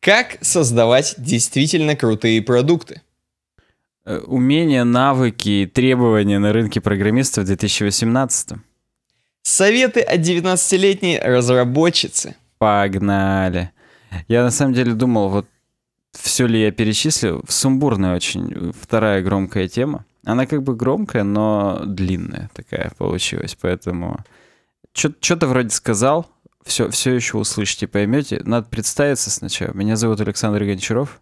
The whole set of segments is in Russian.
Как создавать действительно крутые продукты? Э, умения, навыки и требования на рынке программистов в 2018. Советы от 19-летней разработчицы. Погнали. Я на самом деле думал, вот все ли я перечислил. Сумбурная очень э, вторая громкая тема. Она как бы громкая, но длинная такая получилась. Поэтому что-то вроде сказал, все, все еще услышите поймете. Надо представиться сначала. Меня зовут Александр Гончаров.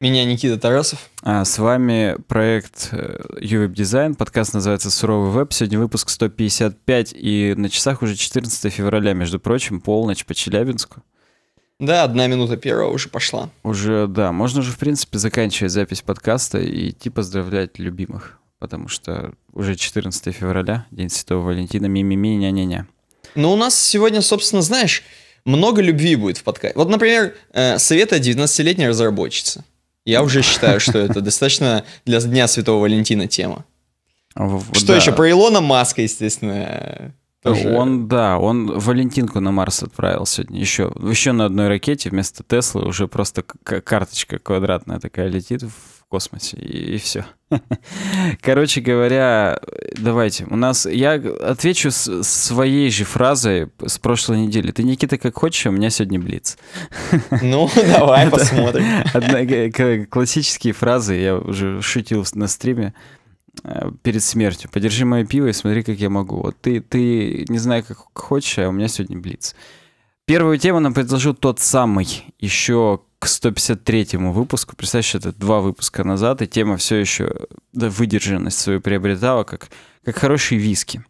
Меня Никита Тарасов. А, с вами проект Ювеб э, Дизайн. Подкаст называется «Суровый веб». Сегодня выпуск 155, и на часах уже 14 февраля, между прочим, полночь по Челябинску. Да, одна минута первого уже пошла. Уже, да. Можно уже, в принципе, заканчивать запись подкаста и идти поздравлять любимых, потому что уже 14 февраля, День Святого Валентина, ми-ми-ми, ня-ня-ня. Ну у нас сегодня, собственно, знаешь, много любви будет в подкасте. Вот, например, э, советы 19-летней разработчицы. Я уже считаю, что это достаточно для Дня Святого Валентина тема. Что еще? Про Илона Маска, естественно. Тоже. Он, да, он Валентинку на Марс отправил сегодня еще. Еще на одной ракете вместо Теслы уже просто карточка квадратная такая летит в космосе, и, и все. Короче говоря, давайте. У нас я отвечу с своей же фразой с прошлой недели. Ты, Никита, как хочешь, а у меня сегодня блиц. Ну, давай посмотрим. Э, классические фразы, я уже шутил на стриме э, перед смертью. Подержи мое пиво и смотри, как я могу. Вот ты, ты не знаю, как хочешь, а у меня сегодня блиц. Первую тему нам предложил тот самый еще к 153 му выпуску. Представляешь, это два выпуска назад, и тема все еще да, выдержанность свою приобретала, как, как хорошие виски.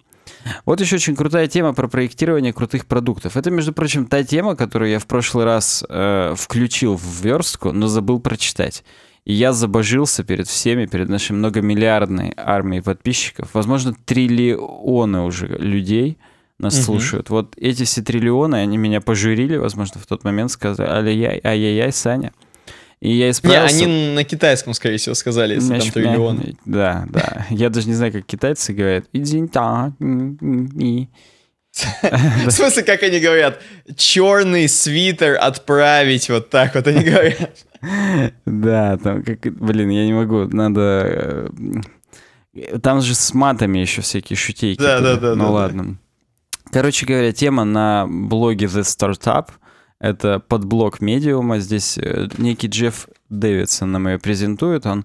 Вот еще очень крутая тема про проектирование крутых продуктов. Это, между прочим, та тема, которую я в прошлый раз э, включил в верстку, но забыл прочитать. И я забожился перед всеми, перед нашей многомиллиардной армией подписчиков, возможно, триллионы уже людей – нас угу. слушают. Вот эти все триллионы, они меня пожурили, возможно, в тот момент сказали, ай-яй-яй, Саня. И я исправился. Не, они на китайском, скорее всего, сказали, если Значит, там триллионы. Да, да. Я даже не знаю, как китайцы говорят. Идзинь-та. В смысле, как они говорят? Черный свитер отправить, вот так вот они говорят. Да, там как... Блин, я не могу, надо... Э, там же с матами еще всякие шутейки. Да, да, да. Ну ладно. Короче говоря, тема на блоге The Startup — это подблог медиума. Здесь э, некий Джефф Дэвидсон нам ее презентует. Он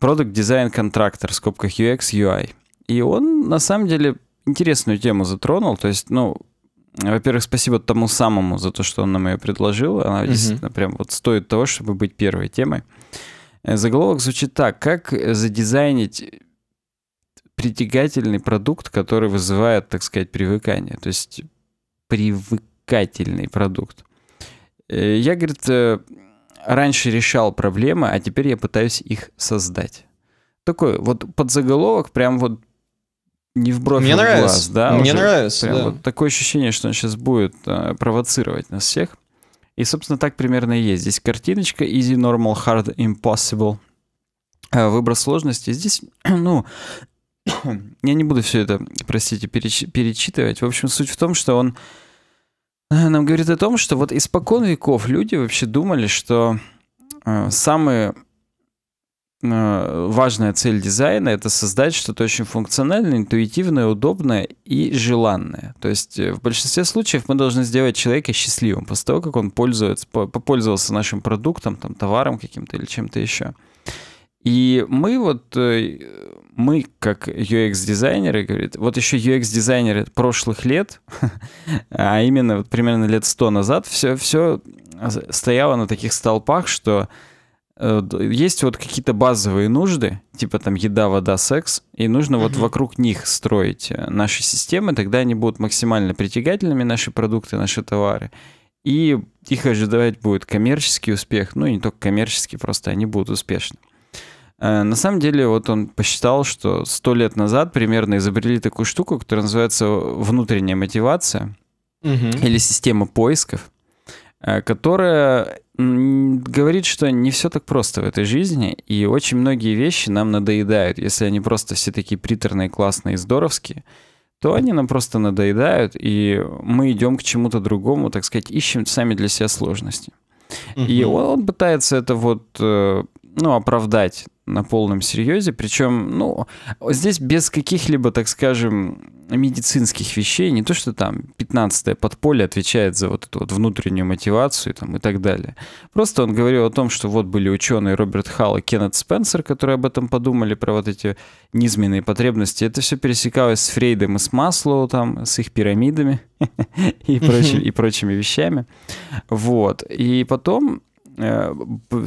продукт дизайн контрактор в скобках UX UI. И он на самом деле интересную тему затронул. То есть, ну, во-первых, спасибо тому самому за то, что он нам ее предложил. Она угу. действительно прям вот стоит того, чтобы быть первой темой. Э, заголовок звучит так. Как задизайнить притягательный продукт, который вызывает, так сказать, привыкание. То есть привыкательный продукт. Э, я, говорит, э, раньше решал проблемы, а теперь я пытаюсь их создать. Такой вот подзаголовок прям вот не в бровь, Мне а в нравится. глаз. Да, Мне уже нравится, прям да. вот такое ощущение, что он сейчас будет э, провоцировать нас всех. И, собственно, так примерно и есть. Здесь картиночка Easy, Normal, Hard, Impossible. Выбор сложности. Здесь, ну, Я не буду все это, простите, переч- перечитывать. В общем, суть в том, что он э, нам говорит о том, что вот испокон веков люди вообще думали, что э, самая э, важная цель дизайна это создать что-то очень функциональное, интуитивное, удобное и желанное. То есть э, в большинстве случаев мы должны сделать человека счастливым после того, как он пользуется, попользовался нашим продуктом, там, товаром каким-то или чем-то еще. И мы вот, э, мы как UX-дизайнеры, говорит, вот еще UX-дизайнеры прошлых лет, а именно вот примерно лет сто назад, все, все стояло на таких столпах, что э, есть вот какие-то базовые нужды, типа там еда, вода, секс, и нужно вот вокруг них строить э, наши системы, тогда они будут максимально притягательными, наши продукты, наши товары. И их ожидать будет коммерческий успех, ну и не только коммерческий, просто они будут успешны. Э, на самом деле, вот он посчитал, что сто лет назад примерно изобрели такую штуку, которая называется э, внутренняя мотивация угу. или система поисков, э, которая говорит, что не все так просто в этой жизни, и очень многие вещи нам надоедают, если они просто все такие приторные, классные, здоровские то они нам просто надоедают, и мы идем к чему-то другому, так сказать, ищем сами для себя сложности. Угу. И он, он пытается это вот ну, оправдать на полном серьезе. Причем, ну, здесь без каких-либо, так скажем, медицинских вещей, не то, что там 15-е подполье отвечает за вот эту вот внутреннюю мотивацию там, и так далее. Просто он говорил о том, что вот были ученые Роберт Халл и Кеннет Спенсер, которые об этом подумали, про вот эти низменные потребности. Это все пересекалось с Фрейдом и с Маслоу, там, с их пирамидами и, прочим, и прочими вещами. Вот. И потом Э,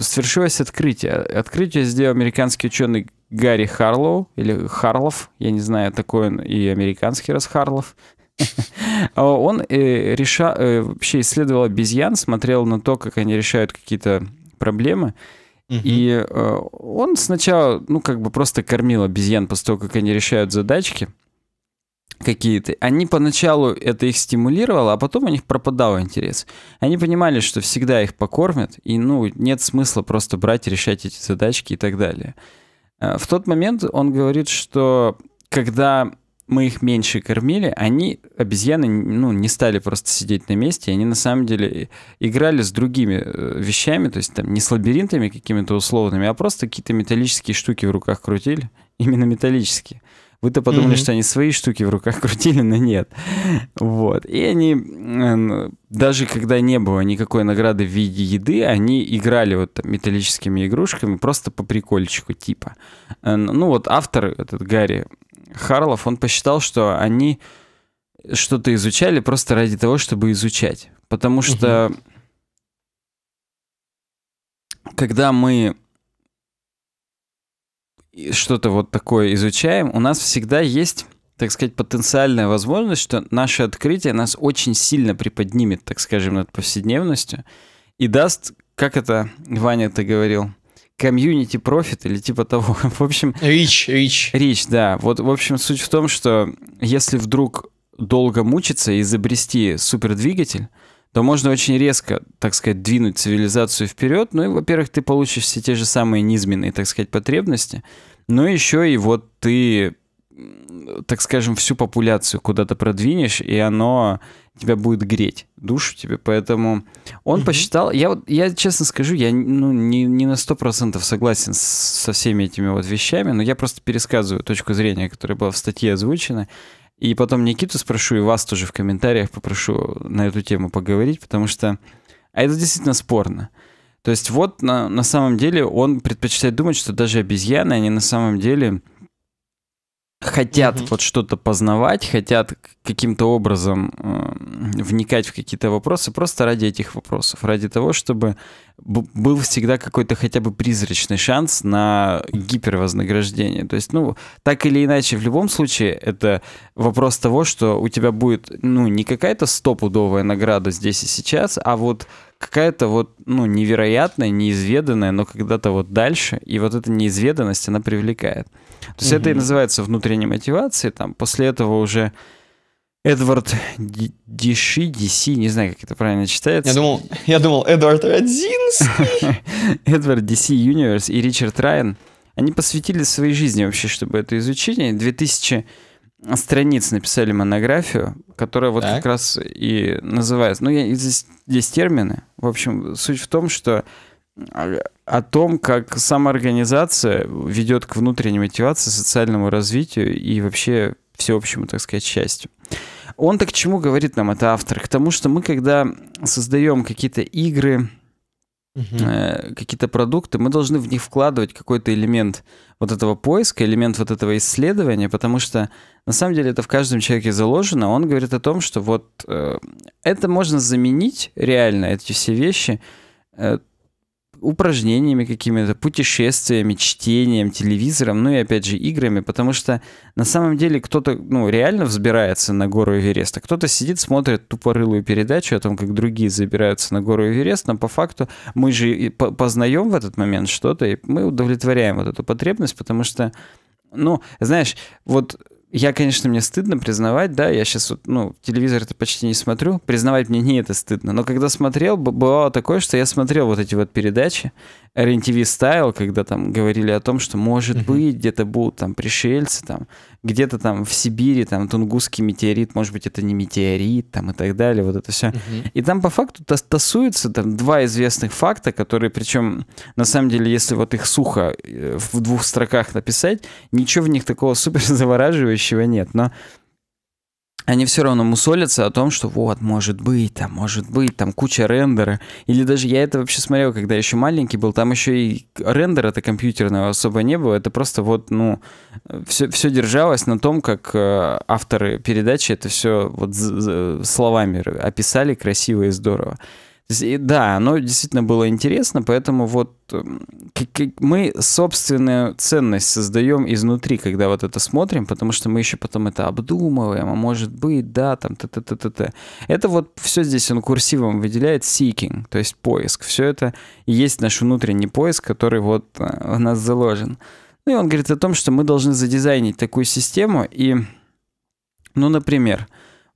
свершилось открытие. Открытие сделал американский ученый Гарри Харлоу, или Харлов, я не знаю, такой он и американский раз Харлов. А он э, решал, э, вообще исследовал обезьян, смотрел на то, как они решают какие-то проблемы. И он сначала, ну, как бы просто кормил обезьян после того, как они решают задачки какие-то. Они поначалу это их стимулировало, а потом у них пропадал интерес. Они понимали, что всегда их покормят, и ну, нет смысла просто брать, решать эти задачки и так далее. Э, в тот момент он говорит, что когда мы их меньше кормили, они, обезьяны, ну, не стали просто сидеть на месте, они на самом деле играли с другими э, вещами, то есть там не с лабиринтами какими-то условными, а просто какие-то металлические штуки в руках крутили, именно металлические. Вы-то подумали, mm-hmm. что они свои штуки в руках крутили, но нет. Вот. И они, даже когда не было никакой награды в виде еды, они играли вот там, металлическими игрушками просто по прикольчику типа. Э, ну вот автор, этот Гарри Харлов, он посчитал, что они что-то изучали просто ради того, чтобы изучать. Потому что mm-hmm. когда мы что-то вот такое изучаем, у нас всегда есть так сказать, потенциальная возможность, что наше открытие нас очень сильно приподнимет, так скажем, над повседневностью и даст, как это, Ваня, ты говорил, комьюнити профит или типа того. в общем... Рич, рич. Рич, да. Вот, в общем, суть в том, что если вдруг долго мучиться и изобрести супердвигатель, то можно очень резко, так сказать, двинуть цивилизацию вперед. Ну и, во-первых, ты получишь все те же самые низменные, так сказать, потребности, но ну еще и вот ты, так скажем, всю популяцию куда-то продвинешь, и оно тебя будет греть, душу тебе. Поэтому он mm посчитал... Я, вот, я честно скажу, я ну, не, не на 100% согласен со всеми этими вот вещами, но я просто пересказываю точку зрения, которая была в статье озвучена. И потом Никиту спрошу, и вас тоже в комментариях попрошу на эту тему поговорить, потому что а это действительно спорно. То есть вот на, на самом деле он предпочитает думать, что даже обезьяны, они на самом деле хотят угу. вот что-то познавать, хотят каким-то образом э, вникать в какие-то вопросы просто ради этих вопросов, ради того, чтобы был всегда какой-то хотя бы призрачный шанс на гипервознаграждение. То есть, ну, так или иначе, в любом случае, это вопрос того, что у тебя будет, ну, не какая-то стопудовая награда здесь и сейчас, а вот какая-то вот, ну, невероятная, неизведанная, но когда-то вот дальше, и вот эта неизведанность, она привлекает. То есть угу. это и называется внутренней мотивацией. Там, после этого уже Эдвард Диши, Диси, не знаю, как это правильно читается. Я думал, я думал Эдвард Родзинский. Эдвард Диси Юниверс и Ричард Райан, они посвятили своей жизни вообще, чтобы это изучение. 2000 страниц написали монографию, которая вот так. как раз и называется... Ну, я, здесь, здесь термины. В общем, суть в том, что о том, как самоорганизация ведет к внутренней мотивации, социальному развитию и вообще всеобщему, так сказать, счастью. он так к чему говорит нам это автор? К тому, что мы, когда создаем какие-то игры, угу. какие-то продукты, мы должны в них вкладывать какой-то элемент вот этого поиска, элемент вот этого исследования, потому что на самом деле это в каждом человеке заложено. Он говорит о том, что вот э, это можно заменить реально, эти все вещи, э, упражнениями какими-то, путешествиями, чтением, телевизором, ну и опять же играми, потому что на самом деле кто-то ну, реально взбирается на гору Эверест, а кто-то сидит, смотрит тупорылую передачу о том, как другие забираются на гору Эверест, но по факту мы же познаем в этот момент что-то, и мы удовлетворяем вот эту потребность, потому что, ну, знаешь, вот я, конечно, мне стыдно признавать, да, я сейчас вот, ну, телевизор-то почти не смотрю, признавать мне не это стыдно, но когда смотрел, бывало такое, что я смотрел вот эти вот передачи, RNTV Style, когда там говорили о том, что, может mm-hmm. быть, где-то будут там пришельцы, там, где-то там в Сибири, там, тунгусский метеорит, может быть, это не метеорит, там, и так далее, вот это все. Mm-hmm. И там по факту тасуются там два известных факта, которые, причем, на самом деле, если вот их сухо э, в двух строках написать, ничего в них такого супер завораживающего нет, но они все равно мусолятся о том, что вот, может быть, там, может быть, там куча рендера. Или даже я это вообще смотрел, когда еще маленький был, там еще и рендера-то компьютерного особо не было. Это просто вот, ну, все, все держалось на том, как э, авторы передачи это все вот словами описали красиво и здорово да, оно действительно было интересно, поэтому вот эм, мы собственную ценность создаем изнутри, когда вот это смотрим, потому что мы еще потом это обдумываем, а может быть, да, там, т т т т т Это вот все здесь он курсивом выделяет seeking, то есть поиск. Все это и есть наш внутренний поиск, который вот э, у нас заложен. Ну и он говорит о том, что мы должны задизайнить такую систему и, ну, например,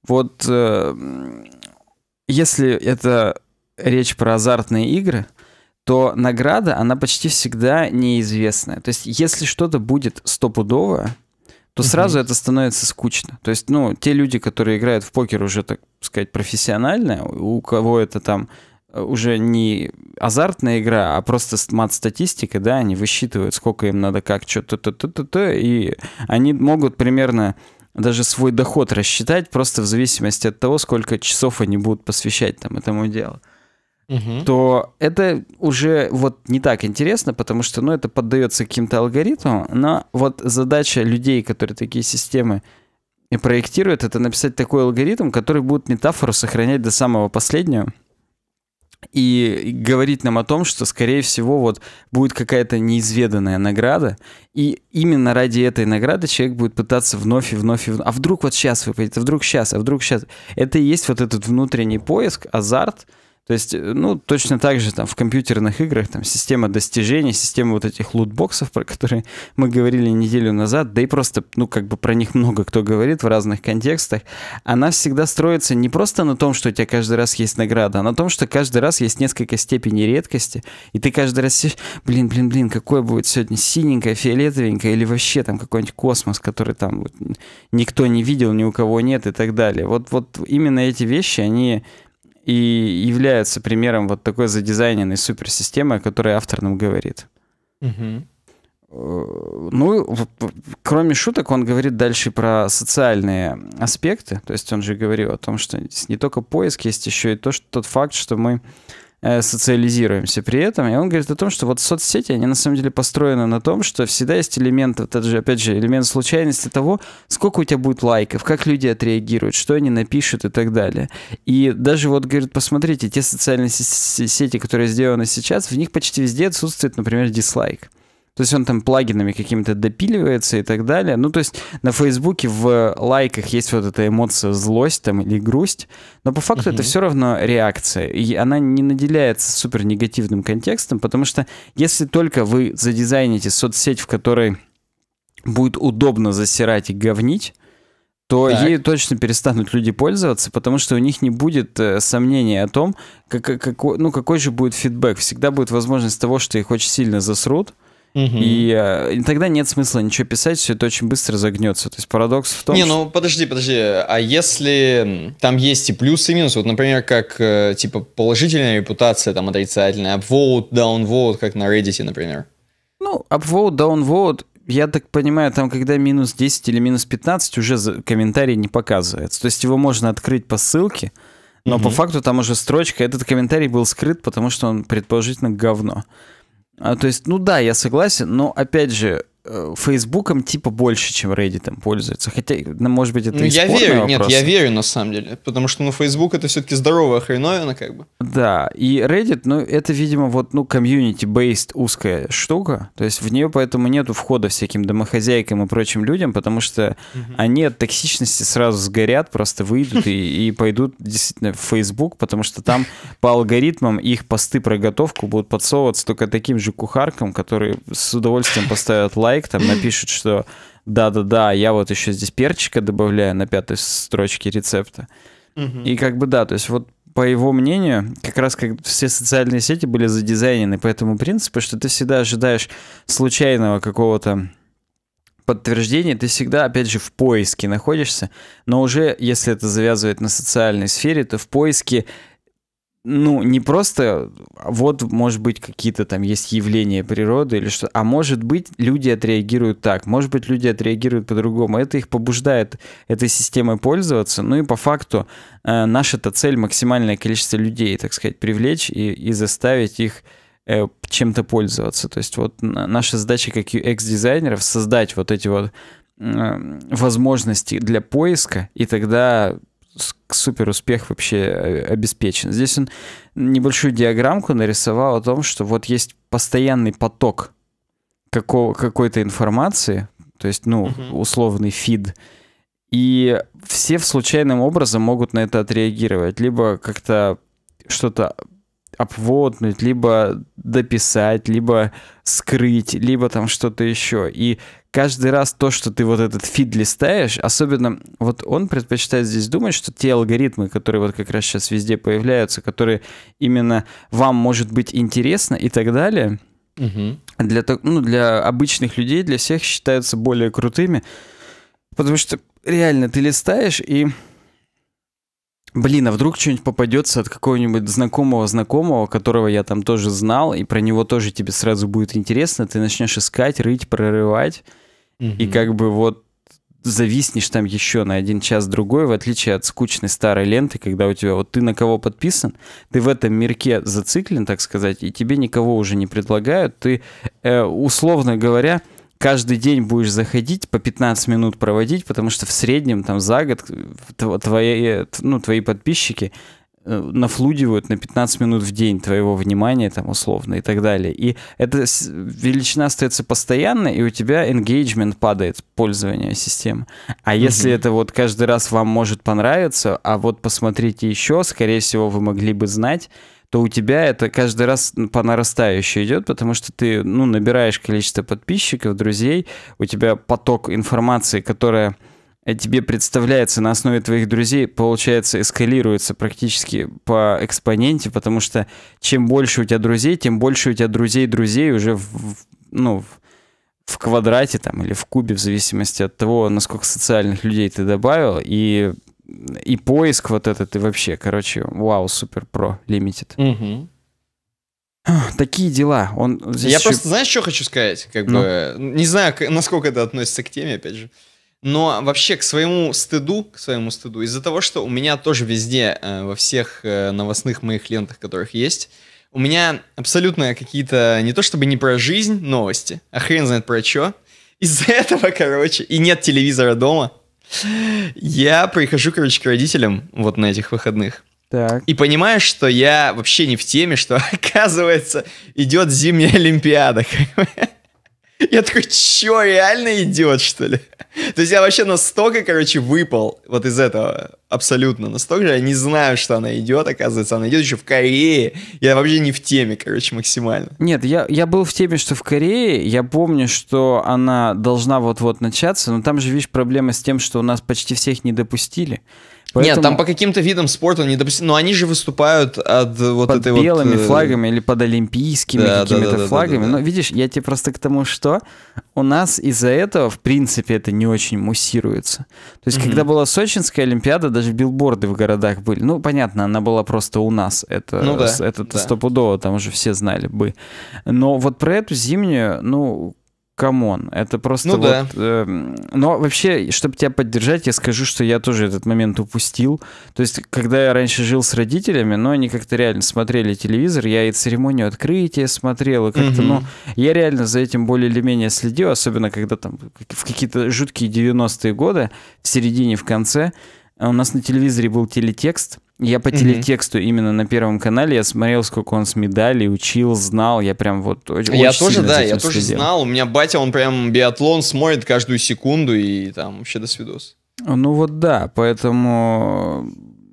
вот э, если это речь про азартные игры, то награда, она почти всегда неизвестная. То есть, если что-то будет стопудовое, то сразу угу. это становится скучно. То есть, ну, те люди, которые играют в покер уже, так сказать, профессионально, у кого это там э, уже не азартная игра, а просто мат-статистика, да, они высчитывают, сколько им надо как, что-то, то, то, то, то, и они могут примерно даже свой доход рассчитать просто в зависимости от того, сколько часов они будут посвящать там этому делу угу. то это уже вот не так интересно, потому что, ну, это поддается каким-то алгоритмам, но вот задача людей, которые такие системы проектируют, это написать такой алгоритм, который будет метафору сохранять до самого последнего и говорить нам о том, что, скорее всего, вот будет какая-то неизведанная награда, и именно ради этой награды человек будет пытаться вновь и вновь и вновь. А вдруг вот сейчас выпадет, а вдруг сейчас, а вдруг сейчас. Это и есть вот этот внутренний поиск, азарт — то есть, э, ну, точно так же там в компьютерных играх, там, система достижений, система вот этих лутбоксов, про которые мы говорили неделю назад, да и просто, ну, как бы про них много кто говорит в разных контекстах, она всегда строится не просто на том, что у тебя каждый раз есть награда, а на том, что каждый раз есть несколько степеней редкости, и ты каждый раз сидишь, блин, блин, блин, какое будет сегодня синенькое, фиолетовенькое, или вообще там какой-нибудь космос, который там вот, никто не видел, ни у кого нет и так далее. Вот, вот именно эти вещи, они и является примером вот такой задизайненной суперсистемы, о которой автор нам говорит. Угу. Ну, кроме шуток, он говорит дальше про социальные аспекты. То есть он же говорил о том, что не только поиск, есть еще и то, что тот факт, что мы Э, социализируемся при этом. И он говорит о том, что вот соцсети, они на самом деле построены на том, что всегда есть элемент, вот этот же, опять же, элемент случайности того, сколько у тебя будет лайков, как люди отреагируют, что они напишут и так далее. И даже вот, говорит, посмотрите, те социальные сети, которые сделаны сейчас, в них почти везде отсутствует, например, дизлайк. То есть он там плагинами какими-то допиливается и так далее. Ну, то есть на Фейсбуке в лайках есть вот эта эмоция злость там или грусть, но по факту угу. это все равно реакция. И она не наделяется супер негативным контекстом, потому что если только вы задизайните соцсеть, в которой будет удобно засирать и говнить, то так. ею точно перестанут люди пользоваться, потому что у них не будет э, сомнений о том, как, как, ну, какой же будет фидбэк. Всегда будет возможность того, что их очень сильно засрут, и, э, и тогда нет смысла ничего писать, все это очень быстро загнется. То есть парадокс в том. Не, ну подожди, подожди. А если там есть и плюсы, и минусы, вот, например, как э, типа положительная репутация, там отрицательная, upvote, downvote, как на Reddit, например. Ну, upvote, downvote, я так понимаю, там, когда минус 10 или минус 15, уже комментарий не показывается. То есть его можно открыть по ссылке, но угу. по факту там уже строчка, этот комментарий был скрыт, потому что он предположительно говно. А, то есть, ну да, я согласен, но опять же, Э, Фейсбуком типа больше, чем Reddit пользуется. Хотя, ну, может быть, это ну, Я верю, вопрос. нет, я верю на самом деле. Потому что, ну, Facebook это все-таки здоровая хреновина, как бы. Да, и Reddit, ну, это, видимо, вот, ну, комьюнити-based узкая штука. То есть в нее поэтому нету входа всяким домохозяйкам и прочим людям, потому что угу. они от токсичности сразу сгорят, просто выйдут и, и пойдут действительно в Facebook, потому что там по алгоритмам их посты про готовку будут подсовываться только таким же кухаркам, которые с удовольствием поставят лайк лайк, там напишет, что да-да-да, я вот еще здесь перчика добавляю на пятой строчке рецепта. И как бы да, то есть вот по его мнению, как раз как все социальные сети были задизайнены по этому принципу, что ты всегда ожидаешь случайного какого-то подтверждения, ты всегда, опять же, в поиске находишься, но уже, если это завязывает на социальной сфере, то в поиске ну, не просто, вот, может быть, какие-то там есть явления природы или что, а может быть, люди отреагируют так, может быть, люди отреагируют по-другому. Это их побуждает этой системой пользоваться. Ну и по факту э, наша-то цель максимальное количество людей, так сказать, привлечь и, и заставить их э, чем-то пользоваться. То есть вот наша задача как UX-дизайнеров создать вот эти вот э, возможности для поиска, и тогда супер успех вообще э, обеспечен. Здесь он небольшую диаграммку нарисовал о том, что вот есть постоянный поток какого, какой-то информации, то есть, ну, uh условный фид, и все в случайным образом могут на это отреагировать, либо как-то что-то обводнуть, либо дописать, либо скрыть, либо там что-то еще. И каждый раз то, что ты вот этот фид листаешь, особенно вот он предпочитает здесь думать, что те алгоритмы, которые вот как раз сейчас везде появляются, которые именно вам может быть интересно и так далее, угу. для, ну, для обычных людей, для всех считаются более крутыми, потому что реально ты листаешь и Блин, а вдруг что-нибудь попадется от какого-нибудь знакомого знакомого, которого я там тоже знал, и про него тоже тебе сразу будет интересно, ты начнешь искать, рыть, прорывать, угу. и как бы вот зависнешь там еще на один час другой, в отличие от скучной старой ленты, когда у тебя вот ты на кого подписан, ты в этом мирке зациклен, так сказать, и тебе никого уже не предлагают, ты э, условно говоря каждый день будешь заходить, по 15 минут проводить, потому что в среднем там за год твои, ну, твои подписчики э, нафлудивают на 15 минут в день твоего внимания там условно и так далее. И эта величина остается постоянной, и у тебя engagement падает, пользование системы. А mm если это вот каждый раз вам может понравиться, а вот посмотрите еще, скорее всего, вы могли бы знать, то у тебя это каждый раз по нарастающей идет, потому что ты ну, набираешь количество подписчиков, друзей, у тебя поток информации, которая э, тебе представляется на основе твоих друзей, получается, эскалируется практически по экспоненте, потому что чем больше у тебя друзей, тем больше у тебя друзей-друзей уже в, ну, в, в квадрате там или в кубе, в зависимости от того, насколько социальных людей ты добавил, и и поиск вот этот, и вообще, короче, вау, супер про, лимитед. Такие дела. Он здесь Я еще... просто, знаешь, что хочу сказать? Как ну? бы, не знаю, насколько это относится к теме, опять же. Но вообще к своему стыду, к своему стыду, из-за того, что у меня тоже везде, э, во всех э, новостных моих лентах, которых есть, у меня абсолютно какие-то, не то чтобы не про жизнь новости, а хрен знает про что. Из-за этого, короче, и нет телевизора дома, я прихожу, короче, к родителям вот на этих выходных. Так. И понимаю, что я вообще не в теме, что, оказывается, идет зимняя Олимпиада. Я такой, чё, реально идет, что ли? То есть я вообще настолько, короче, выпал вот из этого абсолютно. Настолько же я не знаю, что она идет, оказывается. Она идет еще в Корее. Я вообще не в теме, короче, максимально. Нет, я, я был в теме, что в Корее. Я помню, что она должна вот-вот начаться. Но там же, видишь, проблема с тем, что у нас почти всех не допустили. Поэтому... Нет, там по каким-то видам спорта ну, не допустим, но они же выступают от вот под этой белыми вот... Э, флагами или под олимпийскими да, какими-то да, да, флагами. Да, да, да. Но видишь, я тебе просто к тому, что у нас из-за этого, в принципе, это не очень муссируется. То есть, угу. когда была Сочинская Олимпиада, даже билборды в городах были. Ну, понятно, она была просто у нас. Это, ну, да, это да. стопудово, там уже все знали бы. Но вот про эту зимнюю, ну, камон, это просто ну, вот... Да. Э, но вообще, чтобы тебя поддержать, я скажу, что я тоже этот момент упустил. То есть, когда я раньше жил с родителями, но они как-то реально смотрели телевизор, я и церемонию открытия смотрел, и как-то, угу. ну, я реально за этим более или менее следил, особенно когда там в какие-то жуткие 90-е годы, в середине, в конце, а у нас на телевизоре был телетекст, я по телетексту mm-hmm. именно на первом канале я смотрел, сколько он с медалей учил, знал, я прям вот очень Я тоже, да, я следил. тоже знал. У меня батя, он прям биатлон смотрит каждую секунду и там вообще до свидос. Ну вот да, поэтому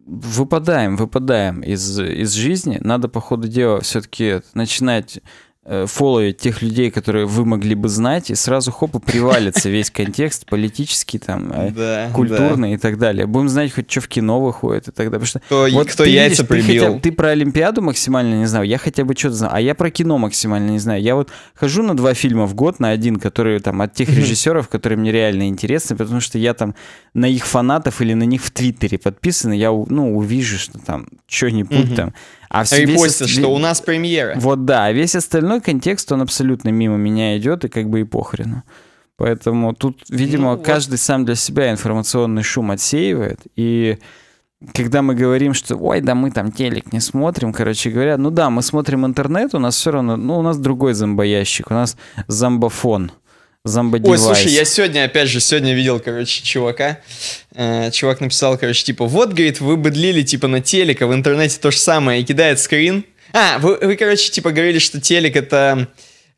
выпадаем, выпадаем из, из жизни. Надо по ходу дела все-таки начинать Э, фолловить тех людей, которые вы могли бы знать, и сразу хоп, и привалится весь контекст политический, там, э, культурный и так далее. Будем знать хоть что в кино выходит и так далее. Потому что кто, вот кто яйца видишь, прибил. Ты, ты про Олимпиаду максимально не знал, я хотя бы что-то знаю, а я про кино максимально не знаю. Я вот хожу на два фильма в год, на один, который там от тех режиссеров, которые мне реально интересны, потому что я там на их фанатов или на них в Твиттере подписан, я, ну, увижу, что там что-нибудь там а ну все Репостил, весь... что у нас премьера. Вот да, весь остальной контекст, он абсолютно мимо меня идет, и как бы и похрену. Поэтому тут, видимо, ну, вот. каждый сам для себя информационный шум отсеивает. И когда мы говорим, что ой, да мы там телек не смотрим, короче говоря, ну да, мы смотрим интернет, у нас все равно, ну у нас другой зомбоящик, у нас зомбофон. Ой, слушай, я сегодня, опять же, сегодня видел, короче, чувака. Э, чувак написал, короче, типа, вот, говорит, вы быдлили, типа, на телек, в интернете то же самое, и кидает скрин. А, вы, вы короче, типа, говорили, что телек это...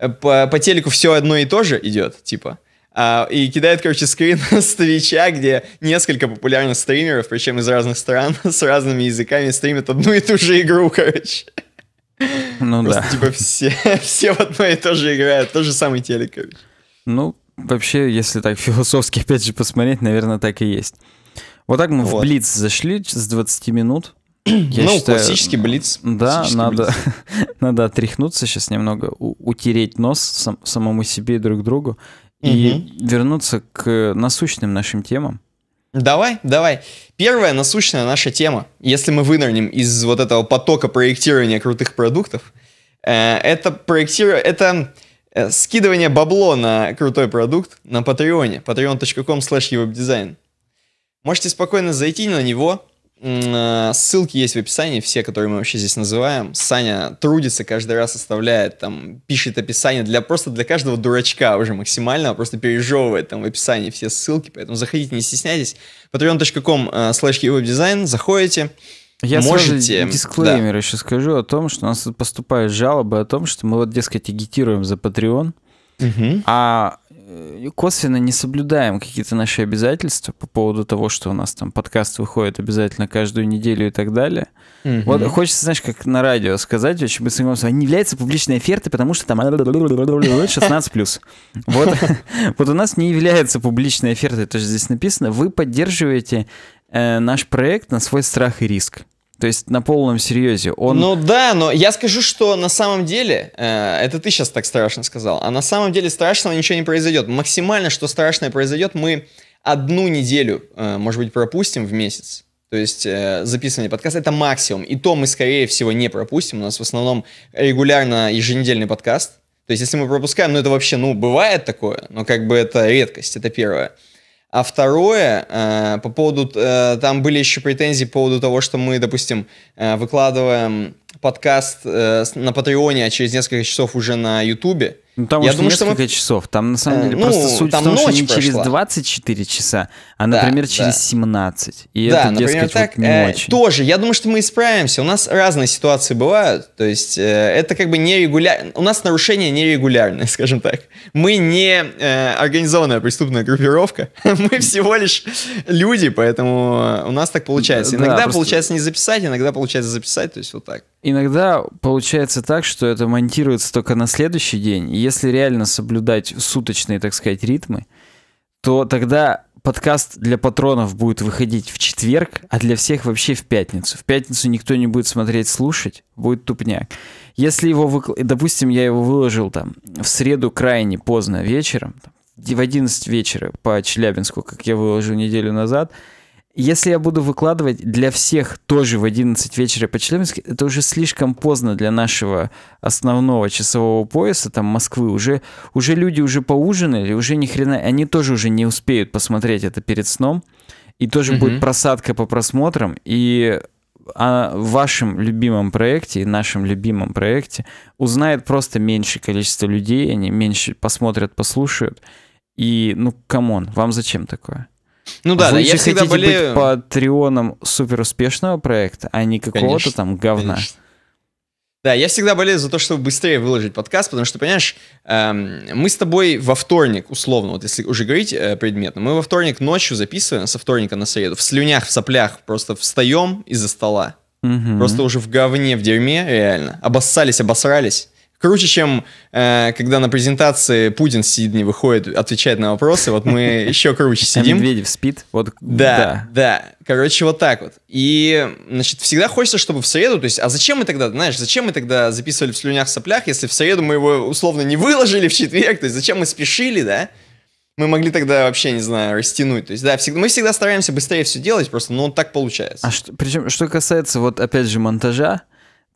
Э, по, по телеку все одно и то же идет, типа. А, и кидает, короче, скрин с Твича, где несколько популярных стримеров, причем из разных стран, с разными языками стримят одну и ту же игру, короче. Ну Просто, да. типа, все, все в одно и то же играют, тот же самый телек, короче. Ну, вообще, если так философски опять же посмотреть, наверное, так и есть. Вот так мы вот. в Блиц зашли с 20 минут. Я ну, считаю, классический блиц. Да, классический надо, блиц. надо отряхнуться сейчас немного, у, утереть нос сам, самому себе и друг другу угу. и вернуться к насущным нашим темам. Давай, давай. Первая насущная наша тема, если мы вынырнем из вот этого потока проектирования крутых продуктов, э, это проектирование, это Э, скидывание бабло на крутой продукт на Патреоне, patreon.com slash Можете спокойно зайти на него, э, Ссылки есть в описании, все, которые мы вообще здесь называем. Саня трудится, каждый раз составляет, там, пишет описание для просто для каждого дурачка уже максимально, а просто пережевывает там в описании все ссылки, поэтому заходите, не стесняйтесь. patreon.com slash э, заходите, я можете... сразу дисклеймер да. еще скажу о том, что у нас поступают жалобы о том, что мы вот, дескать, агитируем за Patreon, угу. а э, косвенно не соблюдаем какие-то наши обязательства по поводу того, что у нас там подкаст выходит обязательно каждую неделю и так далее. Угу. Вот хочется, знаешь, как на радио сказать, очень быстро голосом, не является публичной офертой, потому что там 16 плюс. Вот, вот у нас не является публичной офертой, это же здесь написано. Вы поддерживаете э, наш проект на свой страх и риск. То есть на полном серьезе. Он... Ну да, но я скажу, что на самом деле, э, это ты сейчас так страшно сказал, а на самом деле страшного ничего не произойдет. Максимально, что страшное произойдет, мы одну неделю, э, может быть, пропустим в месяц. То есть э, записанный подкаст это максимум. И то мы, скорее всего, не пропустим. У нас в основном регулярно еженедельный подкаст. То есть, если мы пропускаем, ну это вообще, ну, бывает такое, но как бы это редкость, это первое. А второе, э, по поводу, э, там были еще претензии по поводу того, что мы, допустим, э, выкладываем подкаст на Патреоне, а через несколько часов уже на Ютубе. Ну, там я уж думаю, несколько что мы... часов. Там, на самом э, деле, э, просто суть там в том, что не через 24 часа, а, например, да, через да. 17. И да, это, например, дескать, так, вот не э, очень. Тоже. Я думаю, что мы исправимся. У нас разные ситуации бывают. То есть э, это как бы нерегулярно. У нас нарушение нерегулярное, скажем так. Мы не э, организованная преступная группировка. мы всего лишь люди, поэтому у нас так получается. иногда получается не записать, иногда получается записать. То есть вот так. Иногда получается так, что это монтируется только на следующий день. если реально соблюдать суточные, так сказать, ритмы, то тогда подкаст для патронов будет выходить в четверг, а для всех вообще в пятницу. В пятницу никто не будет смотреть, слушать, будет тупняк. Если его, выкл... допустим, я его выложил там в среду крайне поздно вечером, в 11 вечера по Челябинску, как я выложил неделю назад – если я буду выкладывать для всех тоже в 11 вечера по Челябинску, это уже слишком поздно для нашего основного часового пояса, там Москвы. Уже, уже люди уже поужинали, уже ни хрена, они тоже уже не успеют посмотреть это перед сном. И тоже mm будет просадка по просмотрам. И о вашем любимом проекте и нашем любимом проекте узнает просто меньшее количество людей, они меньше посмотрят, послушают. И, ну, камон, вам зачем такое? Ну да, Вы да, же я хотите болею... быть патреоном супер успешного проекта, а не какого-то там говна. Конечно. Да, я всегда болею за то, чтобы быстрее выложить подкаст, потому что, понимаешь, эм, мы с тобой во вторник, условно, вот если уже говорить э, предметно, мы во вторник ночью записываем, со вторника на среду, в слюнях, в соплях, просто встаем из-за стола. Угу. Просто уже в говне, в дерьме, реально. Обоссались, обосрались. Круче, чем э, когда на презентации Путин сидит, не выходит, отвечает на вопросы. Вот мы еще круче а сидим. А Медведев спит. Вот, да, да, да. Короче, вот так вот. И, значит, всегда хочется, чтобы в среду, то есть, а зачем мы тогда, знаешь, зачем мы тогда записывали в слюнях-соплях, если в среду мы его условно не выложили в четверг, то есть, зачем мы спешили, да? мы могли тогда вообще, не знаю, растянуть. То есть, да, всегда, мы всегда стараемся быстрее все делать, просто, но ну, так получается. А что, причем, что касается, вот, опять же, монтажа,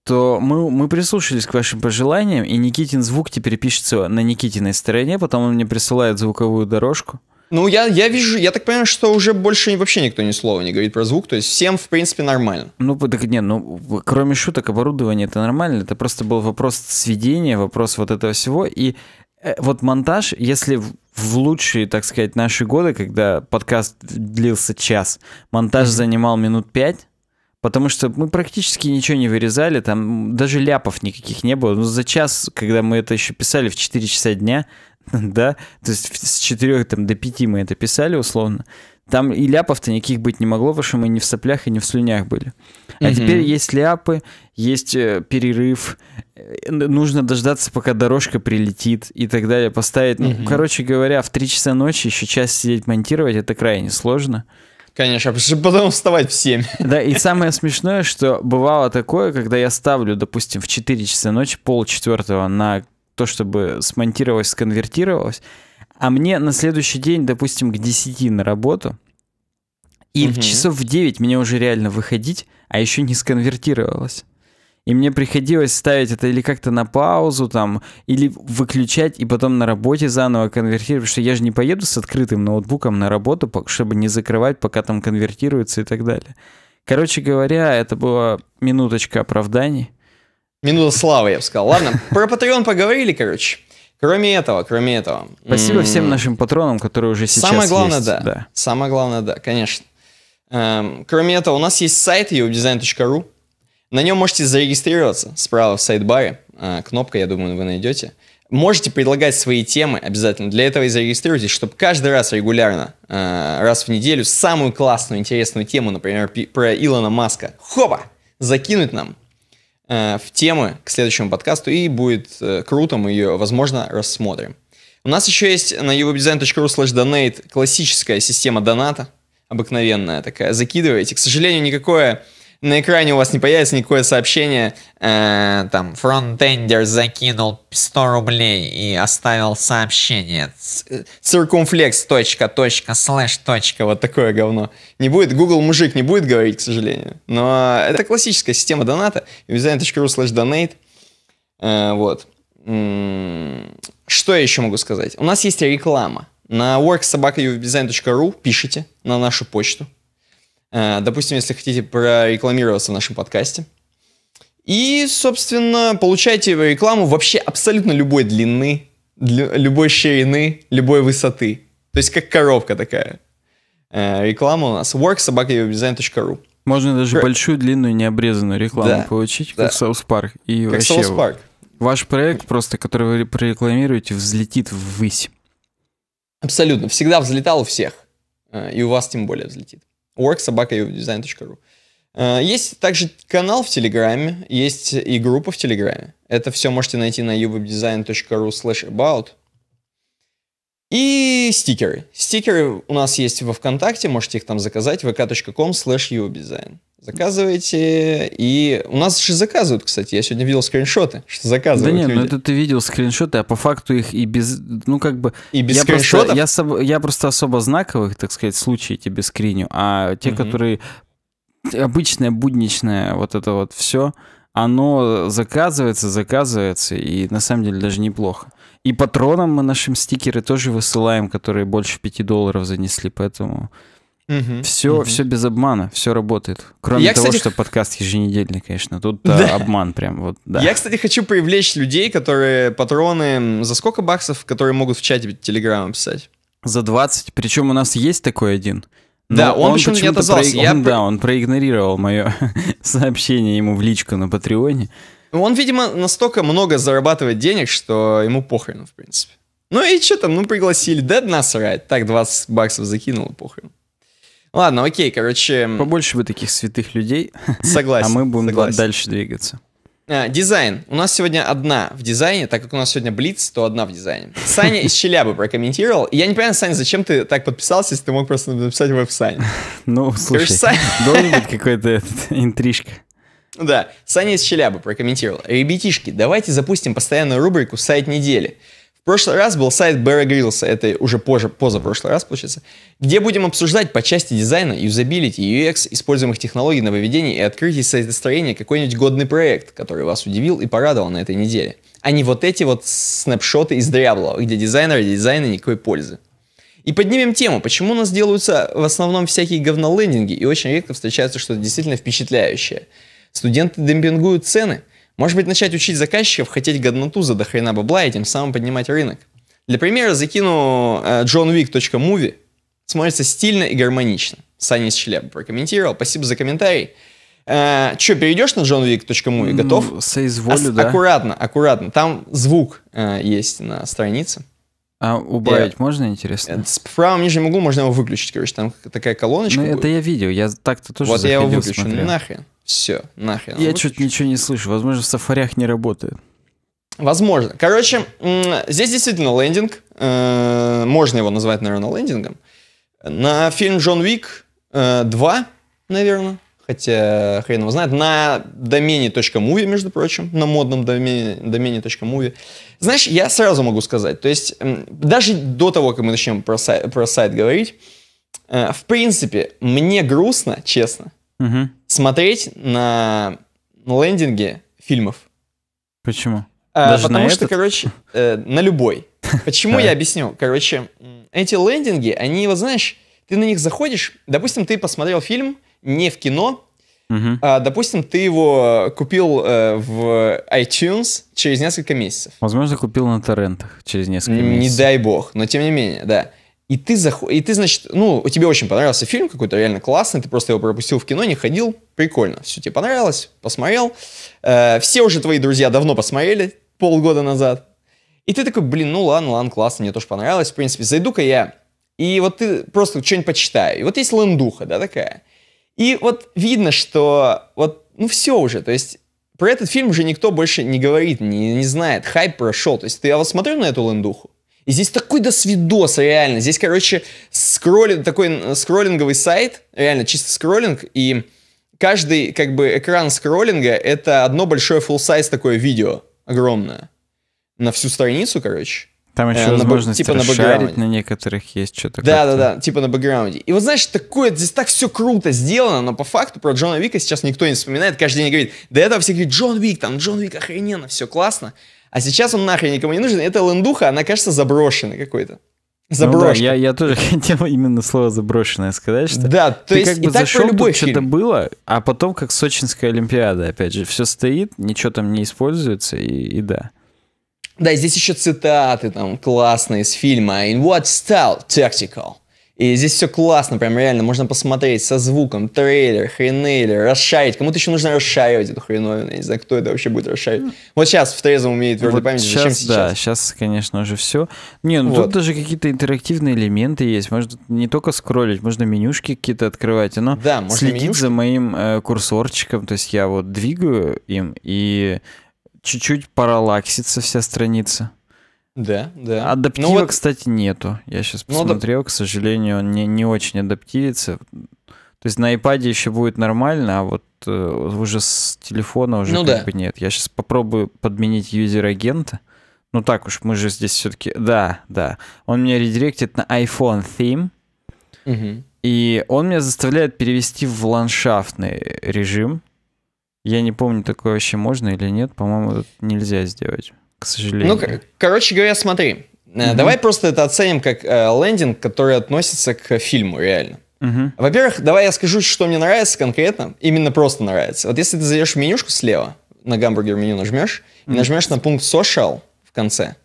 то мы, мы прислушались к вашим пожеланиям, и Никитин звук теперь пишется на Никитиной стороне, потом он мне присылает звуковую дорожку. Ну, я, я вижу, я так понимаю, что уже больше вообще никто ни слова не говорит про звук, то есть всем, в принципе, нормально. Ну, так не, ну, кроме шуток, оборудование это нормально, это просто был вопрос сведения, вопрос вот этого всего, и э, вот монтаж, если в лучшие, так сказать, наши годы, когда подкаст длился час, монтаж занимал минут пять, Потому что мы практически ничего не вырезали, там даже ляпов никаких не было. Ну, за час, когда мы это еще писали в 4 часа дня, да, то есть с 4 там, до 5 мы это писали условно, там и ляпов-то никаких быть не могло, потому что мы не в соплях и не в слюнях были. А теперь есть ляпы, есть э, перерыв, э, нужно дождаться, пока дорожка прилетит и так далее, поставить. Ну, короче говоря, в 3 часа ночи еще час сидеть монтировать, это крайне сложно. Конечно, потому потом вставать в 7. Да, и самое смешное, что бывало такое, когда я ставлю, допустим, в 4 часа ночи, пол четвертого на то, чтобы смонтировалось, сконвертировалось, а мне на следующий день, допустим, к 10 на работу, и угу. в часов в 9 мне уже реально выходить, а еще не сконвертировалось и мне приходилось ставить это или как-то на паузу там, или выключать и потом на работе заново конвертировать, что я же не поеду с открытым ноутбуком на работу, чтобы не закрывать, пока там конвертируется и так далее. Короче говоря, это была минуточка оправданий. Минута славы, я бы сказал. Ладно, про Patreon поговорили, короче. Кроме этого, кроме этого. Спасибо всем нашим патронам, которые уже сейчас Самое главное, да. Самое главное, да, конечно. Эм, кроме этого, у нас есть сайт eubdesign.ru. На нем можете зарегистрироваться справа в сайт-баре. А, кнопка, я думаю, вы найдете. Можете предлагать свои темы обязательно. Для этого и зарегистрируйтесь, чтобы каждый раз регулярно, а, раз в неделю, самую классную, интересную тему, например, про Илона Маска, хопа, закинуть нам а, в темы к следующему подкасту, и будет э, круто, мы ее, возможно, рассмотрим. У нас еще есть на uwebdesign.ru slash donate классическая система доната, обыкновенная такая, закидываете. К сожалению, никакое на экране у вас не появится никакое сообщение, э, там, фронтендер закинул 100 рублей и оставил сообщение, э, циркумфлекс, точка, точка, слэш, точка, вот такое говно. Не будет, Google мужик не будет говорить, к сожалению, но это классическая система доната, usedesign.ru slash donate, э, вот. Что я еще могу сказать? У нас есть реклама. На worksobakauvdesign.ru пишите на нашу почту. Э, допустим, если хотите прорекламироваться в нашем подкасте. И, собственно, получайте рекламу вообще абсолютно любой длины, любой ширины, любой высоты. То есть как коробка такая. Э, реклама у нас worksobakadesign.ru Можно даже Про... большую, длинную, необрезанную рекламу да, получить, да. как Саус Парк. И как вообще Саус Парк. Ваш проект просто, который вы прорекламируете, взлетит ввысь. Абсолютно. Всегда взлетал у всех. Э, и у вас тем более взлетит org.sobaka.uvdesign.ru. А, есть также канал в Телеграме, есть и группа в Телеграме. Это все можете найти на uwebdesign.ru slash about. И стикеры. Стикеры у нас есть во ВКонтакте, можете их там заказать, vk.com slash uwebdesign. Заказываете И у нас же заказывают, кстати. Я сегодня видел скриншоты, что заказывают. Да нет, ну люди. ну это ты видел скриншоты, а по факту их и без... Ну как бы... И без я скриншотов? Просто, я, я просто особо знаковых, так сказать, случаи тебе скриню. А те, угу. которые обычное будничное вот это вот все, оно заказывается, заказывается, и на самом деле даже неплохо. И патронам мы нашим стикеры тоже высылаем, которые больше 5 долларов занесли, поэтому... Угу, все, угу. все без обмана, все работает. Кроме я, того, кстати, что подкаст еженедельный, конечно, тут да. А, обман прям вот. Да. Я, кстати, хочу привлечь людей, которые патроны за сколько баксов, которые могут в чате Телеграма писать? За 20. Причем у нас есть такой один. Но да, он, он почему-то не отозвался. Про... Я... Он, да, он проигнорировал мое сообщение ему в личку на Патреоне. Ну, он, видимо, настолько много зарабатывает денег, что ему похрен, в принципе. Ну и что там, ну пригласили, да насрать. Так 20 баксов закинул, похрен. Ладно, окей, короче... Побольше бы таких святых людей. Согласен. А мы будем согласен. дальше двигаться. А, дизайн. У нас сегодня одна в дизайне, так как у нас сегодня Блиц, то одна в дизайне. Саня из Челябы прокомментировал. Я не понимаю, Саня, зачем ты так подписался, если ты мог просто написать веб сайт Ну, слушай, должен быть какой-то интрижка. Да, Саня из Челябы прокомментировал. Ребятишки, давайте запустим постоянную рубрику «Сайт недели» прошлый раз был сайт Бэра Гриллса, это уже позже, позапрошлый раз получается, где будем обсуждать по части дизайна, юзабилити, UX, используемых технологий нововведений и открытий сайтостроения какой-нибудь годный проект, который вас удивил и порадовал на этой неделе, а не вот эти вот снапшоты из дряблого, где дизайнеры дизайна никакой пользы. И поднимем тему, почему у нас делаются в основном всякие говнолендинги и очень редко встречается что-то действительно впечатляющее. Студенты демпингуют цены – может быть, начать учить заказчиков хотеть годноту за дохрена бабла и тем самым поднимать рынок. Для примера закину э, johnwick.movie. Смотрится стильно и гармонично. Саня из Челябы прокомментировал. Спасибо за комментарий. Э, Че, перейдешь на johnwick.movie? Готов? Ну, соизволю, а, да. Аккуратно, аккуратно. Там звук э, есть на странице. А убавить я... Э, можно, интересно? Э, в правом нижнем углу можно его выключить, короче, там такая колоночка. Ну, это я видел, я так-то тоже Вот я его выключу, смотрел. нахрен. Все, нахрен. Я что-то ничего не слышу. Возможно, в сафарях не работает. Возможно. Короче, здесь действительно лендинг. Э, можно его назвать, наверное, лендингом. На фильм «Джон Уик 2», э, наверное, хотя хрен его знает, на домене .movie, между прочим, на модном домене, домене .movie. Знаешь, я сразу могу сказать, то есть даже до того, как мы начнем про сайт, про сайт говорить, э, в принципе, мне грустно, честно, угу смотреть на лендинге фильмов. Почему? А, Даже потому на что, этот? короче, э, на любой. Почему я объясню? Короче, эти лендинги, они, вот знаешь, ты на них заходишь, допустим, ты посмотрел фильм не в кино, А, допустим, ты его купил э, в iTunes через несколько месяцев. Возможно, купил на торрентах через несколько месяцев. Не дай бог, но тем не менее, да. И ты, зах... и ты, значит, ну, тебе очень понравился фильм какой-то реально классный, ты просто его пропустил в кино, не ходил, прикольно, все тебе понравилось, посмотрел. Э, все уже твои друзья давно посмотрели, полгода назад. И ты такой, блин, ну ладно, ладно, классно, мне тоже понравилось, в принципе, зайду-ка я. И вот ты просто что-нибудь почитаю. И вот есть лендуха, да, такая. И вот видно, что вот, ну все уже, то есть про этот фильм уже никто больше не говорит, не, не знает, хайп прошел. То есть ты, я вот смотрю на эту лендуху, и здесь такой досвидос, реально. Здесь, короче, скроллинг, такой э, скроллинговый сайт, реально чисто скроллинг, и каждый, как бы, экран скроллинга — это одно большое full size такое видео, огромное, на всю страницу, короче. Там еще э, возможность типа расшарить на, на некоторых есть что-то. Да, да, да, типа на бэкграунде. И вот знаешь, такое, здесь так все круто сделано, но по факту про Джона Вика сейчас никто не вспоминает, каждый день говорит, до этого все говорят, Джон Вик, там Джон Вик охрененно, все классно. А сейчас он нахрен никому не нужен. Это лендуха, она кажется заброшенной какой-то. Заброшенная. Ну да, я, я тоже хотел именно слово заброшенное сказать, что да, то ты есть, как бы так зашел, про любой тут что-то было, а потом как Сочинская Олимпиада, опять же, все стоит, ничего там не используется, и, и да. Да, здесь еще цитаты там классные из фильма «In what style? Tactical». И здесь все классно, прям реально, можно посмотреть со звуком, трейлер, хренейлер, расшарить. Кому-то еще нужно расшаривать эту хреновину, я не знаю, кто это вообще будет расшаривать. Ну. Вот сейчас в трезвом умеет твердой вот памяти, сейчас, зачем сейчас? Да, сейчас, конечно, уже все. Не, ну вот. тут даже какие-то интерактивные элементы есть, можно не только скроллить, можно менюшки какие-то открывать, Оно да, следить менюшки? за моим э, курсорчиком, то есть я вот двигаю им, и чуть-чуть параллаксится вся страница. Да, да. Адаптива, ну, вот... кстати, нету. Я сейчас ну, посмотрел, ну, к сожалению, он не, не очень адаптивится. То есть на iPad еще будет нормально, а вот э, уже с телефона уже ну, как да. бы нет. Я сейчас попробую подменить юзер-агента. Ну так уж, мы же здесь все-таки... Да, да. Он меня редиректит на iPhone Theme. Угу. И он меня заставляет перевести в ландшафтный режим. Я не помню, такое вообще можно или нет. По-моему, нельзя сделать к сожалению. Ну, кор- короче говоря, смотри. Mm-hmm. Давай просто это оценим как э, лендинг, который относится к фильму реально. Mm-hmm. Во-первых, давай я скажу, что мне нравится конкретно. Именно просто нравится. Вот если ты зайдешь в менюшку слева, на гамбургер меню нажмешь, mm-hmm. и нажмешь на пункт social в конце,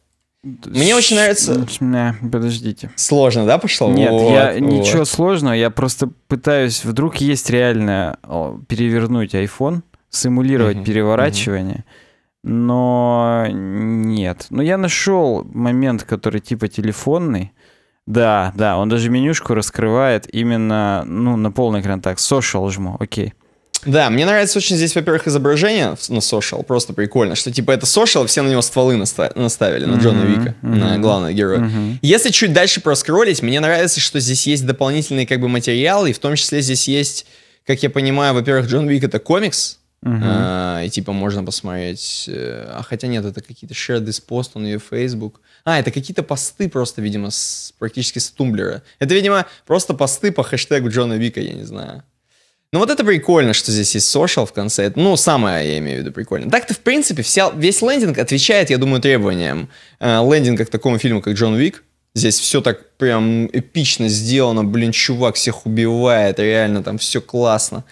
мне очень нравится... Не, подождите. Сложно, да, пошло? Нет, вот, я вот. ничего сложного, я просто пытаюсь, вдруг есть реально перевернуть iPhone, симулировать угу, переворачивание. Угу но нет. Но я нашел момент, который типа телефонный. Да, да, он даже менюшку раскрывает именно, ну, на полный экран так, social жму, окей. Да, мне нравится очень здесь, во-первых, изображение на social, просто прикольно, что типа это social, все на него стволы наставили, на ну, mm Джона Вика, mm-hmm. на главного героя. Mm-hmm. Если чуть дальше проскролить, мне нравится, что здесь есть дополнительный как бы материал, и в том числе здесь есть, как я понимаю, во-первых, Джон Вик это комикс, Uh-huh. А, и типа можно посмотреть. Э, а хотя нет, это какие-то share this post on your Facebook. А, это какие-то посты просто, видимо, с, практически с тумблера. Это, видимо, просто посты по хэштегу Джона Вика, я не знаю. Ну вот это прикольно, что здесь есть social в конце. Ну, самое, я имею в виду, прикольно. Так-то, в принципе, вся, весь лендинг отвечает, я думаю, требованиям э, лендинга к такому фильму, как Джон Вик. Здесь все так прям эпично сделано. Блин, чувак всех убивает, реально там все классно.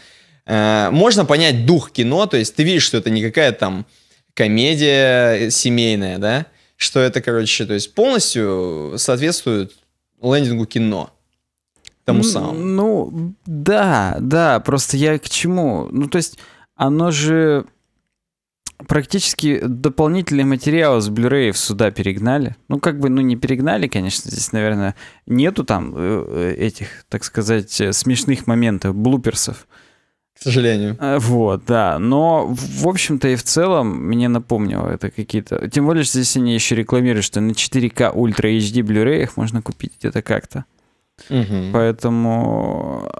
Э, можно понять дух кино, то есть ты видишь, что это не какая там комедия э, семейная, да, что это, короче, то есть полностью соответствует лендингу кино тому самому. Ну, да, да, просто я к чему? Ну, то есть оно же практически дополнительный материал с Blu-ray сюда перегнали. Ну, как бы, ну, не перегнали, конечно, здесь, наверное, нету там э, этих, так сказать, смешных моментов, блуперсов. К сожалению. Э, вот, да. Но, в общем-то, и в целом мне напомнило это какие-то... Тем более, что здесь они еще рекламируют, что на 4К Ultra HD Blu-ray их можно купить где-то как-то. Угу. Поэтому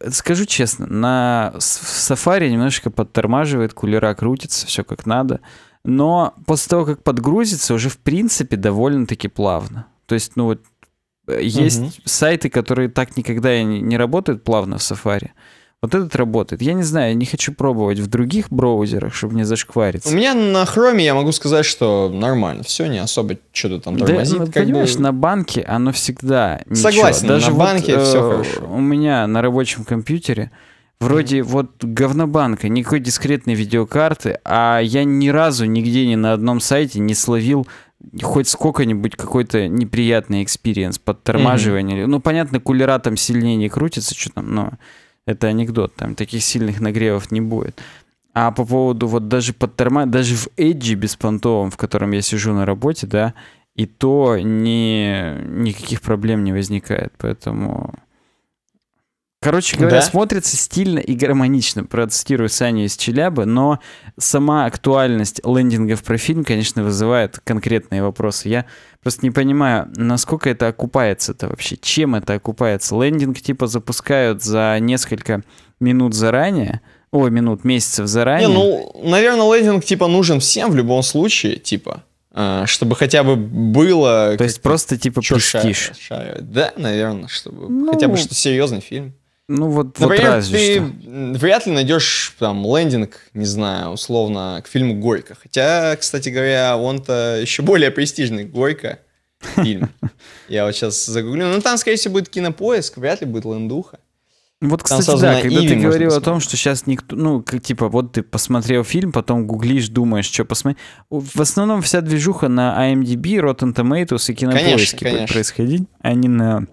э, скажу честно, на Safari немножечко подтормаживает, кулера крутится, все как надо. Но после того, как подгрузится, уже в принципе довольно-таки плавно. То есть, ну вот, э, есть угу. сайты, которые так никогда и не работают плавно в Safari. Вот этот работает. Я не знаю, я не хочу пробовать в других браузерах, чтобы не зашквариться. У меня на хроме я могу сказать, что нормально. Все, не особо что-то там тормозит. Да, ну, понимаешь, бы... на банке оно всегда ничего. Согласен, Даже на вот, банке э, все хорошо. У меня на рабочем компьютере Вроде mm вот говнобанка, никакой дискретной видеокарты, а я ни разу нигде ни на одном сайте не словил хоть сколько-нибудь какой-то неприятный экспириенс, подтормаживание. Mm-hmm. Ну, понятно, кулера там сильнее не крутится, что там, но... Это анекдот, там таких сильных нагревов не будет. А по поводу вот даже под термо... даже в Эджи беспонтовом, в котором я сижу на работе, да, и то ни... никаких проблем не возникает, поэтому... Короче говоря, да? смотрится стильно и гармонично, процитирую Саню из Челябы, но сама актуальность лендингов про фильм, конечно, вызывает конкретные вопросы. Я просто не понимаю, насколько это окупается-то вообще, чем это окупается. Лендинг типа запускают за несколько минут заранее, ой, минут, месяцев заранее. Не, ну, наверное, лендинг типа нужен всем в любом случае, типа э, чтобы хотя бы было... То есть просто типа престиж. Да, наверное, чтобы ну, хотя бы что серьезный фильм. Ну вот, Например, вот разве ты что. вряд ли найдешь там лендинг, не знаю, условно, к фильму «Горько». Хотя, кстати говоря, он-то еще более престижный «Горько» фильм. Я вот сейчас загуглю. Ну там, скорее всего, будет кинопоиск, вряд ли будет лендуха. Ну, вот, кстати, там да, когда Иви ты говорил посмотреть. о том, что сейчас никто, ну, типа, вот ты посмотрел фильм, потом гуглишь, думаешь, что посмотреть. В основном вся движуха на IMDb, Rotten Tomatoes и Кинопоиске конечно, конечно. происходить, а не на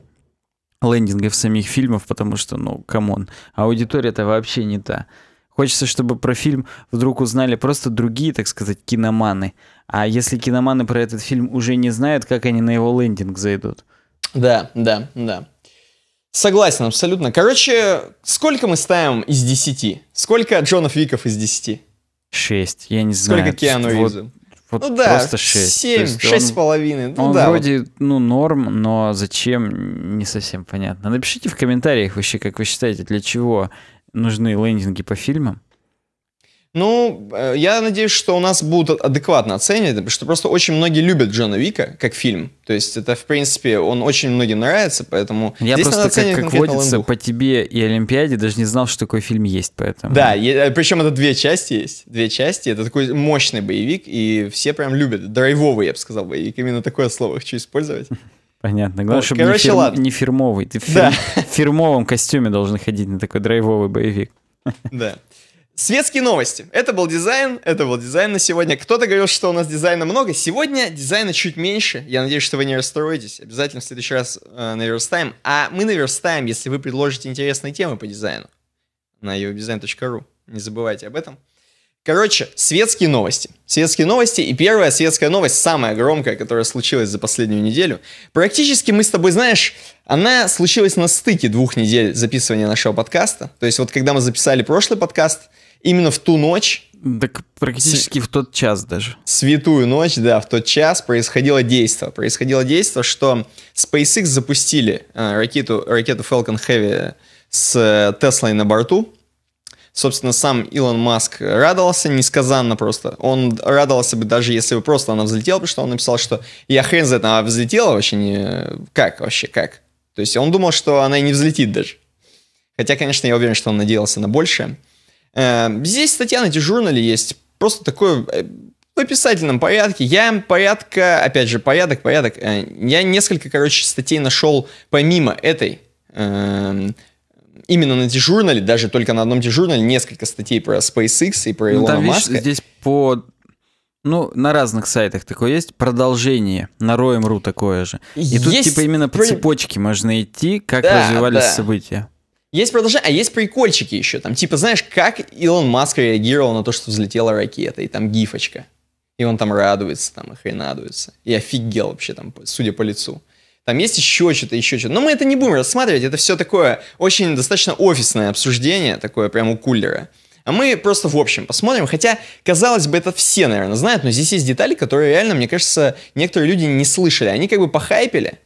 лендингов самих фильмов, потому что, ну, камон, аудитория-то вообще не та. Хочется, чтобы про фильм вдруг узнали просто другие, так сказать, киноманы. А если киноманы про этот фильм уже не знают, как они на его лендинг зайдут? Да, да, да. Согласен абсолютно. Короче, сколько мы ставим из 10? Сколько Джонов Виков из 10? 6, я не знаю. Сколько Киану вот, Ризу? Вот ну да, просто 6. 7, 6 с половиной. Ну, он да, вроде, вот. ну, норм, но зачем, не совсем понятно. Напишите в комментариях вообще, как вы считаете, для чего нужны лендинги по фильмам. Ну, э, я надеюсь, что у нас будут адекватно оценивать, потому что просто очень многие любят Джона Вика как фильм. То есть это, в принципе, он очень многим нравится, поэтому... Я здесь просто, надо как, как водится, по тебе и Олимпиаде даже не знал, что такой фильм есть, поэтому... Да, я, э, причем это две части есть. Две части. Это такой мощный боевик, и все прям любят. Драйвовый, я бы сказал, боевик. Именно такое слово хочу использовать. Понятно. Главное, ну, чтобы короче, не, фир... Ладно. не фирмовый. Ты в, фир... да. фирмовом костюме должен ходить на такой драйвовый боевик. Да. Светские новости. Это был дизайн, это был дизайн на сегодня. Кто-то говорил, что у нас дизайна много. Сегодня дизайна чуть меньше. Я надеюсь, что вы не расстроитесь. Обязательно в следующий раз э, наверстаем. А мы наверстаем, если вы предложите интересные темы по дизайну на uvdesign.ru. Не забывайте об этом. Короче, светские новости. Светские новости. И первая светская новость, самая громкая, которая случилась за последнюю неделю. Практически мы с тобой, знаешь, она случилась на стыке двух недель записывания нашего подкаста. То есть вот когда мы записали прошлый подкаст, именно в ту ночь... Так практически с... в тот час даже. Святую ночь, да, в тот час происходило действие. Происходило действие, что SpaceX запустили э, ракету, ракету Falcon Heavy с э, Теслой на борту Собственно, сам Илон Маск радовался несказанно просто. Он радовался бы даже, если бы просто она взлетела, потому что он написал, что я хрен за это, она взлетела вообще не... Как вообще, как? То есть он думал, что она и не взлетит даже. Хотя, конечно, я уверен, что он надеялся на большее. Э, здесь статья на журнале есть. Просто такое э, в описательном порядке. Я порядка, опять же, порядок, порядок. Э, я несколько, короче, статей нашел помимо этой эм, именно на дежурнале, даже только на одном дежурнале, несколько статей про SpaceX и про ну, Илона там, Маска. Видишь, здесь по ну, на разных сайтах такое есть. Продолжение. На Роем.ру такое же. И есть... тут, типа, именно по цепочке можно идти, как да, развивались да. события. Есть продолжение, а есть прикольчики еще. Там, типа, знаешь, как Илон Маск реагировал на то, что взлетела ракета, и там гифочка. И он там радуется, там, и хренадуется. И офигел вообще там, судя по лицу. Там есть еще что-то, еще что-то. Но мы это не будем рассматривать, это все такое очень достаточно офисное обсуждение, такое прямо у кулера. А мы просто в общем посмотрим, хотя, казалось бы, это все, наверное, знают, но здесь есть детали, которые реально, мне кажется, некоторые люди не слышали. Они как бы похайпили,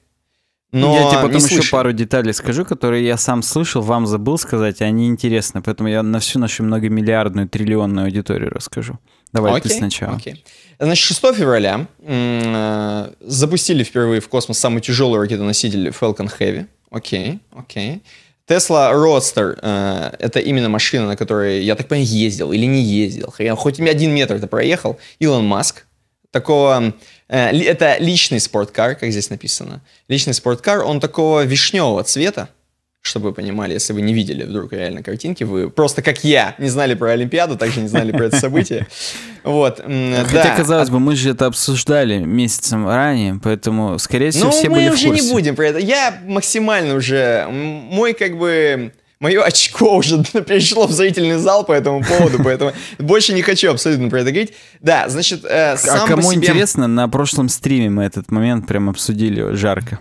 но я тебе потом еще пару деталей скажу, которые я сам слышал, вам забыл сказать, они интересны, поэтому я на всю нашу многомиллиардную, триллионную аудиторию расскажу. Давай окей, ты сначала. Окей. Значит, 6 февраля э, запустили впервые в космос самый тяжелый ракетоноситель Falcon Heavy. Окей, окей. Tesla Roadster э, — это именно машина, на которой, я так понимаю, ездил или не ездил. Хрен, хоть один метр это проехал. Илон Маск. Такого... Э, это личный спорткар, как здесь написано. Личный спорткар, он такого вишневого цвета чтобы вы понимали, если вы не видели вдруг реально картинки, вы просто, как я, не знали про Олимпиаду, также не знали про это событие. Вот, Хотя, казалось бы, мы же это обсуждали месяцем ранее, поэтому, скорее всего, ну, все были в курсе. мы уже не будем про это. Я максимально уже... Мой, как бы... Мое очко уже перешло в зрительный зал по этому поводу, поэтому больше не хочу абсолютно про это говорить. Да, значит, э, а сам А кому интересно, на прошлом стриме мы этот момент прям обсудили жарко.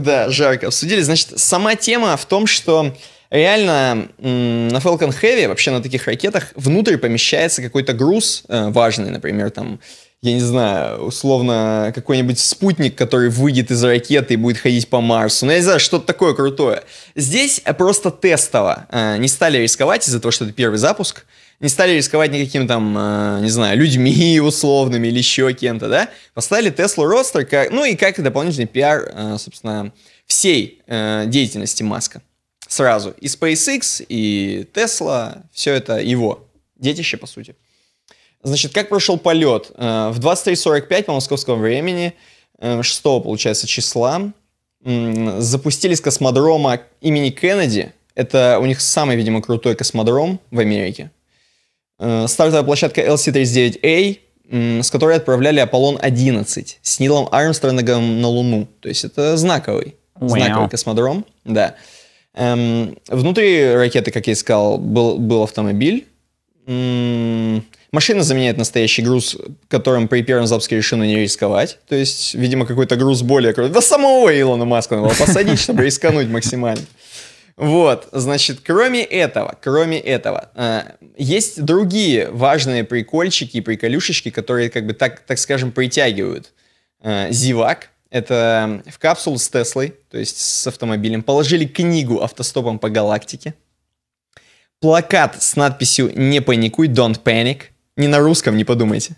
Да, жарко обсудили. Значит, сама тема в том, что реально на Falcon Heavy, вообще на таких ракетах, внутрь помещается какой-то груз э, важный, например, там, я не знаю, условно, какой-нибудь спутник, который выйдет из ракеты и будет ходить по Марсу. Ну, я не знаю, что-то такое крутое. Здесь просто тестово. Э, не стали рисковать из-за того, что это первый запуск не стали рисковать никаким там, э, не знаю, людьми условными или еще кем-то, да, поставили Tesla Roadster, как, ну и как дополнительный пиар, э, собственно, всей э, деятельности Маска. Сразу. И SpaceX, и Tesla, все это его детище, по сути. Значит, как прошел полет? Э, в 23.45 по московскому времени, э, получается числа, э, запустили с космодрома имени Кеннеди, это у них самый, видимо, крутой космодром в Америке. Э, стартовая площадка LC-39A, с которой отправляли Аполлон-11 с Нилом Армстронгом на Луну. То есть это знаковый, знаковый космодром. Да. Эм, внутри ракеты, как я и сказал, был, был автомобиль. М-м, машина заменяет настоящий груз, которым при первом запуске решено не рисковать. То есть, видимо, какой-то груз более крутой. Да самого Илона Маска надо посадить, чтобы рискануть максимально. Вот, значит, кроме этого, кроме этого, э, есть другие важные прикольчики и приколюшечки, которые, как бы, так, так скажем, притягивают э, зевак. Это в капсулу с Теслой, то есть с автомобилем, положили книгу автостопом по галактике, плакат с надписью «Не паникуй, don't panic», не на русском, не подумайте,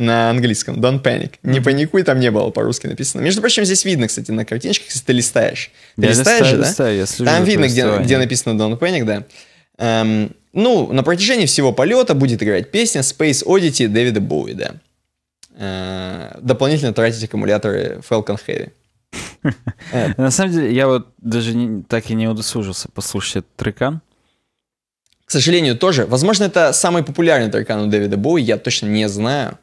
на английском. Don't panic. Mm-hmm. Не паникуй, там не было по-русски написано. Между прочим, здесь видно, кстати, на картиночках, если ты листаешь. Ты я листаешь листаю, же, да? Листаю, я слежу там видно, где, где написано Don't panic, да. Эм, ну, на протяжении всего полета будет играть песня Space Oddity Дэвида Боуи, да. Э, дополнительно тратить аккумуляторы Falcon Heavy. На самом деле, я вот даже так и не удосужился послушать этот трекан. К сожалению, тоже. Возможно, это самый популярный трекан у Дэвида Боуи, я точно не знаю.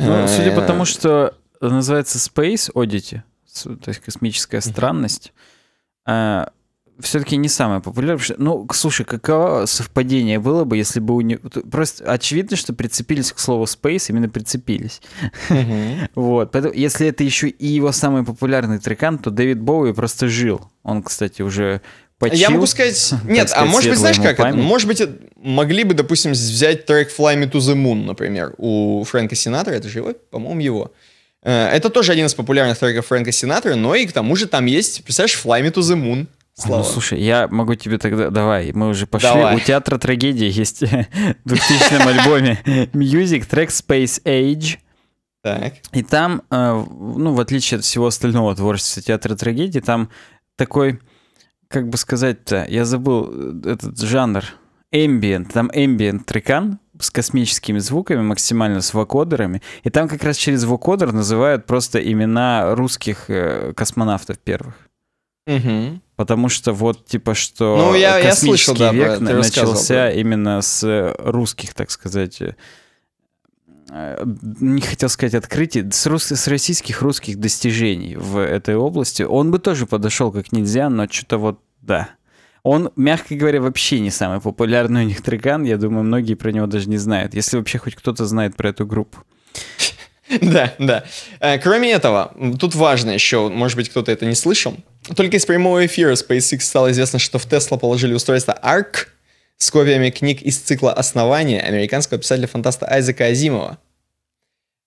Ну, э, судя по тому, что называется Space Oddity, то есть космическая странность, э, все-таки не самая популярная. Ну, слушай, каково совпадение было бы, если бы у него... Просто очевидно, что прицепились к слову Space, именно прицепились. вот. Поэтому, если это еще и его самый популярный трекан, то Дэвид Боуи просто жил. Он, кстати, уже почил. Я могу сказать... Нет, а сказать, а может быть, знаешь как? Память? Может быть, могли бы, допустим, взять трек Fly Me to the Moon, например, у Фрэнка Синатора. Это же его, по-моему, его. Э, это тоже один из популярных треков Фрэнка Синатора, но и к тому же там есть, представляешь, Fly Me to the Moon. А, ну, слава. Ну, слушай, я могу тебе тогда... Давай, мы уже пошли. Давай. У театра трагедии есть в 2000 альбоме Music, Track Space Age. Так. И там, э, ну, в отличие от всего остального творчества театра трагедии, там такой как бы сказать-то, я забыл э, этот жанр, ambient, там ambient трекан с космическими звуками, максимально с вокодерами. И там как раз через вокодер называют просто имена русских э, космонавтов первых. Угу. Потому что вот типа что ну, я, космический я слышал, век да, начался именно с русских, так сказать, э, Э, не хотел сказать открытие, с, рус, с российских русских достижений в этой области. Он бы тоже подошел как нельзя, но что-то вот да. Он, мягко говоря, вообще не самый популярный у них трекан. Я думаю, многие про него даже не знают. Если вообще хоть кто-то знает про эту группу. Да, да. Э, кроме этого, тут важно еще, может быть, кто-то это не слышал. Только из прямого эфира SpaceX стало известно, что в Tesla положили устройство ARC, с копиями книг из цикла «Основание» американского писателя-фантаста Айзека Азимова.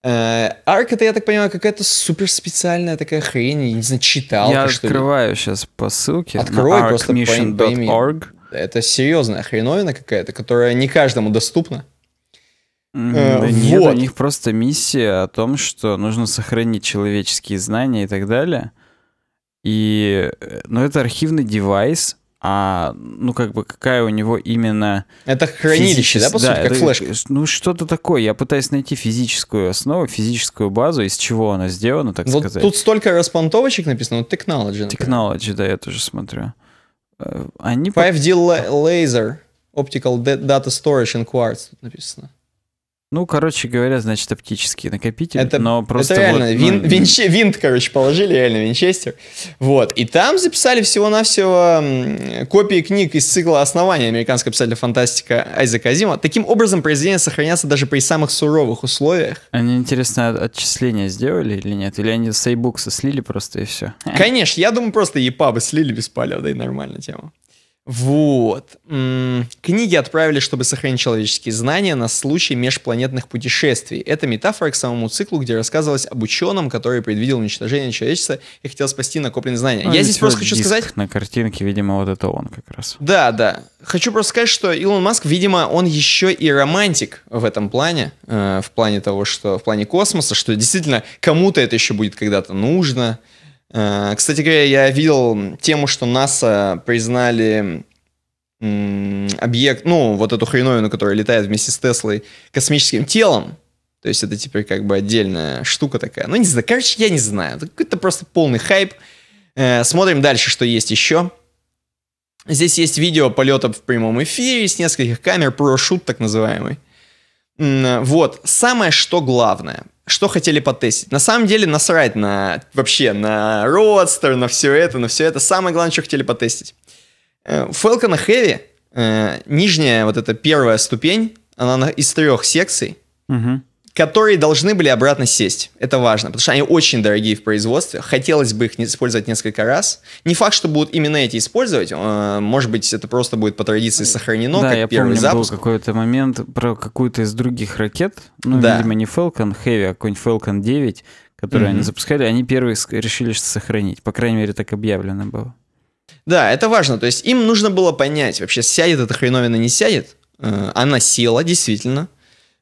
Э, арк это, я так понимаю, какая-то суперспециальная такая хрень, я не знаю, читал. Я что открываю ли? сейчас по ссылке. Открой на просто arcmission.org. Это серьезная хреновина какая-то, которая не каждому доступна. Mm, э, да вот. нет, у них просто миссия о том, что нужно сохранить человеческие знания и так далее. И, э, но ну, это архивный девайс, а ну как бы какая у него именно... Это хранилище, физичес... да, по сути, да, как это, флешка? Ну что-то такое, я пытаюсь найти физическую основу, физическую базу, из чего она сделана, так вот сказать. тут столько распонтовочек написано, вот Technology, например. Technology, да, я тоже смотрю. Э, они... 5D Laser, Optical Data Storage and Quartz тут написано. Ну, короче говоря, значит, оптические накопители. Это, но просто это реально, вот, вин, ну... винч, винт, короче, положили, реально, винчестер. Вот, и там записали всего-навсего копии книг из цикла «Основания» американской писателя фантастика Айзека Азима. Таким образом, произведения сохранятся даже при самых суровых условиях. Они, интересно, отчисления сделали или нет? Или они с айбукса слили просто и все? Конечно, я думаю, просто епабы слили без палева, да и нормальная тема. Вот. Книги отправили, чтобы сохранить человеческие знания на случай межпланетных путешествий. Это метафора к самому циклу, где рассказывалось об ученом, который предвидел уничтожение человечества и хотел спасти накопленные знания. Ну, Я здесь просто хочу сказать... На картинке, видимо, вот это он как раз. Да, да. Хочу просто сказать, что Илон Маск, видимо, он еще и романтик в этом плане, э, в плане того, что... В плане космоса, что действительно кому-то это еще будет когда-то нужно. Э, кстати говоря, я видел тему, что НАСА признали объект, ну, вот эту хреновину, которая летает вместе с Теслой, космическим телом. То есть это теперь как бы отдельная штука такая. Ну, не знаю, короче, я не знаю. Это просто полный хайп. Э, смотрим дальше, что есть еще. Здесь есть видео полета в прямом эфире с нескольких камер, прошут так называемый. Вот, самое что главное что хотели потестить. На самом деле насрать на вообще на Roadster, на все это, на все это. Самое главное, что хотели потестить. Falcon э, Heavy, э, нижняя вот эта первая ступень, она из трех секций. Угу которые должны были обратно сесть. Это важно, потому что они очень дорогие в производстве. Хотелось бы их использовать несколько раз. Не факт, что будут именно эти использовать. Э, может быть, это просто будет по традиции сохранено, да, как я первый помню, запуск. был какой-то момент про какую-то из других ракет. Ну, да. видимо, не Falcon Heavy, а какой-нибудь Falcon 9, которые mm-hmm. они запускали. Они первые решили что сохранить. По крайней мере, так объявлено было. Да, это важно. То есть им нужно было понять, вообще сядет эта хреновина, не сядет. Э, она села, действительно.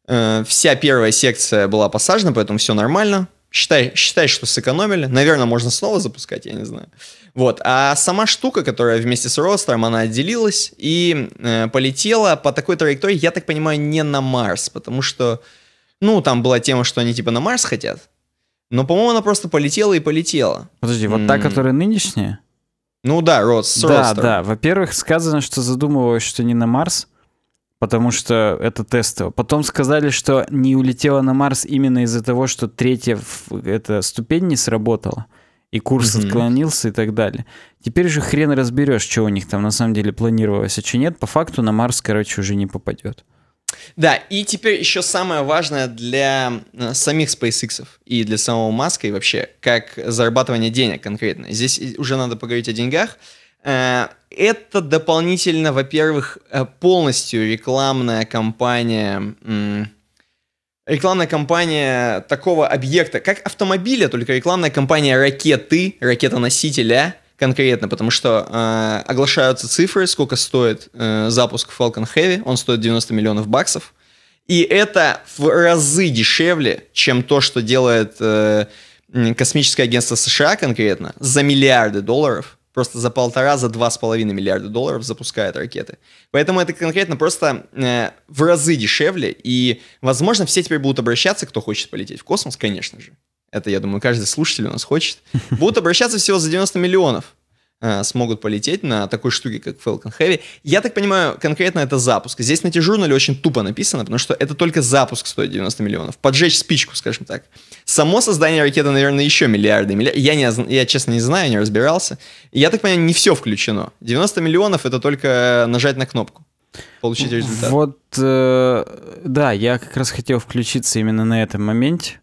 Э, вся первая секция была посажена, поэтому все нормально. Считай, считай, что сэкономили. Наверное, можно снова запускать, я не знаю. Вот. А сама штука, которая вместе с ростером, она отделилась и э, полетела по такой траектории, я так понимаю, не на Марс, потому что, ну, там была тема, что они типа на Марс хотят. Но, по-моему, она просто полетела и полетела. Подожди, вот М -м. та, которая нынешняя? Ну да, ростер. Да, Ростер. да. Во-первых, сказано, что задумывалось, что не на Марс потому что это тестово. Потом сказали, что не улетела на Марс именно из-за того, что третья эта ступень не сработала, и курс mm-hmm. отклонился и так далее. Теперь же хрен разберешь, что у них там на самом деле планировалось, а что нет. По факту на Марс, короче, уже не попадет. Да, и теперь еще самое важное для э, самих SpaceX и для самого Маска и вообще, как зарабатывание денег конкретно. Здесь э, уже надо поговорить о деньгах. Э, это дополнительно, во-первых, э, полностью рекламная кампания рекламная кампания такого объекта, как автомобиля, только рекламная кампания ракеты, ракетоносителя конкретно, потому что э, оглашаются цифры, сколько стоит э, запуск Falcon Heavy, он стоит 90 миллионов баксов, и это в разы дешевле, чем то, что делает э, космическое агентство США конкретно, за миллиарды долларов – просто за полтора, за два с половиной миллиарда долларов запускает ракеты. Поэтому это конкретно просто э, в разы дешевле, и, возможно, все теперь будут обращаться, кто хочет полететь в космос, конечно же. Это, я думаю, каждый слушатель у нас хочет. Будут обращаться всего за 90 миллионов. Э, смогут полететь на такой штуке, как Falcon Heavy. Я так понимаю, конкретно это запуск. Здесь на дежурнале очень тупо написано, потому что это только запуск стоит 90 миллионов. Поджечь спичку, скажем так. Само создание ракеты, наверное, еще миллиарды. миллиарды. Я, не, я, честно, не знаю, не разбирался. Я так понимаю, не все включено. 90 миллионов — это только э, нажать на кнопку. Получить результат. Вот, э, да, я как раз хотел включиться именно на этом моменте.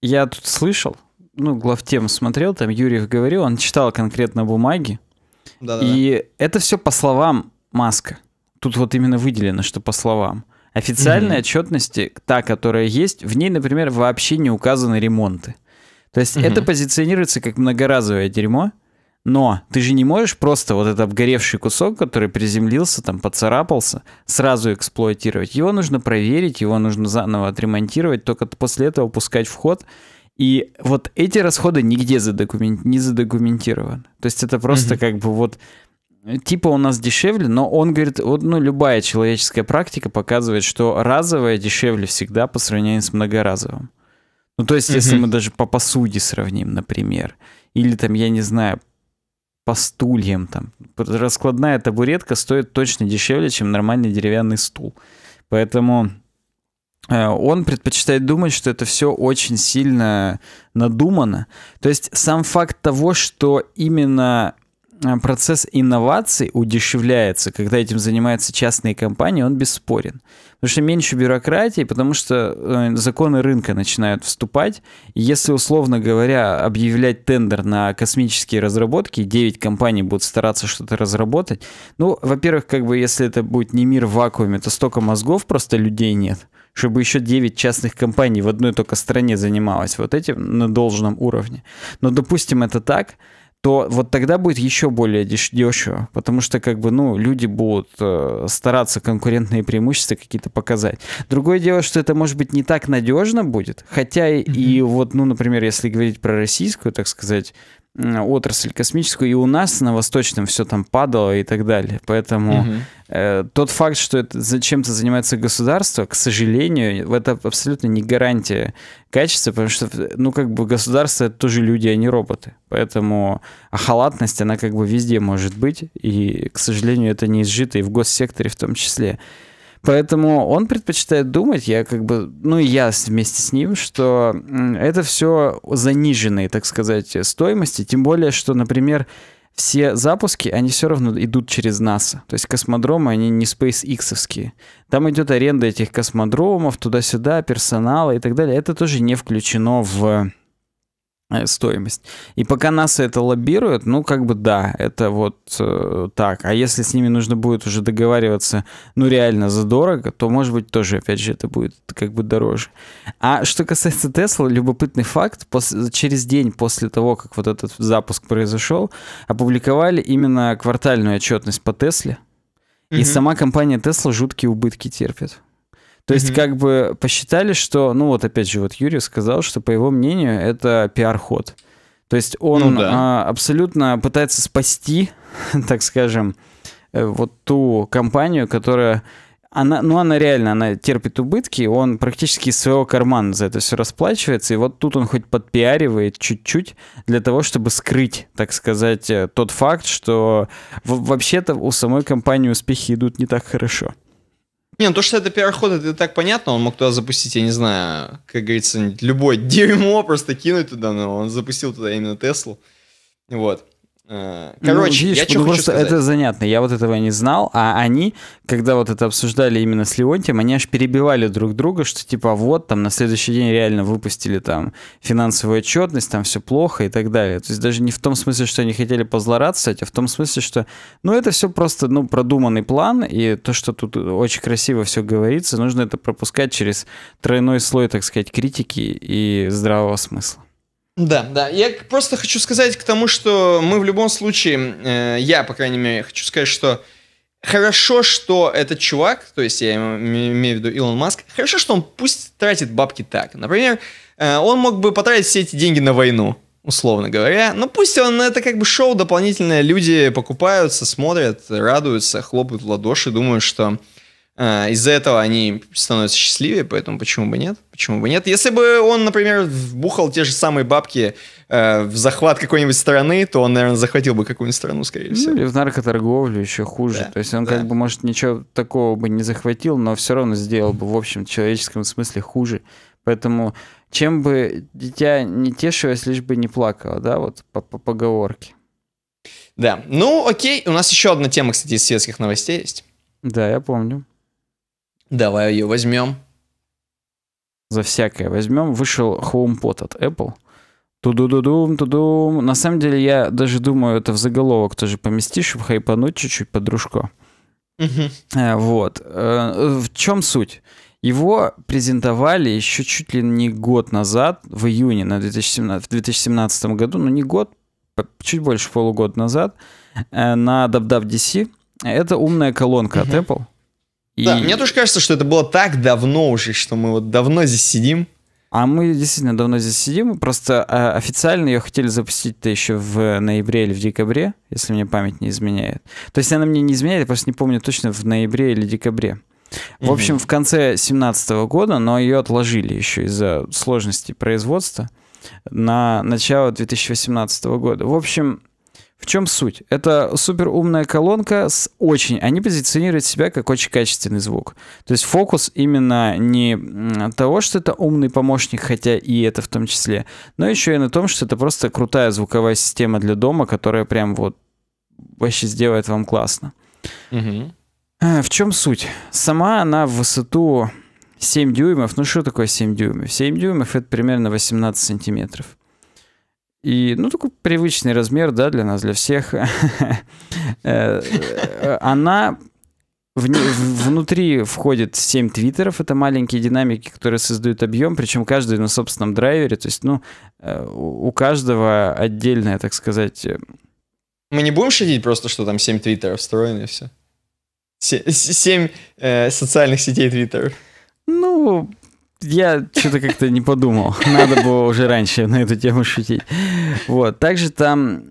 Я тут слышал, ну, главтем смотрел, там Юрий говорил, он читал конкретно бумаги. Да-да-да. И это все по словам Маска. Тут вот именно выделено, что по словам. Официальной mm отчетности, та, которая есть, в ней, например, вообще не указаны ремонты. То есть mm это позиционируется как многоразовое дерьмо, но ты же не можешь просто вот этот обгоревший кусок, который приземлился, там, поцарапался, сразу эксплуатировать. Его нужно проверить, его нужно заново отремонтировать, только после этого пускать в ход. И вот эти расходы нигде задокумен... не задокументированы. То есть это просто mm как бы вот типа у нас дешевле, но он говорит, вот, ну, любая человеческая практика показывает, что разовое дешевле всегда по сравнению с многоразовым. Ну, то есть, mm если мы даже по посуде сравним, например, или там, я не знаю, по стульям, там, раскладная табуретка стоит точно дешевле, чем нормальный деревянный стул. Поэтому Э, он предпочитает думать, что это все очень сильно надумано. То есть сам факт того, что именно э, процесс инноваций удешевляется, когда этим занимаются частные компании, он бесспорен. Потому что меньше бюрократии, потому что э, законы рынка начинают вступать. Если, условно говоря, объявлять тендер на космические разработки, 9 компаний будут стараться что-то разработать, ну, во-первых, как бы если это будет не мир в вакууме, то столько мозгов просто людей нет чтобы еще 9 частных компаний в одной только стране занималось вот этим на должном уровне. Но, допустим, это так, то вот тогда будет еще более дешево, потому что как бы, ну, люди будут э, стараться конкурентные преимущества какие-то показать. Другое дело, что это может быть не так надежно будет, хотя mm-hmm. и вот, ну, например, если говорить про российскую, так сказать, отрасль космическую, и у нас на Восточном все там падало и так далее. Поэтому угу. э, тот факт, что это зачем-то занимается государство, к сожалению, это абсолютно не гарантия качества, потому что, ну, как бы государство — это тоже люди, а не роботы. Поэтому а халатность, она как бы везде может быть, и, к сожалению, это не изжито, и в госсекторе в том числе. Поэтому он предпочитает думать, я как бы, ну и я вместе с ним, что это все заниженные, так сказать, стоимости. Тем более, что, например, все запуски, они все равно идут через НАСА. То есть космодромы, они не SpaceX-овские. Там идет аренда этих космодромов, туда-сюда, персонала и так далее. Это тоже не включено в Э, стоимость. И пока нас это лоббирует, ну как бы да, это вот э, так. А если с ними нужно будет уже договариваться, ну реально задорого, то может быть тоже, опять же, это будет как бы дороже. А что касается Tesla, любопытный факт, после, через день после того, как вот этот запуск произошел, опубликовали именно квартальную отчетность по Тесле. Mm-hmm. И сама компания Tesla жуткие убытки терпит. То есть, mm-hmm. как бы посчитали, что, ну вот опять же, вот Юрий сказал, что, по его мнению, это пиар-ход. То есть он ну, да. а, абсолютно пытается спасти, так скажем, э, вот ту компанию, которая она, ну, она реально, она терпит убытки, он практически из своего кармана за это все расплачивается, и вот тут он хоть подпиаривает чуть-чуть для того, чтобы скрыть, так сказать, э, тот факт, что вообще-то у самой компании успехи идут не так хорошо. Не, ну то, что это пиар-ход, это так понятно, он мог туда запустить, я не знаю, как говорится, любой дерьмо просто кинуть туда, но он запустил туда именно Теслу. Вот. Э, ну, короче, ну, видишь, я что хочу сказать. это занятно. Я вот этого не знал, а они, когда вот это обсуждали именно с Леонтием, они аж перебивали друг друга, что типа вот там на следующий день реально выпустили там финансовую отчетность, там все плохо и так далее. То есть даже не в том смысле, что они хотели позлорадствовать, а в том смысле, что ну это все просто ну продуманный план и то, что тут очень красиво все говорится, нужно это пропускать через тройной слой, так сказать, критики и здравого смысла. Да, да. Я просто хочу сказать к тому, что мы в любом случае, э, я, по крайней мере, хочу сказать, что хорошо, что этот чувак, то есть я имею в виду Илон Маск, хорошо, что он пусть тратит бабки так. Например, э, он мог бы потратить все эти деньги на войну, условно говоря. Но пусть он, это как бы шоу дополнительное, люди покупаются, смотрят, радуются, хлопают в ладоши, думают, что а, из-за этого они становятся счастливее, поэтому почему бы нет? Почему бы нет? Если бы он, например, вбухал те же самые бабки э, в захват какой-нибудь страны, то он, наверное, захватил бы какую-нибудь страну, скорее ну, всего. Ну, или в наркоторговлю еще хуже. Да, то есть он да. как бы, может, ничего такого бы не захватил, но все равно сделал бы, в общем, в человеческом смысле хуже. Поэтому чем бы дитя не тешилось, лишь бы не плакало, да, вот по, -по поговорке. Да. Ну, окей, у нас еще одна тема, кстати, из светских новостей есть. Да, я помню. Давай ее возьмем. За всякое возьмем. Вышел HomePod от Apple. Ту-ду-ду-дум, ту-дум. На самом деле, я даже думаю, это в заголовок тоже поместишь, чтобы хайпануть чуть-чуть подружку. Э, вот. Э, в чем суть? Его презентовали еще чуть ли не год назад, в июне на 2017, в 2017 году, ну не год, чуть больше полугода назад, э, на WWDC. Это умная колонка от Apple и... Да, мне тоже кажется, что это было так давно уже, что мы вот давно здесь сидим. А мы действительно давно здесь сидим, просто э, официально ее хотели запустить-то еще в ноябре или в декабре, если мне память не изменяет. То есть она мне не изменяет, я просто не помню точно в ноябре или декабре. В общем, в конце 2017 года, но ее отложили еще из-за сложности производства на начало 2018 года. В общем, в чем суть? Это супер умная колонка с очень... Они позиционируют себя как очень качественный звук. То есть фокус именно не того, что это умный помощник, хотя и это в том числе, но еще и на том, что это просто крутая звуковая система для дома, которая прям вот вообще сделает вам классно. Угу. В чем суть? Сама она в высоту 7 дюймов. Ну что такое 7 дюймов? 7 дюймов это примерно 18 сантиметров. И, ну, такой привычный размер, да, для нас, для всех. Э, э, она внутри входит 7 твиттеров, это маленькие динамики, которые создают объем, причем каждый на собственном драйвере, то есть, ну, э, у каждого отдельная, так сказать... Мы не будем шутить просто, что там 7 твиттеров встроены и все? 7 э, социальных сетей твиттеров. Ну, я что-то как-то не подумал. Надо было уже раньше на эту тему шутить. Вот. Также там...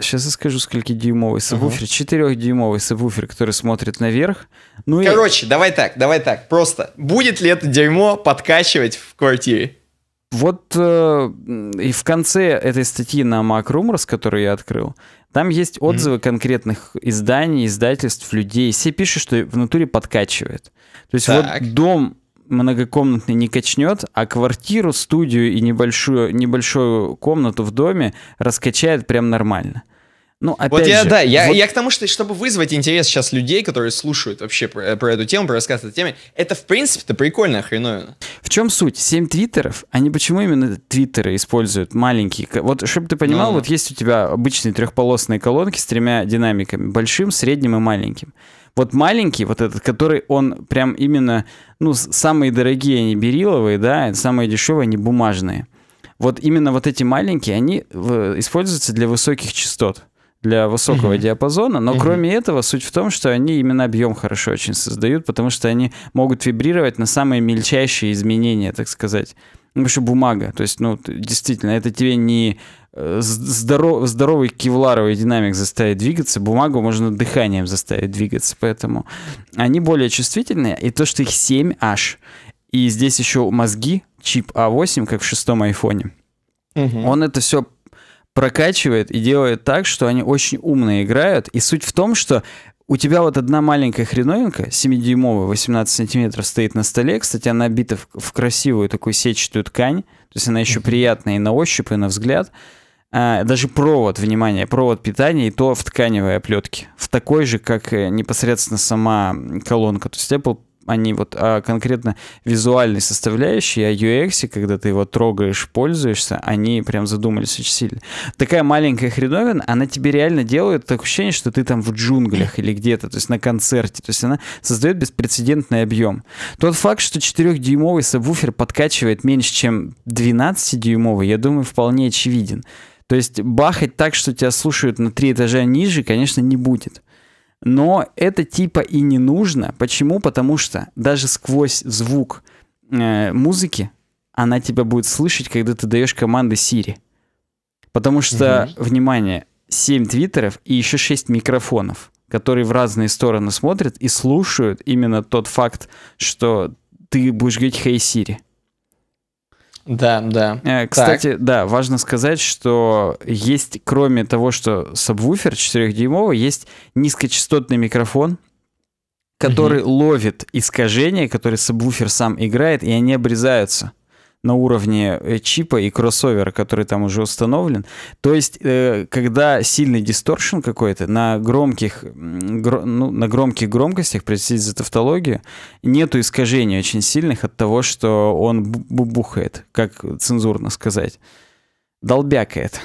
Сейчас э, я скажу, скольки дюймовый сабвуфер. Четырехдюймовый uh-huh. сабвуфер, который смотрит наверх. Ну Короче, и... давай так, давай так. Просто будет ли это дерьмо подкачивать в квартире? Вот э, и в конце этой статьи на Mac Rumors, которую я открыл, там есть отзывы mm-hmm. конкретных изданий, издательств, людей. Все пишут, что в натуре подкачивает. То есть так. вот дом многокомнатный не качнет, а квартиру, студию и небольшую, небольшую комнату в доме раскачает прям нормально. Ну, опять вот я, же, да, я, вот... я к тому, что чтобы вызвать интерес сейчас людей, которые слушают вообще про, э, про эту тему, про рассказ этой теме, это в принципе-то прикольно, хреновина. В чем суть? Семь твиттеров, они почему именно твиттеры используют маленькие? Вот, чтобы ты понимал, ну, вот есть у тебя обычные трехполосные колонки с тремя динамиками, большим, средним и маленьким. Вот маленький, вот этот, который он прям именно, ну, самые дорогие они бериловые, да, самые дешевые они бумажные. Вот именно вот эти маленькие, они используются для высоких частот для высокого uh-huh. диапазона, но uh-huh. кроме этого суть в том, что они именно объем хорошо очень создают, потому что они могут вибрировать на самые мельчайшие изменения, так сказать. Ну, еще бумага. То есть, ну, действительно, это тебе не э, здоров, здоровый кевларовый динамик заставит двигаться, бумагу можно дыханием заставить двигаться, поэтому они более чувствительные, и то, что их 7 аж, и здесь еще мозги, чип А8, как в шестом айфоне, угу. он это все прокачивает и делает так, что они очень умно играют. И суть в том, что у тебя вот одна маленькая хреновинка, 7-дюймовая, 18 сантиметров, стоит на столе. Кстати, она обита в, в красивую такую сетчатую ткань. То есть она еще приятная и на ощупь, и на взгляд. А, даже провод, внимание, провод питания, и то в тканевой оплетке. В такой же, как э, непосредственно сама колонка. То есть Apple они вот а конкретно визуальной составляющей, о а UX, когда ты его трогаешь, пользуешься, они прям задумались очень сильно. Такая маленькая хреновина, она тебе реально делает такое ощущение, что ты там в джунглях или где-то, то есть на концерте. То есть она создает беспрецедентный объем. Тот факт, что 4-дюймовый сабвуфер подкачивает меньше, чем 12-дюймовый, я думаю, вполне очевиден. То есть бахать так, что тебя слушают на три этажа ниже, конечно, не будет но это типа и не нужно. Почему? Потому что даже сквозь звук э, музыки она тебя будет слышать, когда ты даешь команды Siri. Потому что, угу. внимание, 7 твиттеров и еще 6 микрофонов, которые в разные стороны смотрят и слушают именно тот факт, что ты будешь говорить «Hey Siri». Да, да. Э, кстати, так. да, важно сказать, что есть, кроме того, что сабвуфер 4-дюймовый, есть низкочастотный микрофон, который угу. ловит искажения, которые сабвуфер сам играет, и они обрезаются на уровне э, чипа и кроссовера, который там уже установлен. То есть, э, когда сильный дисторшн какой-то на громких, гро, ну, на громких громкостях, простите за тавтологию, нету искажений очень сильных от того, что он бубухает, как цензурно сказать. Долбякает.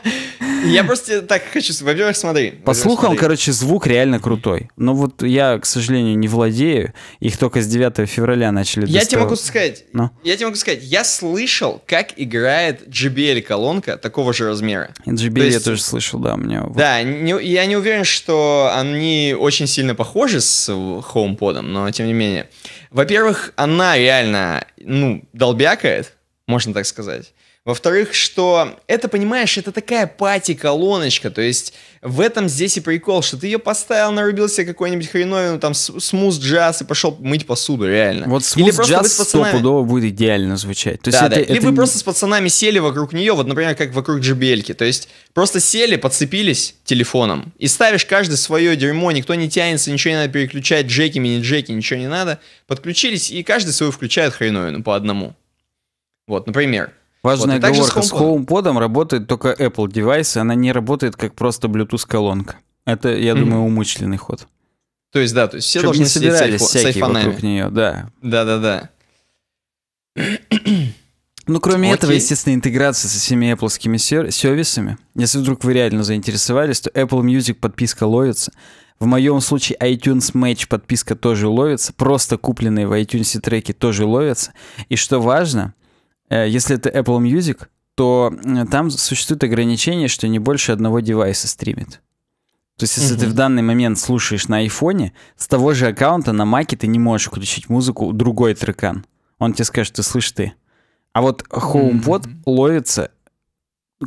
Я просто так хочу. Во-первых, смотри. По слухам, короче, звук реально крутой. Но ну вот я, к сожалению, не владею. Их только с 9 февраля начали Я тебе могу сказать. Ну? Я тебе могу сказать. Я слышал, как играет JBL-колонка такого же размера. JBL я тоже слышал, да, у меня. Да, я не уверен, что они очень сильно похожи с HomePod, но тем не менее. Во-первых, она реально, ну, долбякает, можно так сказать. Во-вторых, что это, понимаешь, это такая пати-колоночка, то есть в этом здесь и прикол, что ты ее поставил, нарубил себе какой-нибудь хреновину, там, смуз-джаз и пошел мыть посуду, реально. Вот смуз-джаз стопудово будет идеально звучать. То есть да, это, Либо это... вы просто с пацанами сели вокруг нее, вот, например, как вокруг джебельки, то есть просто сели, подцепились телефоном и ставишь каждый свое дерьмо, никто не тянется, ничего не надо переключать, джеки, мини-джеки, ничего не надо, подключились и каждый свою включает хреновину по одному. Вот, например. Важная вот, оговорка, с HomePod. работает только Apple девайсы, она не работает как просто Bluetooth-колонка. Это, я mm-hmm. думаю, умышленный ход. То есть, да, то есть все Чтобы должны не собирались с, всякие вокруг нее, да. Да-да-да. Ну, кроме Окей. этого, естественно, интеграция со всеми Apple сервисами. Если вдруг вы реально заинтересовались, то Apple Music подписка ловится. В моем случае iTunes Match подписка тоже ловится. Просто купленные в iTunes треки тоже ловятся. И что важно, Э, если это Apple Music, то э, там существует ограничение, что не больше одного девайса стримит. То есть, если угу. ты в данный момент слушаешь на айфоне, с того же аккаунта на маке ты не можешь включить музыку другой трекан. Он тебе скажет, ты слышишь ты. А вот HomePod угу. ловится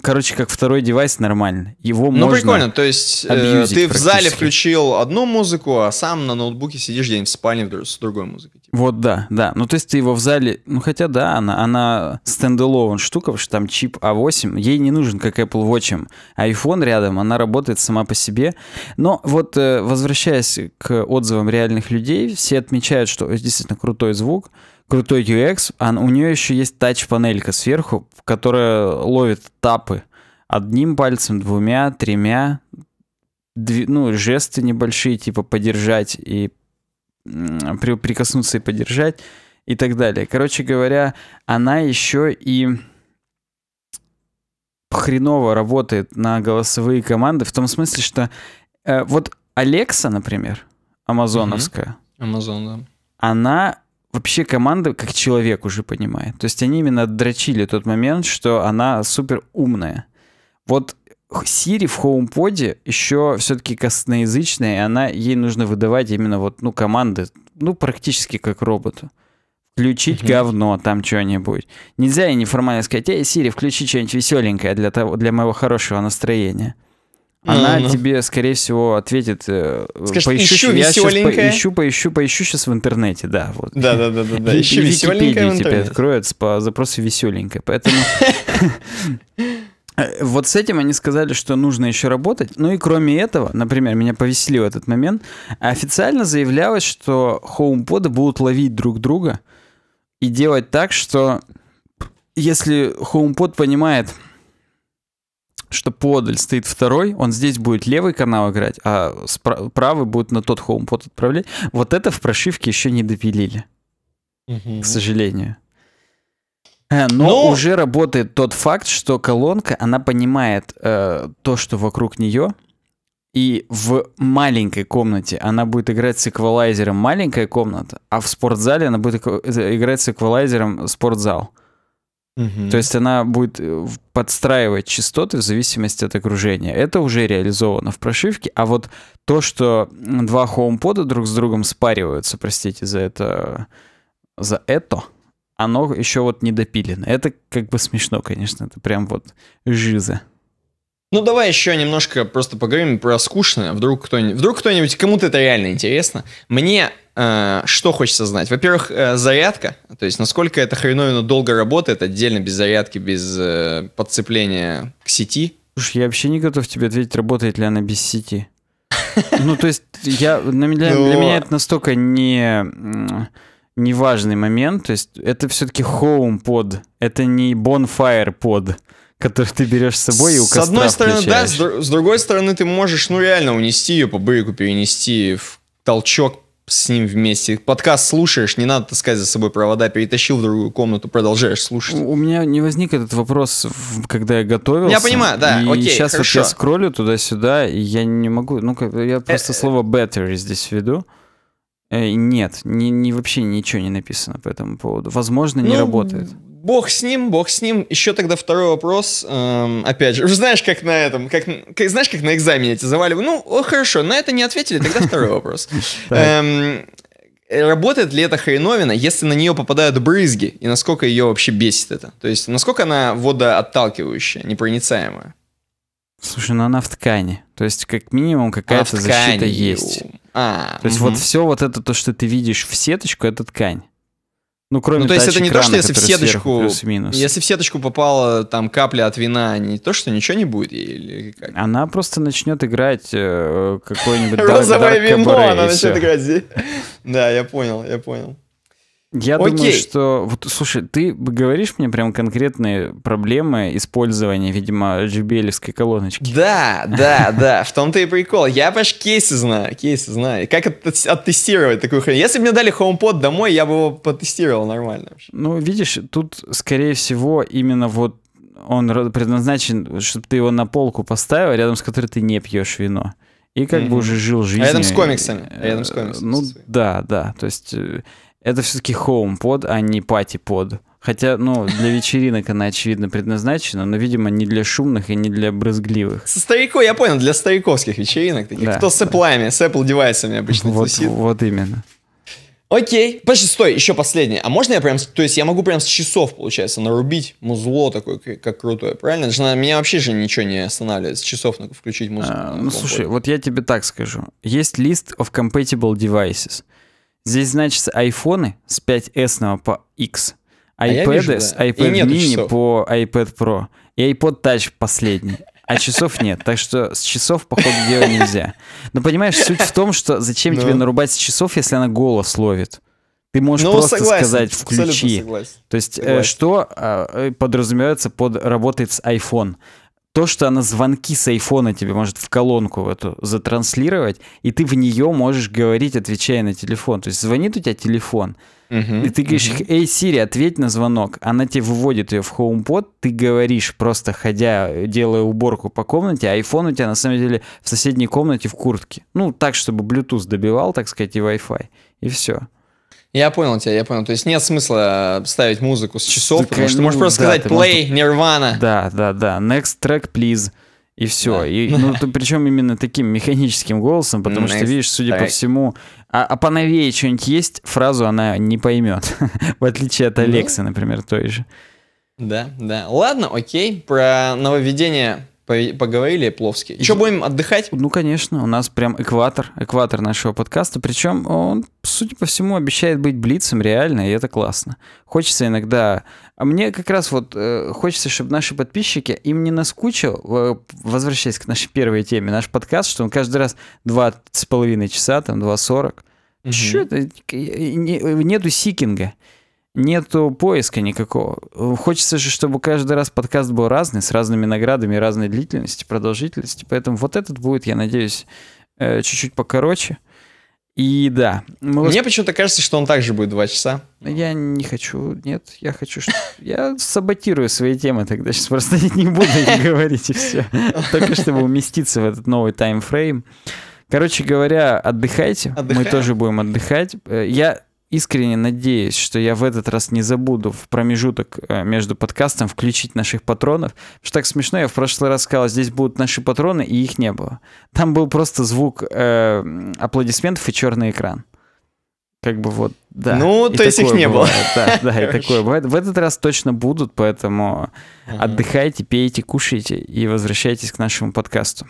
короче, как второй девайс нормально. Его ну, можно Ну, прикольно, то есть э, ты в зале включил одну музыку, а сам на ноутбуке сидишь день в спальне с другой музыкой. Типа. Вот, да, да. Ну, то есть ты его в зале... Ну, хотя, да, она, она стендалован штука, потому что там чип а 8 ей не нужен, как Apple Watch. А iPhone рядом, она работает сама по себе. Но вот, э, возвращаясь к отзывам реальных людей, все отмечают, что действительно крутой звук, крутой UX, а у нее еще есть тач-панелька сверху, которая ловит тапы одним пальцем, двумя, тремя, дв... ну, жесты небольшие, типа подержать и при... прикоснуться и подержать и так далее. Короче говоря, она еще и хреново работает на голосовые команды, в том смысле, что э, вот Алекса, например, амазоновская, Amazon, да. она вообще команда как человек уже понимает. То есть они именно дрочили тот момент, что она супер умная. Вот Siri в HomePod еще все-таки косноязычная, и она, ей нужно выдавать именно вот, ну, команды, ну, практически как роботу. Включить mm-hmm. говно, там что-нибудь. Нельзя и неформально сказать, эй, Siri, включи что-нибудь веселенькое для, того, для моего хорошего настроения она mm-hmm. тебе, скорее всего, ответит, э, Скажет, поищу, ищу я веселенькое. сейчас поищу, поищу, поищу сейчас в интернете, да, вот. Да, да, да, да, да. Ищу веселенькое тебе откроют по запросу веселенькое, поэтому... Вот с этим они сказали, что нужно еще работать. Ну и кроме этого, например, меня повеселил этот момент, официально заявлялось, что хоумподы будут ловить друг друга и делать так, что если HomePod понимает, что подаль стоит второй, он здесь будет левый канал играть, а правый будет на тот хоумпот отправлять. Вот это в прошивке еще не допилили. Угу. К сожалению. Э, но, Но ну, уже работает тот факт, что колонка, она понимает э, то, что вокруг нее, и в маленькой комнате она будет играть с эквалайзером маленькая комната, а в спортзале она будет играть с эквалайзером спортзал. То есть она будет э, подстраивать частоты в зависимости от окружения. Это уже реализовано в прошивке. А вот то, что два HomePod друг с другом спариваются, простите за это, за это, оно еще вот не допилено. Это как бы смешно, конечно. Это прям вот жиза. Ну, давай еще немножко просто поговорим про скучное. Вдруг кто-нибудь, вдруг кто-нибудь, кому-то это реально интересно. Мне Э, что хочется знать? Во-первых, э, зарядка, то есть насколько эта хреновина долго работает отдельно, без зарядки, без э, подцепления к сети. Слушай, я вообще не готов тебе ответить, работает ли она без сети. Ну, то есть я, для, Но... для ну, меня это настолько не не важный момент, то есть это все-таки home под, это не Bonfire под, который ты берешь с собой и у костра С одной стороны, включаешь. да, с, с другой стороны, ты можешь, ну, реально унести ее по быку, перенести в толчок с ним вместе. Подкаст слушаешь, не надо таскать за собой провода, перетащил в другую комнату, продолжаешь слушать. У меня не возник этот вопрос, когда я готовился. Я понимаю, да, и окей, сейчас хорошо. вот я скроллю туда-сюда, и я не могу, ну, как я просто э, э. слово battery здесь веду. Э, нет, не, не, вообще ничего не написано по этому поводу. Возможно, не ну, работает. Бог с ним, бог с ним. Еще тогда второй вопрос. Эм, опять же, знаешь, как на этом, как, как знаешь, как на экзамене эти заваливают. Ну, о, хорошо, на это не ответили, тогда второй вопрос. Эм, работает ли эта хреновина, если на нее попадают брызги, и насколько ее вообще бесит это? То есть, насколько она водоотталкивающая, непроницаемая? Слушай, ну она в ткани. То есть, как минимум, какая-то защита есть. А, то есть, вот все вот это, то, что ты видишь в сеточку, это ткань. Ну, кроме ну, то есть это не крана, то, что если в сеточку, сверху, если в сеточку попала там капля от вина, не то, что ничего не будет ей или как? Она просто начнет играть э, какой-нибудь Розовое вино, она начнет играть здесь. Да, я понял, я понял. Я Окей. думаю, что... Вот, слушай, ты говоришь мне прям конкретные проблемы использования, видимо, jbl колоночки. Да, да, да, в том-то и прикол. Я аж кейсы знаю, кейсы знаю. Как оттестировать такую хрень? Если бы мне дали HomePod домой, я бы его потестировал нормально. Ну, видишь, тут, скорее всего, именно вот он предназначен, чтобы ты его на полку поставил, рядом с которой ты не пьешь вино и как бы уже жил а жизнью. Рядом с комиксами. Э, рядом с комиксами. Ну да, да. То есть э, это все-таки под, а не пати-под. Хотя, ну, для вечеринок она, очевидно, предназначена, но, видимо, не для шумных и не для брызгливых. Со стариков, я понял, для стариковских вечеринок таких. Да, Кто да. с Apple, с Apple девайсами обычно вот, тусит. Вот именно. Окей. Подожди, стой, еще последнее. А можно я прям, то есть я могу прям с часов, получается, нарубить музло такое, как крутое, правильно? Это же на меня вообще же ничего не останавливает, с часов включить музыку. А, ну, слушай, вот я тебе так скажу. Есть list of compatible devices — Здесь значится айфоны с 5S по X, iPad а с да. iPad mini часов. по iPad Pro и iPod Touch последний. А часов нет, так что с часов, по делать нельзя. Но понимаешь, суть в том, что зачем ну. тебе нарубать с часов, если она голос ловит? Ты можешь ну, просто согласен, сказать «включи». То есть э, согласен. что а, э, подразумевается под «работает с iPhone»? то, что она звонки с айфона тебе может в колонку эту затранслировать, и ты в нее можешь говорить, отвечая на телефон. То есть звонит у тебя телефон, uh-huh, и ты говоришь, uh-huh. эй, Сири, ответь на звонок. Она тебе выводит ее в HomePod, ты говоришь, просто ходя, делая уборку по комнате, а iPhone у тебя на самом деле в соседней комнате в куртке. Ну, так, чтобы Bluetooth добивал, так сказать, и Wi-Fi. И все. Я понял тебя, я понял. То есть нет смысла ставить музыку с часов, так, потому что ну, можешь просто да, сказать play, можешь... Nirvana. Да, да, да. Next track, please. И все. Да. И, ну, то причем именно таким механическим голосом, потому Next что, видишь, судя track. по всему, а, а поновее что-нибудь есть, фразу она не поймет. в отличие от ну. Алекса, например, той же. Да, да. Ладно, окей. Про нововведение поговорили, Пловский. Еще будем отдыхать? Ну, конечно, у нас прям экватор, экватор нашего подкаста. Причем он, судя по всему, обещает быть блицем реально, и это классно. Хочется иногда... А мне как раз вот э, хочется, чтобы наши подписчики, им не наскучил, э, возвращаясь к нашей первой теме, наш подкаст, что он каждый раз 2,5 часа, там 2,40. Угу. Что это? Нету сикинга нету поиска никакого. Хочется же, чтобы каждый раз подкаст был разный, с разными наградами, разной длительности, продолжительности. Поэтому вот этот будет, я надеюсь, э, чуть-чуть покороче. И да. Мы Мне вас... почему-то кажется, что он также будет два часа. Я не хочу, нет, я хочу, что... Я саботирую свои темы тогда, сейчас просто не буду говорить и все. Только чтобы уместиться в этот новый таймфрейм. Короче говоря, отдыхайте. Отдыхаем. Мы тоже будем отдыхать. Э, я искренне надеюсь, что я в этот раз не забуду в промежуток э, между подкастом включить наших патронов. Потому что так смешно, я в прошлый раз сказал, здесь будут наши патроны, и их не было. Там был просто звук э, аплодисментов и черный экран. Как бы вот, да. Ну, и то есть их не бывает. было. Да, да, и такое бывает. В этот раз точно будут, поэтому отдыхайте, пейте, кушайте и возвращайтесь к нашему подкасту.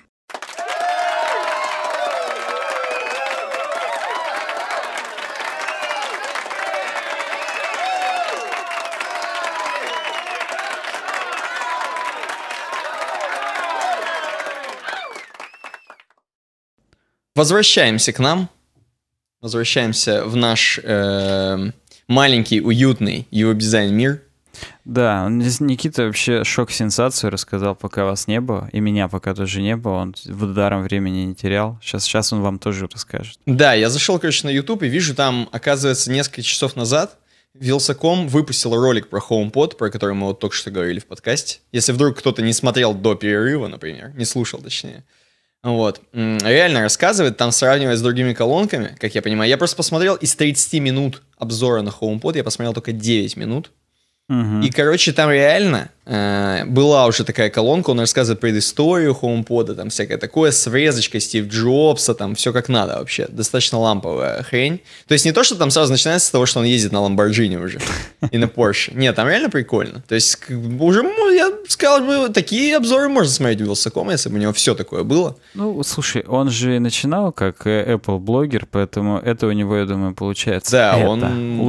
Возвращаемся к нам. Возвращаемся в наш э, маленький, уютный его дизайн мир. Да, Никита вообще шок-сенсацию рассказал, пока вас не было, и меня пока тоже не было, он в ударом времени не терял. Сейчас, сейчас он вам тоже расскажет. Да, я зашел, короче, на YouTube и вижу там, оказывается, несколько часов назад Вилсаком выпустил ролик про HomePod, про который мы вот только что говорили в подкасте. Если вдруг кто-то не смотрел до перерыва, например, не слушал, точнее, вот. Реально рассказывает, там сравнивает с другими колонками, как я понимаю. Я просто посмотрел из 30 минут обзора на HomePod, я посмотрел только 9 минут. И, короче, там реально э, была уже такая колонка, он рассказывает предысторию, историю HomePod, там всякое такое, с врезочкой Стив Джобса, там все как надо вообще. Достаточно ламповая хрень. То есть не то, что там сразу начинается с того, что он ездит на Ламборджини уже и на Порше. Нет, там реально прикольно. То есть уже, ну, я сказал бы, такие обзоры можно смотреть в Вилсаком, если бы у него все такое было. Ну, слушай, он же начинал как э, Apple блогер, поэтому это у него, я думаю, получается. Да, он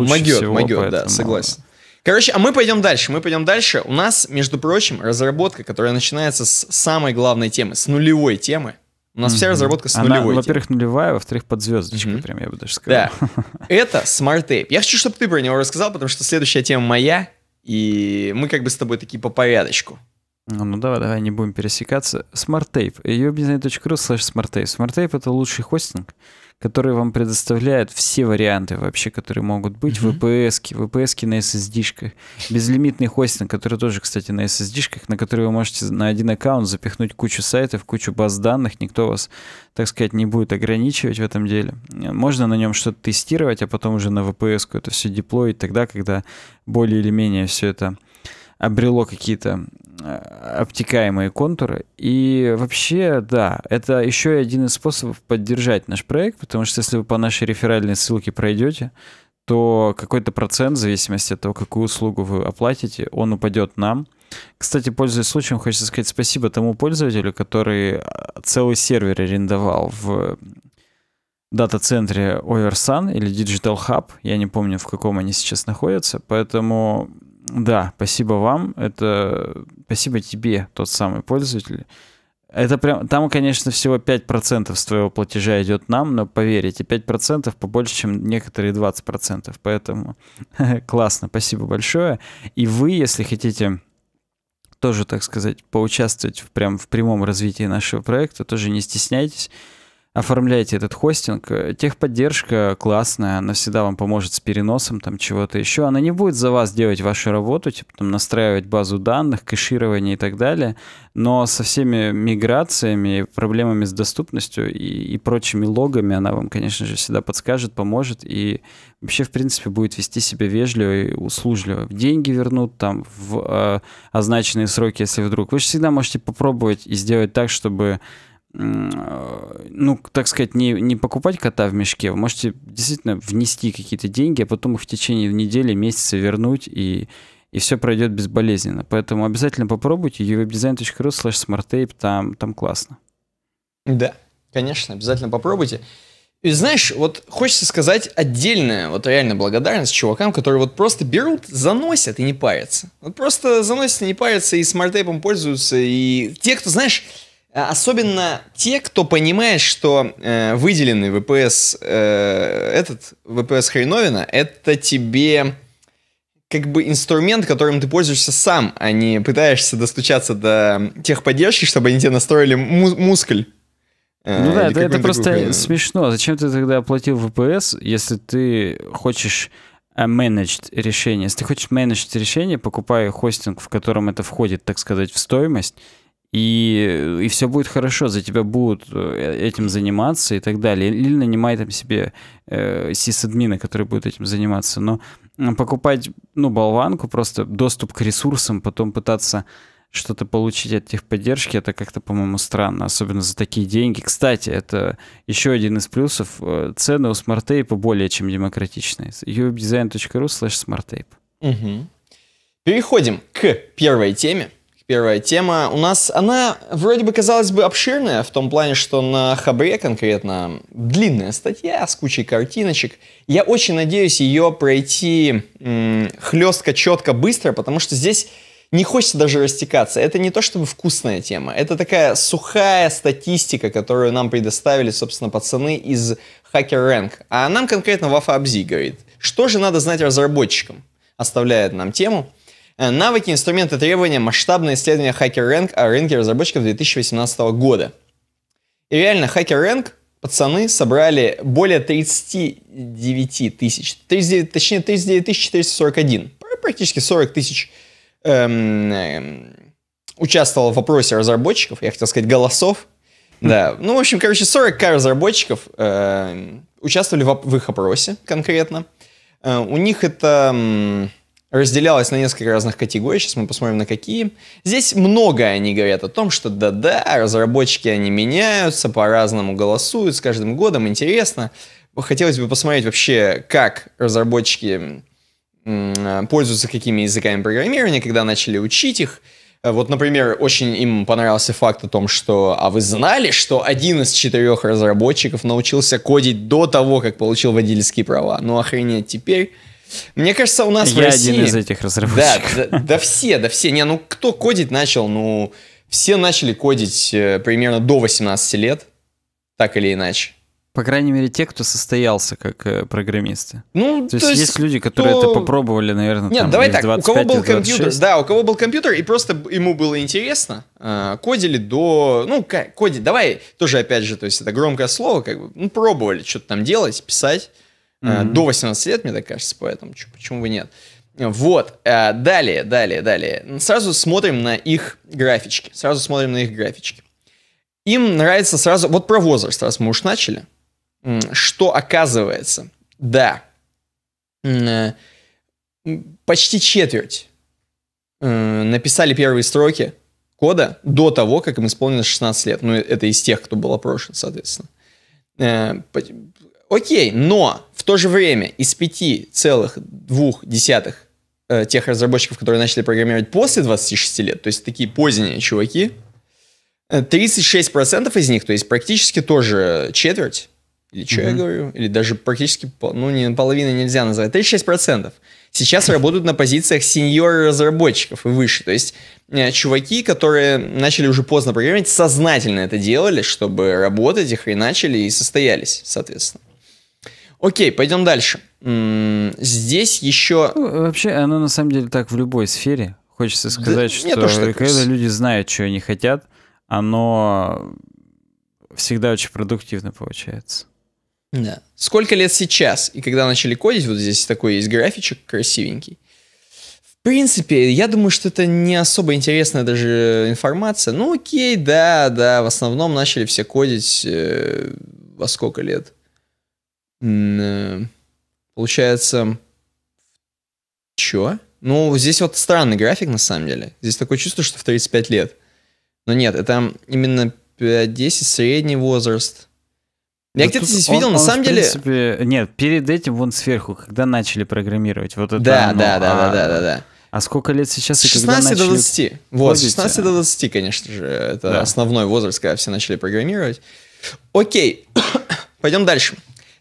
могет, могет, да, согласен. Короче, а мы пойдем дальше, мы пойдем дальше. У нас, между прочим, разработка, которая начинается с самой главной темы, с нулевой темы. У нас mm-hmm. вся разработка с Она, нулевой. Во-первых, нулевая, а во-вторых, под звездочкой, mm-hmm. прям я бы даже сказал. Да. Это Smart Tape. Я хочу, чтобы ты про него рассказал, потому что следующая тема моя, и мы как бы с тобой такие по порядочку. Ну, ну давай, давай, не будем пересекаться. Smart Tape. Ее ubdesign.ru Smart Tape. Smart Tape — это лучший хостинг, который вам предоставляет все варианты вообще, которые могут быть. Mm-hmm. VPS, VPS на SSD-шках, безлимитный хостинг, который тоже, кстати, на SSD-шках, на который вы можете на один аккаунт запихнуть кучу сайтов, кучу баз данных, никто вас, так сказать, не будет ограничивать в этом деле. Можно на нем что-то тестировать, а потом уже на VPS это все деплоить тогда, когда более или менее все это обрело какие-то Э, обтекаемые контуры. И вообще, да, это еще один из способов поддержать наш проект, потому что если вы по нашей реферальной ссылке пройдете, то какой-то процент, в зависимости от того, какую услугу вы оплатите, он упадет нам. Кстати, пользуясь случаем, хочется сказать спасибо тому пользователю, который э, целый сервер арендовал в дата-центре Oversun или Digital Hub. Я не помню, в каком они сейчас находятся, поэтому да, спасибо вам. Это спасибо тебе, тот самый пользователь. Это прям, там, конечно, всего 5% с твоего платежа идет нам, но поверь, эти 5% побольше, чем некоторые 20%. Поэтому классно, спасибо большое. И вы, если хотите тоже, так сказать, поучаствовать в, прям, в прямом развитии нашего проекта, тоже не стесняйтесь оформляйте этот хостинг. Техподдержка классная, она всегда вам поможет с переносом там чего-то еще. Она не будет за вас делать вашу работу, типа там настраивать базу данных, кэширование и так далее. Но со всеми миграциями, проблемами с доступностью и, и прочими логами она вам, конечно же, всегда подскажет, поможет и вообще, в принципе, будет вести себя вежливо и услужливо. Деньги вернут там в э, означенные сроки, если вдруг. Вы же всегда можете попробовать и сделать так, чтобы ну, так сказать, не, не покупать кота в мешке, вы можете действительно внести какие-то деньги, а потом их в течение недели, месяца вернуть, и, и все пройдет безболезненно. Поэтому обязательно попробуйте uwebdesign.ru slash smarttape, там, там классно. Да, конечно, обязательно попробуйте. И знаешь, вот хочется сказать отдельная, вот реально благодарность чувакам, которые вот просто берут, заносят и не парятся. Вот просто заносят и не парятся, и смарт пользуются, и те, кто, знаешь, Э, особенно те, кто понимает, что э, выделенный ВПС, э, этот ВПС хреновина, это тебе как бы инструмент, которым ты пользуешься сам, а не пытаешься достучаться до техподдержки, чтобы они тебе настроили му- мускуль. Э, ну да, это, это просто хреновину. смешно. Зачем ты тогда оплатил ВПС, если ты хочешь э, managed решение? Если ты хочешь managed решение, покупай хостинг, в котором это входит, так сказать, в стоимость, и, и все будет хорошо, за тебя будут э, этим заниматься и так далее. Или нанимай там себе э, сисадмина, который будет этим заниматься. Но покупать, ну, болванку, просто доступ к ресурсам, потом пытаться что-то получить от техподдержки, это как-то, по-моему, странно, особенно за такие деньги. Кстати, это еще один из плюсов. Э, цены у смарттейпа более чем демократичные. uwebdesign.ru slash smarttape. Угу. Переходим к первой теме – Первая тема у нас, она вроде бы, казалась бы, обширная, в том плане, что на Хабре конкретно длинная статья с кучей картиночек. Я очень надеюсь ее пройти м- хлестко, четко, быстро, потому что здесь не хочется даже растекаться. Это не то чтобы вкусная тема, это такая сухая статистика, которую нам предоставили, собственно, пацаны из Hacker Rank. А нам конкретно Вафа Абзи говорит, что же надо знать разработчикам? Оставляет нам тему. Э, навыки, инструменты, требования, масштабное исследование HackerRank о а рынке разработчиков 2018 года. И реально, HackerRank пацаны собрали более 39 тысяч, 39, точнее 39 441, практически 40 тысяч эм, эм, участвовало в опросе разработчиков, я хотел сказать голосов, хм. да, ну, в общем, короче, 40к разработчиков э, участвовали в, в их опросе конкретно. Э, у них это... Э, разделялась на несколько разных категорий, сейчас мы посмотрим на какие. Здесь многое они говорят о том, что да-да, разработчики они меняются, по-разному голосуют с каждым годом, интересно. Хотелось бы посмотреть вообще, как разработчики э, пользуются какими языками программирования, когда начали учить их. Вот, например, очень им понравился факт о том, что «А вы знали, что один из четырех разработчиков научился кодить до того, как получил водительские права?» Ну, охренеть, теперь мне кажется, у нас Я в России... один из этих разработчиков. Да, да, да все, да все. Не, ну кто кодить начал? Ну, все начали кодить э, примерно до 18 лет, так или иначе. По крайней мере, те, кто состоялся как э, программисты. Ну, то, то есть, есть люди, которые кто... это попробовали, наверное, Нет, там, давай так, 25, у кого был компьютер, да, у кого был компьютер, и просто ему было интересно, э, кодили до, ну, кодили, давай, тоже опять же, то есть это громкое слово, как бы, ну, пробовали что-то там делать, писать, Mm-hmm. До 18 лет, мне так кажется, поэтому почему бы нет. Вот, э, далее, далее, далее. Сразу смотрим на их графички. Сразу смотрим на их графички. Им нравится сразу, вот про возраст, раз мы уж начали, что оказывается, да, э, почти четверть написали первые строки кода до того, как им исполнилось 16 лет. Ну, это из тех, кто был опрошен, соответственно. Окей, но в то же время из 5,2 э, тех разработчиков, которые начали программировать после 26 лет, то есть такие поздние чуваки, 36% э, из них, то есть практически тоже четверть, или что угу. я говорю, или даже практически, ну, не половина нельзя назвать, 36% сейчас работают на позициях сеньор-разработчиков и выше. То есть э, чуваки, которые начали уже поздно программировать, сознательно это делали, чтобы работать, их и начали и состоялись, соответственно. Окей, пойдем дальше. Здесь еще... Ну, вообще, оно на самом деле так в любой сфере. Хочется сказать, да, что, тоже когда люди знают, что они хотят, оно всегда очень продуктивно получается. Да. Сколько лет сейчас? И когда начали кодить, вот здесь такой есть графичек красивенький. В принципе, я думаю, что это не особо интересная даже информация. Ну окей, да, да, в основном начали все кодить э, во сколько лет? Э, получается... Чё? Ну, здесь вот странный график, на самом деле. Здесь такое чувство, что в 35 лет. Но нет, это именно 10 средний возраст. Я да где-то здесь он, видел, он, на самом принципе, деле... Нет, перед этим вон сверху, когда начали программировать. Вот это да, оно, да, да, а... да, да, да, да. А сколько лет сейчас? С 16 до 20. Вот, с 16 а? до 20, конечно же. Это да. основной возраст, когда все начали программировать. Окей, пойдем дальше.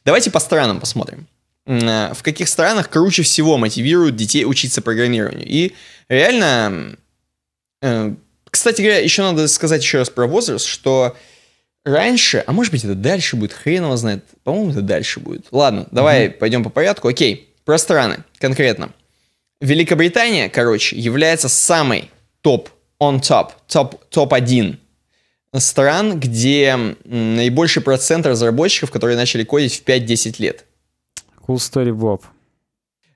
Давайте по странам посмотрим. Э, в каких странах круче всего мотивируют детей учиться программированию. И реально... Э, кстати говоря, еще надо сказать еще раз про возраст, что раньше, а может быть это дальше будет, хрен его знает, по-моему это дальше будет. Ладно, давай угу. пойдем по порядку. Окей, про страны конкретно. Великобритания, короче, является самой топ, on top, топ, топ-1 стран, где наибольший процент разработчиков, которые начали кодить в 5-10 лет. Cool story, Боб.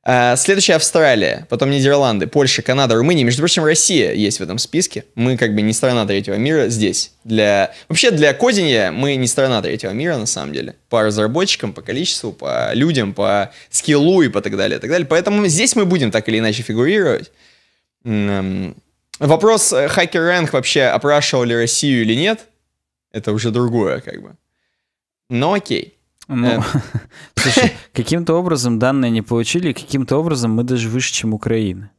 А, следующая Австралия, потом Нидерланды, Польша, Канада, Румыния. Между прочим, Россия есть в этом списке. Мы как бы не страна третьего мира здесь. Для... Вообще для кодинга мы не страна третьего мира на самом деле. По разработчикам, по количеству, по людям, по скиллу и по так далее, так далее. Поэтому здесь мы будем так или иначе фигурировать. Вопрос HackerRank э, вообще опрашивал ли Россию или нет, это уже другое как бы. Но окей. Ну, эм. слушай, каким-то образом данные не получили, каким-то образом мы даже выше, чем Украина.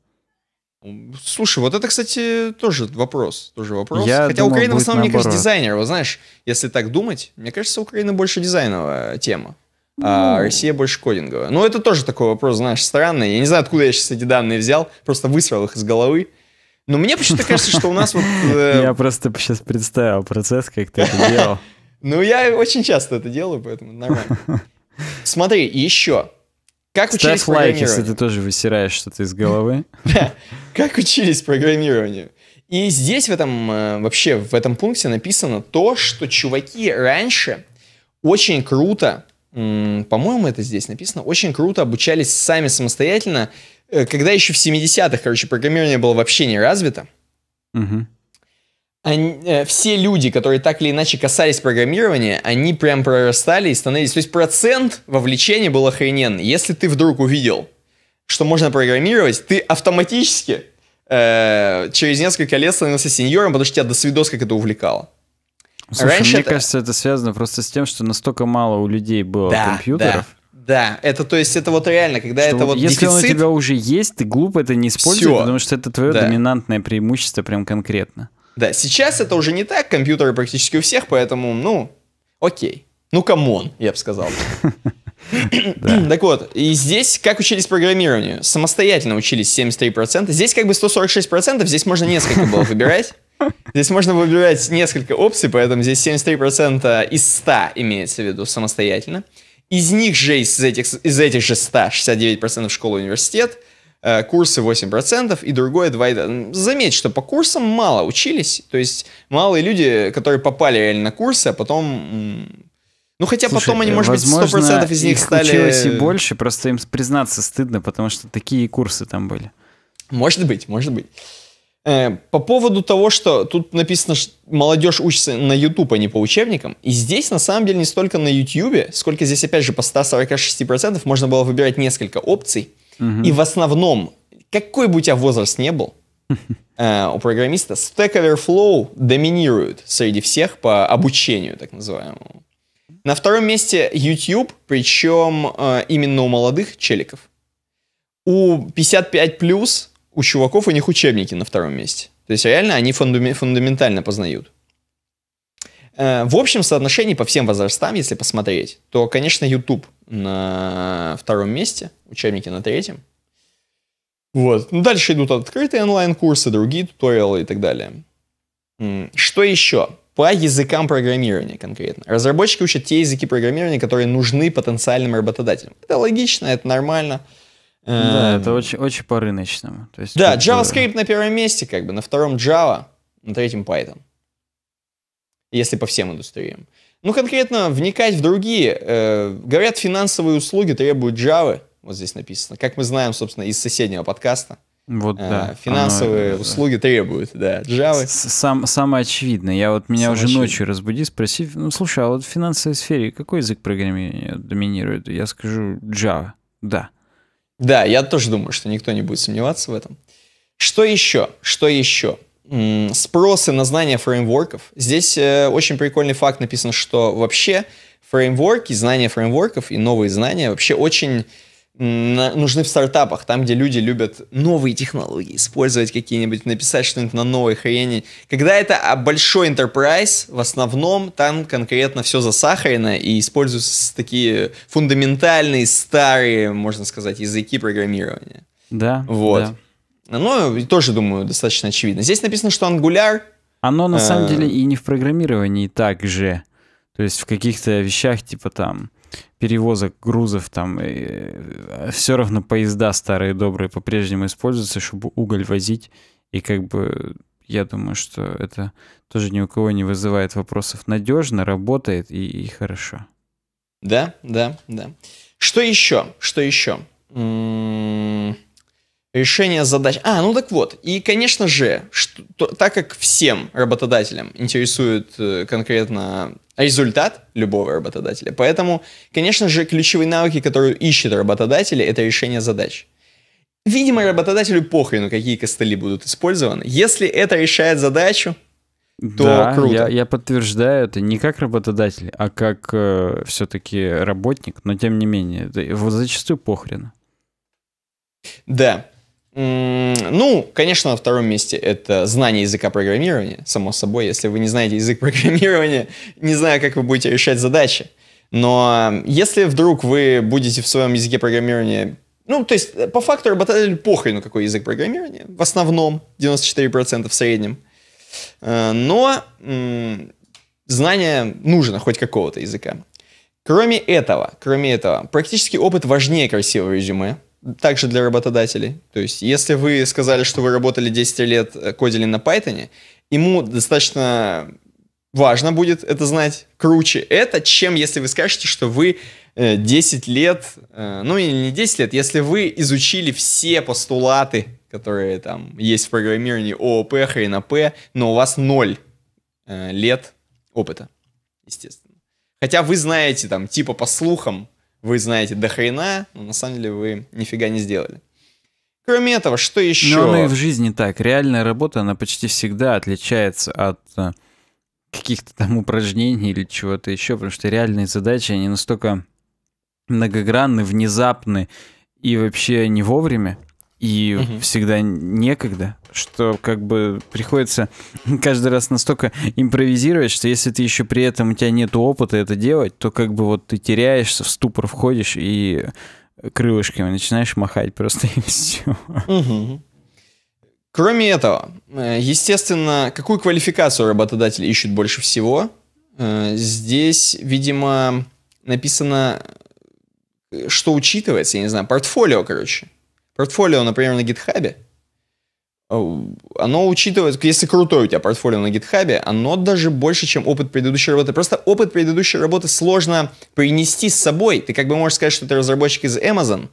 Слушай, вот это, кстати, тоже вопрос. Тоже вопрос. Я Хотя думал, Украина в основном, наоборот. мне кажется, дизайнер. Вот знаешь, если так думать, мне кажется, Украина больше дизайновая э, тема. А ну... А Россия больше кодинговая. Ну это тоже такой вопрос, знаешь, странный. Я не знаю, откуда я сейчас эти данные взял, просто высрал их из головы. Но ну, мне почему-то кажется, что у нас вот... Э, я просто сейчас представил процесс, как ты это делал. Ну, я очень часто это делаю, поэтому нормально. Смотри, еще. Как учились Ставь лайк, если ты тоже высираешь что-то из головы. Как учились программированию? И здесь в этом, э, вообще в этом пункте написано то, что чуваки раньше очень круто, по-моему, это здесь написано, очень круто обучались сами самостоятельно Э, когда еще в 70-х, короче, программирование было вообще не развито, угу. они, э, все люди, которые так или иначе касались программирования, они прям прорастали и становились... То есть процент вовлечения был охрененный. Если ты вдруг увидел, что можно программировать, ты автоматически э, через несколько лет становился сеньором, потому что тебя до свидос как это увлекало. Слушай, Раньше мне это... кажется, это связано просто с тем, что настолько мало у людей было да, компьютеров, да да, это то есть это вот реально, когда что это вот, Если дефицит, он у тебя уже есть, ты глупо это не используешь, потому что это твое да. доминантное преимущество прям конкретно. Да, сейчас это уже не так, компьютеры практически у всех, поэтому, ну, окей. Ну, камон, я бы сказал. Так вот, и здесь как учились программированию? Самостоятельно учились 73%. Здесь как бы 146%, здесь можно несколько было выбирать. Здесь можно выбирать несколько опций, поэтому здесь 73% из 100 имеется в виду самостоятельно. Из них же, из этих, из этих же 100, 69% школа университет, э, курсы 8% и другое 2%. Заметь, что по курсам мало учились, то есть малые люди, которые попали реально на курсы, а потом ну, хотя Слушай, потом они, может быть, 100% из них стали... училось и больше, просто им признаться стыдно, потому что такие курсы там были. Может быть, может быть. Э, по поводу того, что тут написано, что молодежь учится на YouTube, а не по учебникам. И здесь, на самом деле, не столько на YouTube, сколько здесь, опять же, по 146% можно было выбирать несколько опций. Угу. И в основном, какой бы у тебя возраст не был, э, у программиста Stack Overflow доминирует среди всех по обучению, так называемому. На втором месте YouTube, причем э, именно у молодых челиков. У 55+, у чуваков у них учебники на втором месте. То есть реально они фундаментально познают. Э, в общем соотношении по всем возрастам, если посмотреть, то, конечно, YouTube на втором месте, учебники на третьем. Вот. Ну, дальше идут открытые онлайн-курсы, другие туториалы и так далее. Что еще? По языкам программирования конкретно. Разработчики учат те языки программирования, которые нужны потенциальным работодателям. Это логично, это нормально. Э, да, это очень, очень по рыночному. То есть да, JavaScript на первом месте, как бы, на втором Java, на третьем Python. Если по всем индустриям. Ну, конкретно, вникать в другие. Э, говорят, финансовые услуги требуют Java. Вот здесь написано. Как мы знаем, собственно, из соседнего подкаста. Вот, э, да. Финансовые оно, услуги да. требуют, да, Java. Сам, самое очевидное. Я вот меня самое уже очевидно. ночью разбуди, спроси, ну, слушай, а вот в финансовой сфере какой язык программирования э, доминирует? Я скажу Java. Да. Да, я тоже думаю, что никто не будет сомневаться в этом. Что еще? Что еще? Спросы на знания фреймворков. Здесь э, очень прикольный факт написан, что вообще фреймворки, знания фреймворков и новые знания вообще очень нужны в стартапах, там, где люди любят новые технологии, использовать какие-нибудь, написать что-нибудь на новой хрени. Когда это а, большой enterprise, в основном там конкретно все засахарено и используются такие фундаментальные, старые, можно сказать, языки программирования. Да, вот. Да. Ну, тоже, думаю, достаточно очевидно. Здесь написано, что Angular... Оно, на самом э, деле, и не в программировании так же. То есть в каких-то вещах, типа там перевозок грузов, там, и, э, все равно поезда старые добрые по-прежнему используются, чтобы уголь возить. И как бы я думаю, что это тоже ни у кого не вызывает вопросов. Надежно, работает и, и хорошо. Да, да, да. Что еще? Что еще? М -м решение задач. А, ну так вот. И, конечно же, что, так как всем работодателям интересует э, конкретно результат любого работодателя, поэтому, конечно же, ключевые навыки, которые ищут работодатели, это решение задач. Видимо, работодателю похрену, какие костыли будут использованы. Если это решает задачу, то да, круто. Я, я подтверждаю это не как работодатель, а как э, все-таки работник, но тем не менее, это, зачастую похрена. Да. Ну, конечно, на втором месте это знание языка программирования, само собой. Если вы не знаете язык программирования, не знаю, как вы будете решать задачи. Но если вдруг вы будете в своем языке программирования... Ну, то есть, э, по факту работодателю ну какой язык программирования. В основном, 94% в среднем. Э, но знание нужно хоть какого-то языка. Кроме этого, кроме этого, практически опыт важнее красивого резюме также для работодателей. То есть, если вы сказали, что вы работали 10 лет, э, кодили на Python, ему достаточно важно будет это знать, круче это, чем если вы скажете, что вы 10 э, лет, э, ну или не 10 лет, если вы изучили все постулаты, которые там есть в программировании ООП, ХНП, но у вас 0 лет опыта, естественно. Хотя вы знаете там типа по слухам вы знаете до хрена, но на самом деле вы нифига не сделали. Кроме этого, что еще? Ну, и в жизни так. Реальная работа, она почти всегда отличается от э, каких-то там упражнений или чего-то еще, потому что реальные задачи, они настолько многогранны, внезапны и вообще не вовремя, и угу. всегда некогда что как бы приходится каждый раз настолько импровизировать, что если ты еще при этом у тебя нет опыта это делать, то как бы вот ты теряешься, в ступор входишь и крылышками начинаешь махать просто и все. Кроме этого, э, естественно, какую квалификацию работодатель ищет больше всего? Э, здесь, видимо, написано, э, что учитывается, я не знаю, портфолио, короче. Портфолио, например, на гитхабе Э, оно учитывает, если крутое у тебя портфолио на гитхабе, оно даже больше, чем опыт предыдущей работы. Просто опыт предыдущей работы сложно принести с собой. Ты как бы можешь сказать, что ты разработчик из Amazon,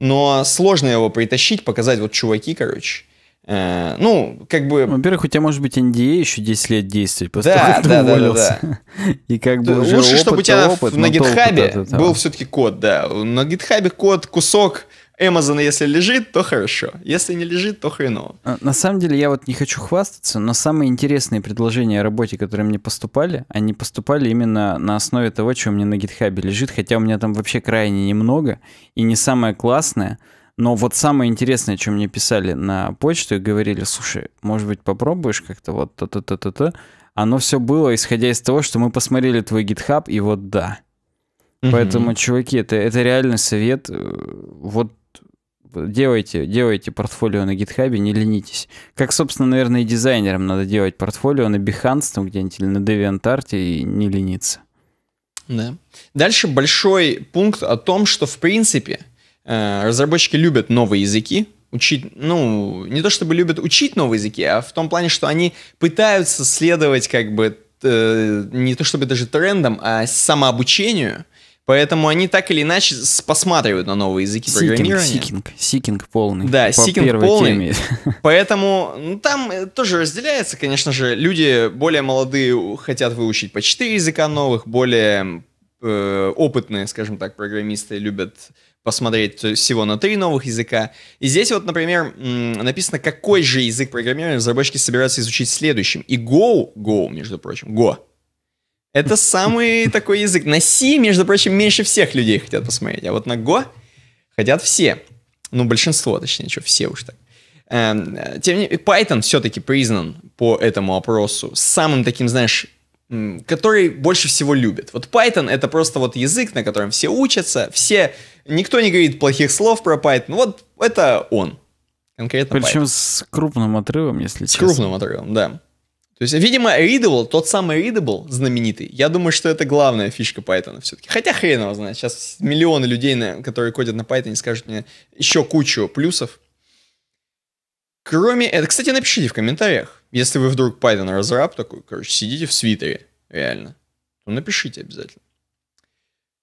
но сложно его притащить, показать, вот чуваки, короче. Э, ну, как бы... Во-первых, у тебя может быть NDA еще 10 лет действий, после да, того, да, да, уволился. Да, да, И как бы Лучше, опыт, чтобы у тебя опыт, на гитхабе был все-таки код, да. На гитхабе код, кусок Amazon, если лежит, то хорошо. Если не лежит, то хреново. А, на самом деле, я вот не хочу хвастаться, но самые интересные предложения о работе, которые мне поступали, они поступали именно на основе того, чего у меня на GitHub лежит, хотя у меня там вообще крайне немного, и не самое классное, но вот самое интересное, что мне писали на почту и говорили, слушай, может быть, попробуешь как-то вот то-то-то-то-то, оно все было, исходя из того, что мы посмотрели твой GitHub и вот да. Поэтому, чуваки, это, это реальный совет. Э, вот делайте, делайте портфолио на GitHub, не ленитесь. Как, собственно, наверное, и дизайнерам надо делать портфолио на Behance там где-нибудь или на DeviantArt и не лениться. Да. Дальше большой пункт о том, что, в принципе, э, разработчики любят новые языки, учить, ну, не то чтобы любят учить новые языки, а в том плане, что они пытаются следовать как бы э, не то чтобы даже трендом, а самообучению – Поэтому они так или иначе посматривают на новые языки сикинг, программирования. Сикинг, сикинг полный. Да, по сикинг полный. Теме. Поэтому ну, там э, тоже разделяется, конечно же. Люди более молодые хотят выучить по четыре языка новых, более э, опытные, скажем так, программисты любят посмотреть всего на три новых языка. И здесь вот, например, написано, какой же язык программирования разработчики собираются изучить следующим. И Go, Go, между прочим, Go — это самый такой язык. На Си, между прочим, меньше всех людей хотят посмотреть, а вот на Go хотят все. Ну, большинство, точнее, что все уж так. Эм, э, тем не менее Python все-таки признан по этому опросу самым таким, знаешь, который больше всего любит. Вот Python это просто вот язык, на котором все учатся, все, никто не говорит плохих слов про Python, вот это он. Конкретно Причем Python. с крупным отрывом, если с честно. С крупным отрывом, да. То есть, видимо, readable, тот самый readable знаменитый, я думаю, что это главная фишка Python все-таки. Хотя хрен его знает, сейчас миллионы людей, которые кодят на Python, скажут мне еще кучу плюсов. Кроме это, кстати, напишите в комментариях, если вы вдруг Python разраб такой, короче, сидите в свитере, реально, то напишите обязательно.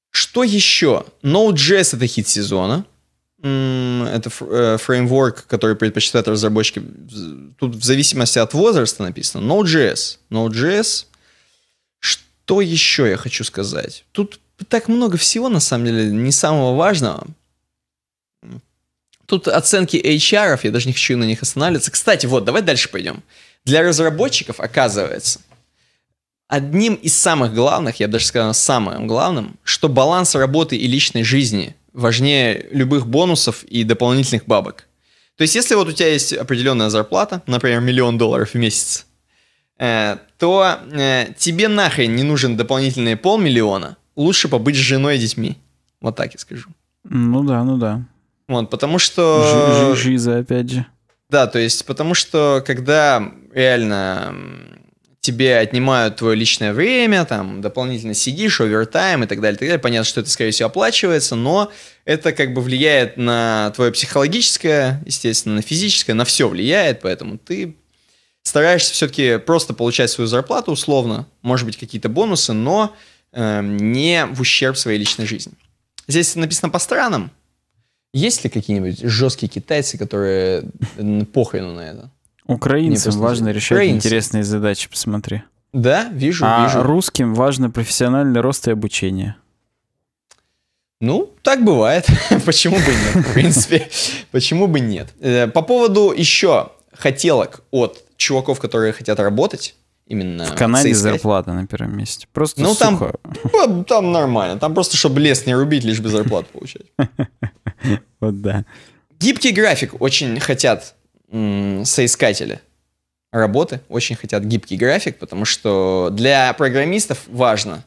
Что еще? Node.js это хит сезона это э, фреймворк, который предпочитают разработчики. Тут в зависимости от возраста написано. Node.js. Node.js. Что еще я хочу сказать? Тут так много всего, на самом деле, не самого важного. Тут оценки HR, я даже не хочу на них останавливаться. Кстати, вот, давай дальше пойдем. Для разработчиков, оказывается, одним из самых главных, я бы даже сказал, самым главным, что баланс работы и личной жизни – важнее любых бонусов и дополнительных бабок. То есть, если вот у тебя есть определенная зарплата, например, миллион долларов в месяц, э, то э, тебе нахрен не нужен дополнительные полмиллиона, лучше побыть с женой и детьми. Вот так я скажу. Ну да, ну да. Вот, потому что... Жиза, опять же. Да, то есть, потому что когда реально тебе отнимают твое личное время, там, дополнительно сидишь, овертайм и так далее, и так далее. Понятно, что это, скорее всего, оплачивается, но это как бы влияет на твое психологическое, естественно, на физическое, на все влияет, поэтому ты стараешься все-таки просто получать свою зарплату условно, может быть, какие-то бонусы, но э, не в ущерб своей личной жизни. Здесь написано по странам. Есть ли какие-нибудь жесткие китайцы, которые похрену на это? Украинцам важно решать Украинцы. интересные задачи, посмотри. Да, вижу, а вижу. русским важно профессиональный рост и обучение. Ну, так бывает. почему бы нет, в принципе. почему бы нет. Э, по поводу еще хотелок от чуваков, которые хотят работать, именно в Канаде соискать. зарплата на первом месте. Просто ну, сухо. там, там нормально. Там просто, чтобы лес не рубить, лишь бы зарплату получать. Вот да. Гибкий график очень хотят соискатели работы очень хотят гибкий график, потому что для программистов важно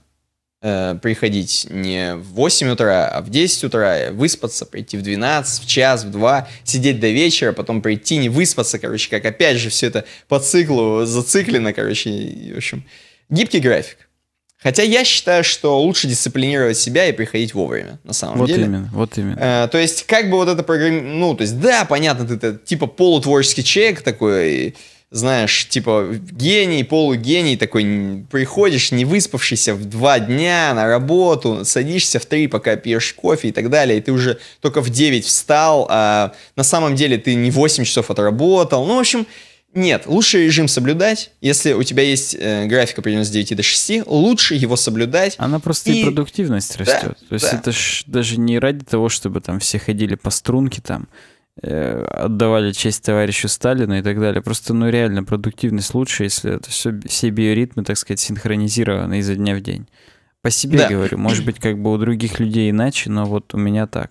э, приходить не в 8 утра, а в 10 утра, э, выспаться, прийти в 12, в час, в 2, сидеть до вечера, потом прийти, не выспаться, короче, как опять же все это по циклу зациклено, короче, в общем, гибкий график. Хотя я считаю, что лучше дисциплинировать себя и приходить вовремя, на самом вот деле. Вот именно, вот именно. Э, то есть, как бы вот это программа... Ну, то есть, да, понятно, ты, ты типа полутворческий человек такой, знаешь, типа гений, полугений такой, приходишь не выспавшийся в два дня на работу, садишься в три, пока пьешь кофе и так далее, и ты уже только в девять встал, а на самом деле ты не восемь часов отработал. Ну, в общем, нет, лучший режим соблюдать. Если у тебя есть э, график определенно с 9 до 6, лучше его соблюдать. Она просто и, и продуктивность растет. Да, То есть да. это ж даже не ради того, чтобы там все ходили по струнке там, э, отдавали честь товарищу Сталину и так далее. Просто, ну реально, продуктивность лучше, если это все, все биоритмы, так сказать, синхронизированы изо дня в день. По себе да. говорю. Может быть, как бы у других людей иначе, но вот у меня так.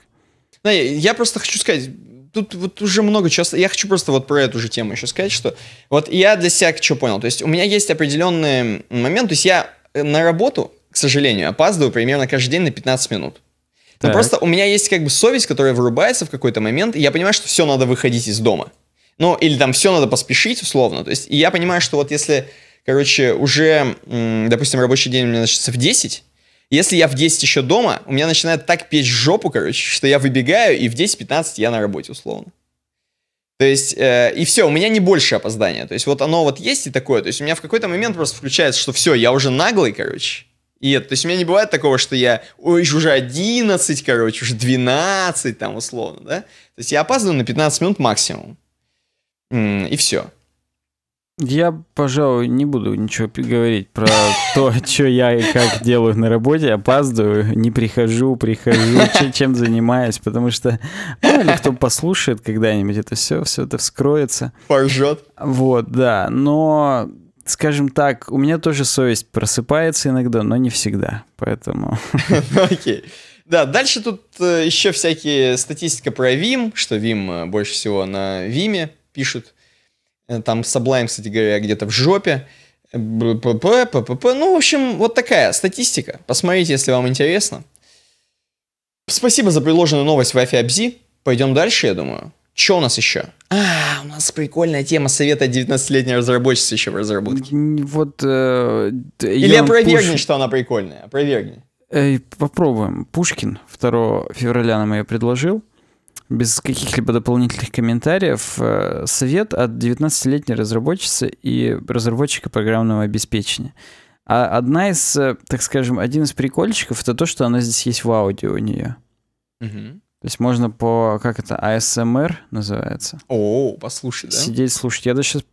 Ну, я просто хочу сказать, тут вот уже много чего... Я хочу просто вот про эту же тему еще сказать, что вот я для себя что понял. То есть у меня есть определенный момент, то есть я э, на работу, к сожалению, опаздываю примерно каждый день на 15 минут. Но просто у меня есть как бы совесть, которая вырубается в какой-то момент, и я понимаю, что все, надо выходить из дома. Ну, или там все надо поспешить, условно. То есть, и я понимаю, что вот если, короче, уже, допустим, рабочий день у меня начнется в 10, если я в 10 еще дома, у меня начинает так печь жопу, короче, что я выбегаю, и в 10-15 я на работе, условно. То есть, э, и все, у меня не больше опоздания. То есть, вот оно вот есть и такое. То есть, у меня в какой-то момент просто включается, что все, я уже наглый, короче. И это, то есть, у меня не бывает такого, что я, ой, уже 11, короче, уже 12, там, условно, да? То есть, я опаздываю на 15 минут максимум. И все. Я, пожалуй, не буду ничего говорить про то, что я и как делаю на работе. Опаздываю, не прихожу, прихожу, чем занимаюсь, потому что мало ну, кто послушает когда-нибудь это все, все это вскроется. Поржет. Вот, да. Но, скажем так, у меня тоже совесть просыпается иногда, но не всегда, поэтому... Окей. Да, дальше тут э, еще всякие статистика про Вим, что Вим э, больше всего на Виме пишут Э, там Sublime, кстати говоря, где-то в жопе. ПП, Ну, в общем, вот такая статистика. Посмотрите, если вам интересно. Спасибо за предложенную новость в fi Пойдем дальше, я думаю. Что у нас еще? А, у нас прикольная тема совета 19-летней разработчицы еще в разработке. Вот... Э, Или опровергни, Пуш... что она прикольная. Опровергни. Эй, попробуем. Пушкин 2 февраля нам ее предложил без каких-либо дополнительных комментариев, э, совет от 19-летней разработчицы и разработчика программного обеспечения. А одна из, э, так скажем, один из прикольчиков это то, что она здесь есть в аудио у нее. Угу. То есть можно по, как это, ASMR а называется? О, послушай, да? Сидеть, слушать. Я даже сейчас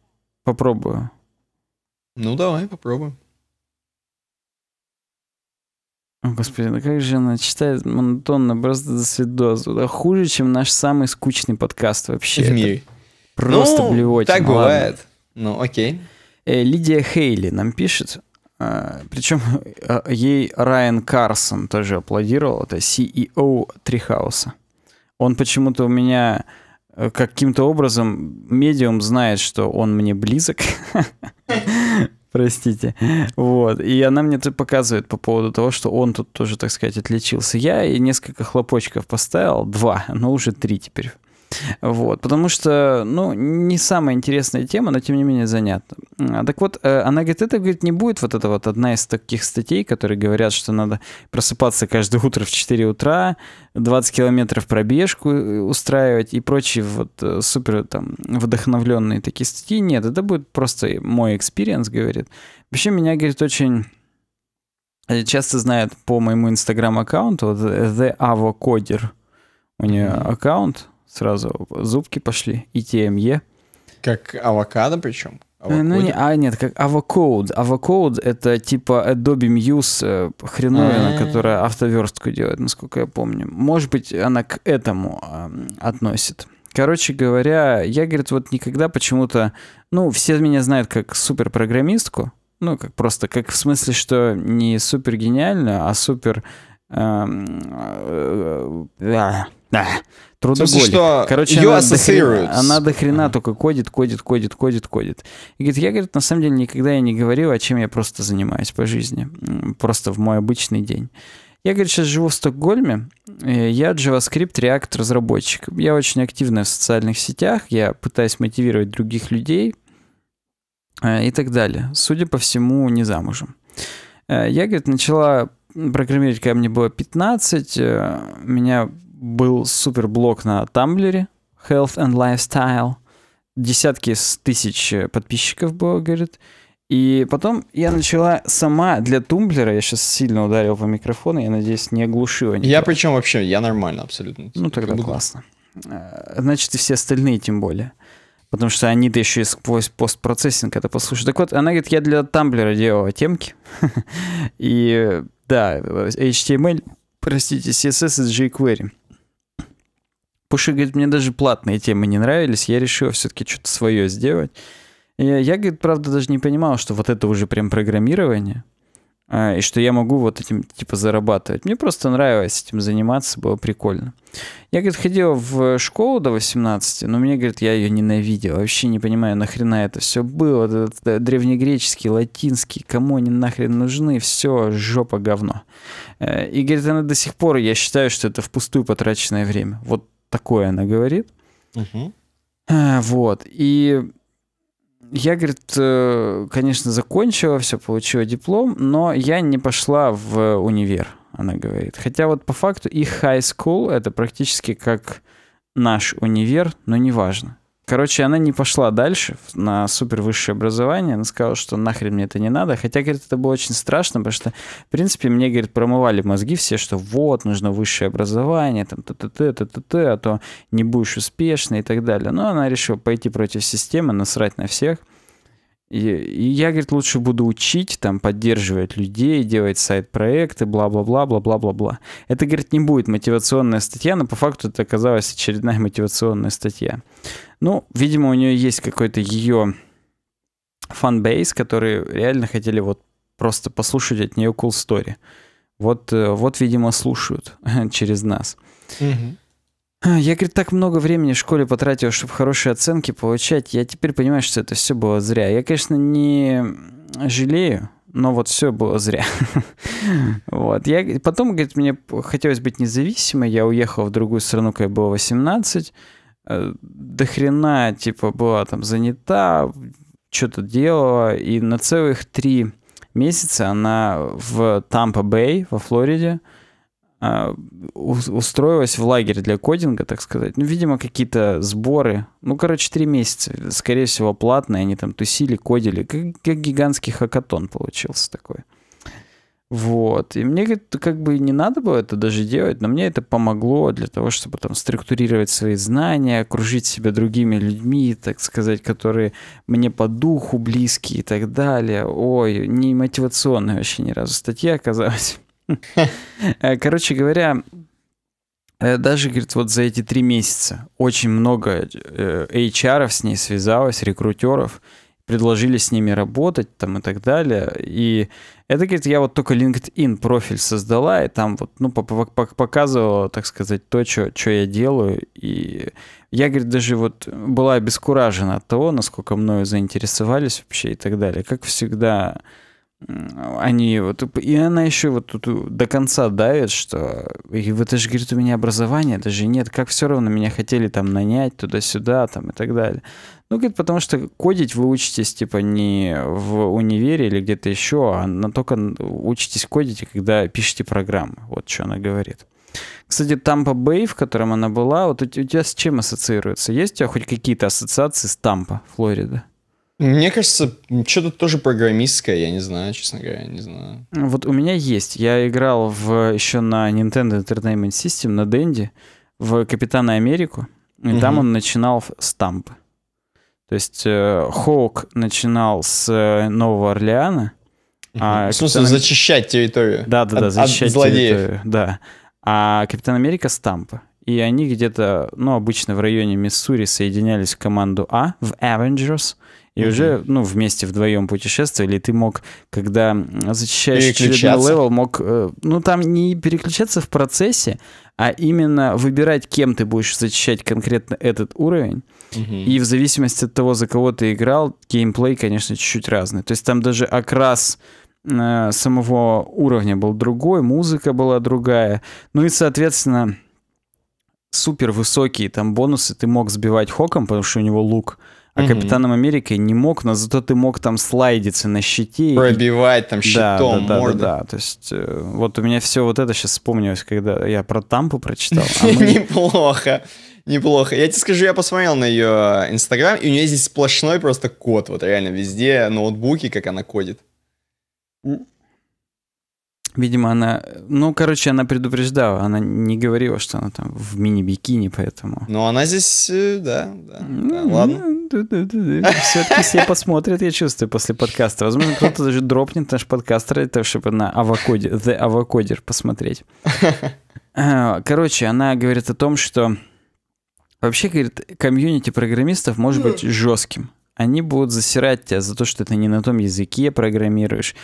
попробую. Ну, давай, попробуем. О, Господи, ну как же она читает монотонно, просто до свидозу. Да хуже, чем наш самый скучный подкаст вообще. В мире. Это просто ну, блевотина. так бывает. Ладно. Ну, окей. Э, Лидия Хейли нам пишет. Э, причем э, ей Райан Карсон тоже аплодировал. Это CEO Трихауса. Он почему-то у меня э, каким-то образом медиум знает, что он мне близок. простите. Вот. И она мне показывает по поводу того, что он тут тоже, так сказать, отличился. Я и несколько хлопочков поставил, два, но уже три теперь вот, потому что, ну, не самая интересная тема, но тем не менее занятна. Так вот, э, она говорит, это, говорит, не будет вот это вот одна из таких статей, которые говорят, что надо просыпаться каждое утро в 4 утра, 20 километров пробежку э, устраивать и прочие вот э, супер там вдохновленные такие статьи. Нет, это будет просто мой экспириенс, говорит. Вообще меня, говорит, очень часто знают по моему инстаграм-аккаунту, вот The Avocoder, у нее аккаунт, сразу зубки пошли, и ТМЕ. Как авокадо причем? Авокодик? Ну, не, а, нет, как авокод. Авокод — это типа Adobe Muse хреновина, А-а-а. которая автоверстку делает, насколько я помню. Может быть, она к этому э, относит. Короче говоря, я, говорит, вот никогда почему-то... Ну, все меня знают как суперпрограммистку. Ну, как просто, как в смысле, что не супер гениально, а супер... Э, Трудоголик. Короче, ее она Дохрена, она до хрена только кодит, кодит, кодит, кодит, кодит. И говорит, я, говорит, на самом деле никогда я не говорил, о а чем я просто занимаюсь по жизни. Просто в мой обычный день. Я, говорит, сейчас живу в Стокгольме. Я JavaScript React разработчик. Я очень активный в социальных сетях. Я пытаюсь мотивировать других людей э, и так далее. Судя по всему, не замужем. Э, я, говорит, начала программировать, когда мне было 15. Э, меня был супер блог на Тамблере Health and Lifestyle. Десятки тысяч э, подписчиков было, говорит. И потом я начала сама для тумблера, я сейчас сильно ударил по микрофону, я надеюсь, не оглушила. Никого. Я причем вообще, я нормально абсолютно. Ну тогда как классно. Э, значит, и все остальные тем более. Потому что они-то еще и сквозь постпроцессинг это послушают. Так вот, она говорит, я для тамблера делала темки. и э, да, HTML, простите, CSS и jQuery. Пуши говорит, мне даже платные темы не нравились, я решил все-таки что-то свое сделать. И я, говорит, правда, даже не понимал, что вот это уже прям программирование, а, и что я могу вот этим, типа, зарабатывать. Мне просто нравилось этим заниматься, было прикольно. Я, говорит, ходил в школу до 18, но мне, говорит, я ее ненавидел. Вообще не понимаю, нахрена это все было. Э, древнегреческий, латинский, кому они нахрен нужны, все жопа говно. Э, и, говорит, она до сих пор, я считаю, что это впустую потраченное время. Вот такое она говорит. Угу. вот. И я, говорит, э, конечно, закончила, все, получила диплом, но я не пошла в универ, она говорит. Хотя вот по факту их high school это практически как наш универ, но неважно. Короче, она не пошла дальше на супер высшее образование. Она сказала, что нахрен мне это не надо. Хотя, говорит, это было очень страшно, потому что, в принципе, мне, говорит, промывали мозги все, что вот, нужно высшее образование, там, т-т-т, т т а то не будешь успешной и так далее. Но она решила пойти против системы, насрать на всех – и, я, говорит, лучше буду учить, там, поддерживать людей, делать сайт-проекты, бла-бла-бла, бла-бла-бла-бла. Это, говорит, не будет мотивационная статья, но по факту это оказалась очередная мотивационная статья. Ну, видимо, у нее есть какой-то ее фанбейс, которые реально хотели вот просто послушать от нее cool story. Вот, э, вот видимо, слушают через нас. Угу. А, я, говорит, так много времени в школе потратил, чтобы хорошие оценки получать. Я теперь понимаю, что это все было зря. Я, конечно, не жалею, но вот все было зря. вот. Я, потом, говорит, мне хотелось быть независимой. Я уехал в другую страну, когда было 18. Э, до хрена, типа, была там занята, что-то делала. И на целых три месяца она в Тампа-Бэй во Флориде – а, устроилась в лагерь для кодинга, так сказать. Ну, видимо, какие-то сборы. Ну, короче, три месяца. Скорее всего, платные. Они там тусили, кодили. Как, как гигантский хакатон получился такой. Вот. И мне как бы не надо было это даже делать, но мне это помогло для того, чтобы там структурировать свои знания, окружить себя другими людьми, так сказать, которые мне по духу близкие и так далее. Ой, не мотивационная вообще ни разу статья оказалась. Э, короче говоря, э, даже, говорит, вот за эти три месяца очень много э, HR с ней связалось, рекрутеров, предложили с ними работать там и так далее. И это, говорит, я вот только LinkedIn профиль создала, и там вот, ну, показывала, так сказать, то, что я делаю. И я, говорит, даже вот была обескуражена от того, насколько мною заинтересовались вообще и так далее. Как всегда, они вот и она еще вот тут э, до конца давит, что и вот это же говорит у меня образование даже нет, как все равно меня хотели там нанять туда-сюда там и так далее. Ну говорит, потому что кодить вы учитесь типа не в универе или где-то еще, а на только учитесь кодить, когда пишете программы. Вот что она говорит. Кстати, Тампа Бэй, в котором она была, вот у тебя с чем ассоциируется? Есть у тебя хоть какие-то ассоциации с Тампа, Флорида? Мне кажется, что-то тоже программистское, я не знаю, честно говоря, не знаю. Вот у меня есть. Я играл в, еще на Nintendo Entertainment System, на Денди, в Капитана Америку, и угу. там он начинал с Тампы. То есть э, Хоук начинал с э, Нового Орлеана. А в смысле, Капитан... зачищать территорию? Да, да, да, от, зачищать от злодеев. территорию. Да. А Капитан Америка с Тампы. И они где-то, ну, обычно в районе Миссури соединялись в команду А, в Avengers — и угу. уже, ну, вместе вдвоем путешествовали, и ты мог, когда защищаешь очередной левел, мог, э, ну, там не переключаться в процессе, а именно выбирать, кем ты будешь защищать конкретно этот уровень. Угу. И в зависимости от того, за кого ты играл, геймплей, конечно, чуть-чуть разный. То есть там даже окрас э, самого уровня был другой, музыка была другая. Ну и, соответственно, супер высокие там бонусы ты мог сбивать хоком, потому что у него лук а угу. Капитаном Америкой не мог, но зато ты мог там слайдиться на щите. Пробивать и... там щитом да, да, морды. Да, да, да. То есть э, вот у меня все вот это сейчас вспомнилось, когда я про Тампу прочитал. А неплохо. Неплохо. Я тебе скажу, я посмотрел на ее Инстаграм, и у нее здесь сплошной просто код. Вот реально везде ноутбуки, как она кодит. Видимо, она... Ну, короче, она предупреждала. Она не говорила, что она там в мини-бикини, поэтому... Ну, она здесь, э, да, да. Ну, да ладно. Все-таки все посмотрят, я чувствую, после подкаста. Возможно, кто-то даже дропнет наш подкаст ради того, чтобы на авокоде, The Avocoder посмотреть. Э, короче, она говорит о том, что вообще, говорит, комьюнити программистов может быть жестким. Они будут засирать тебя за то, что ты не на том языке программируешь,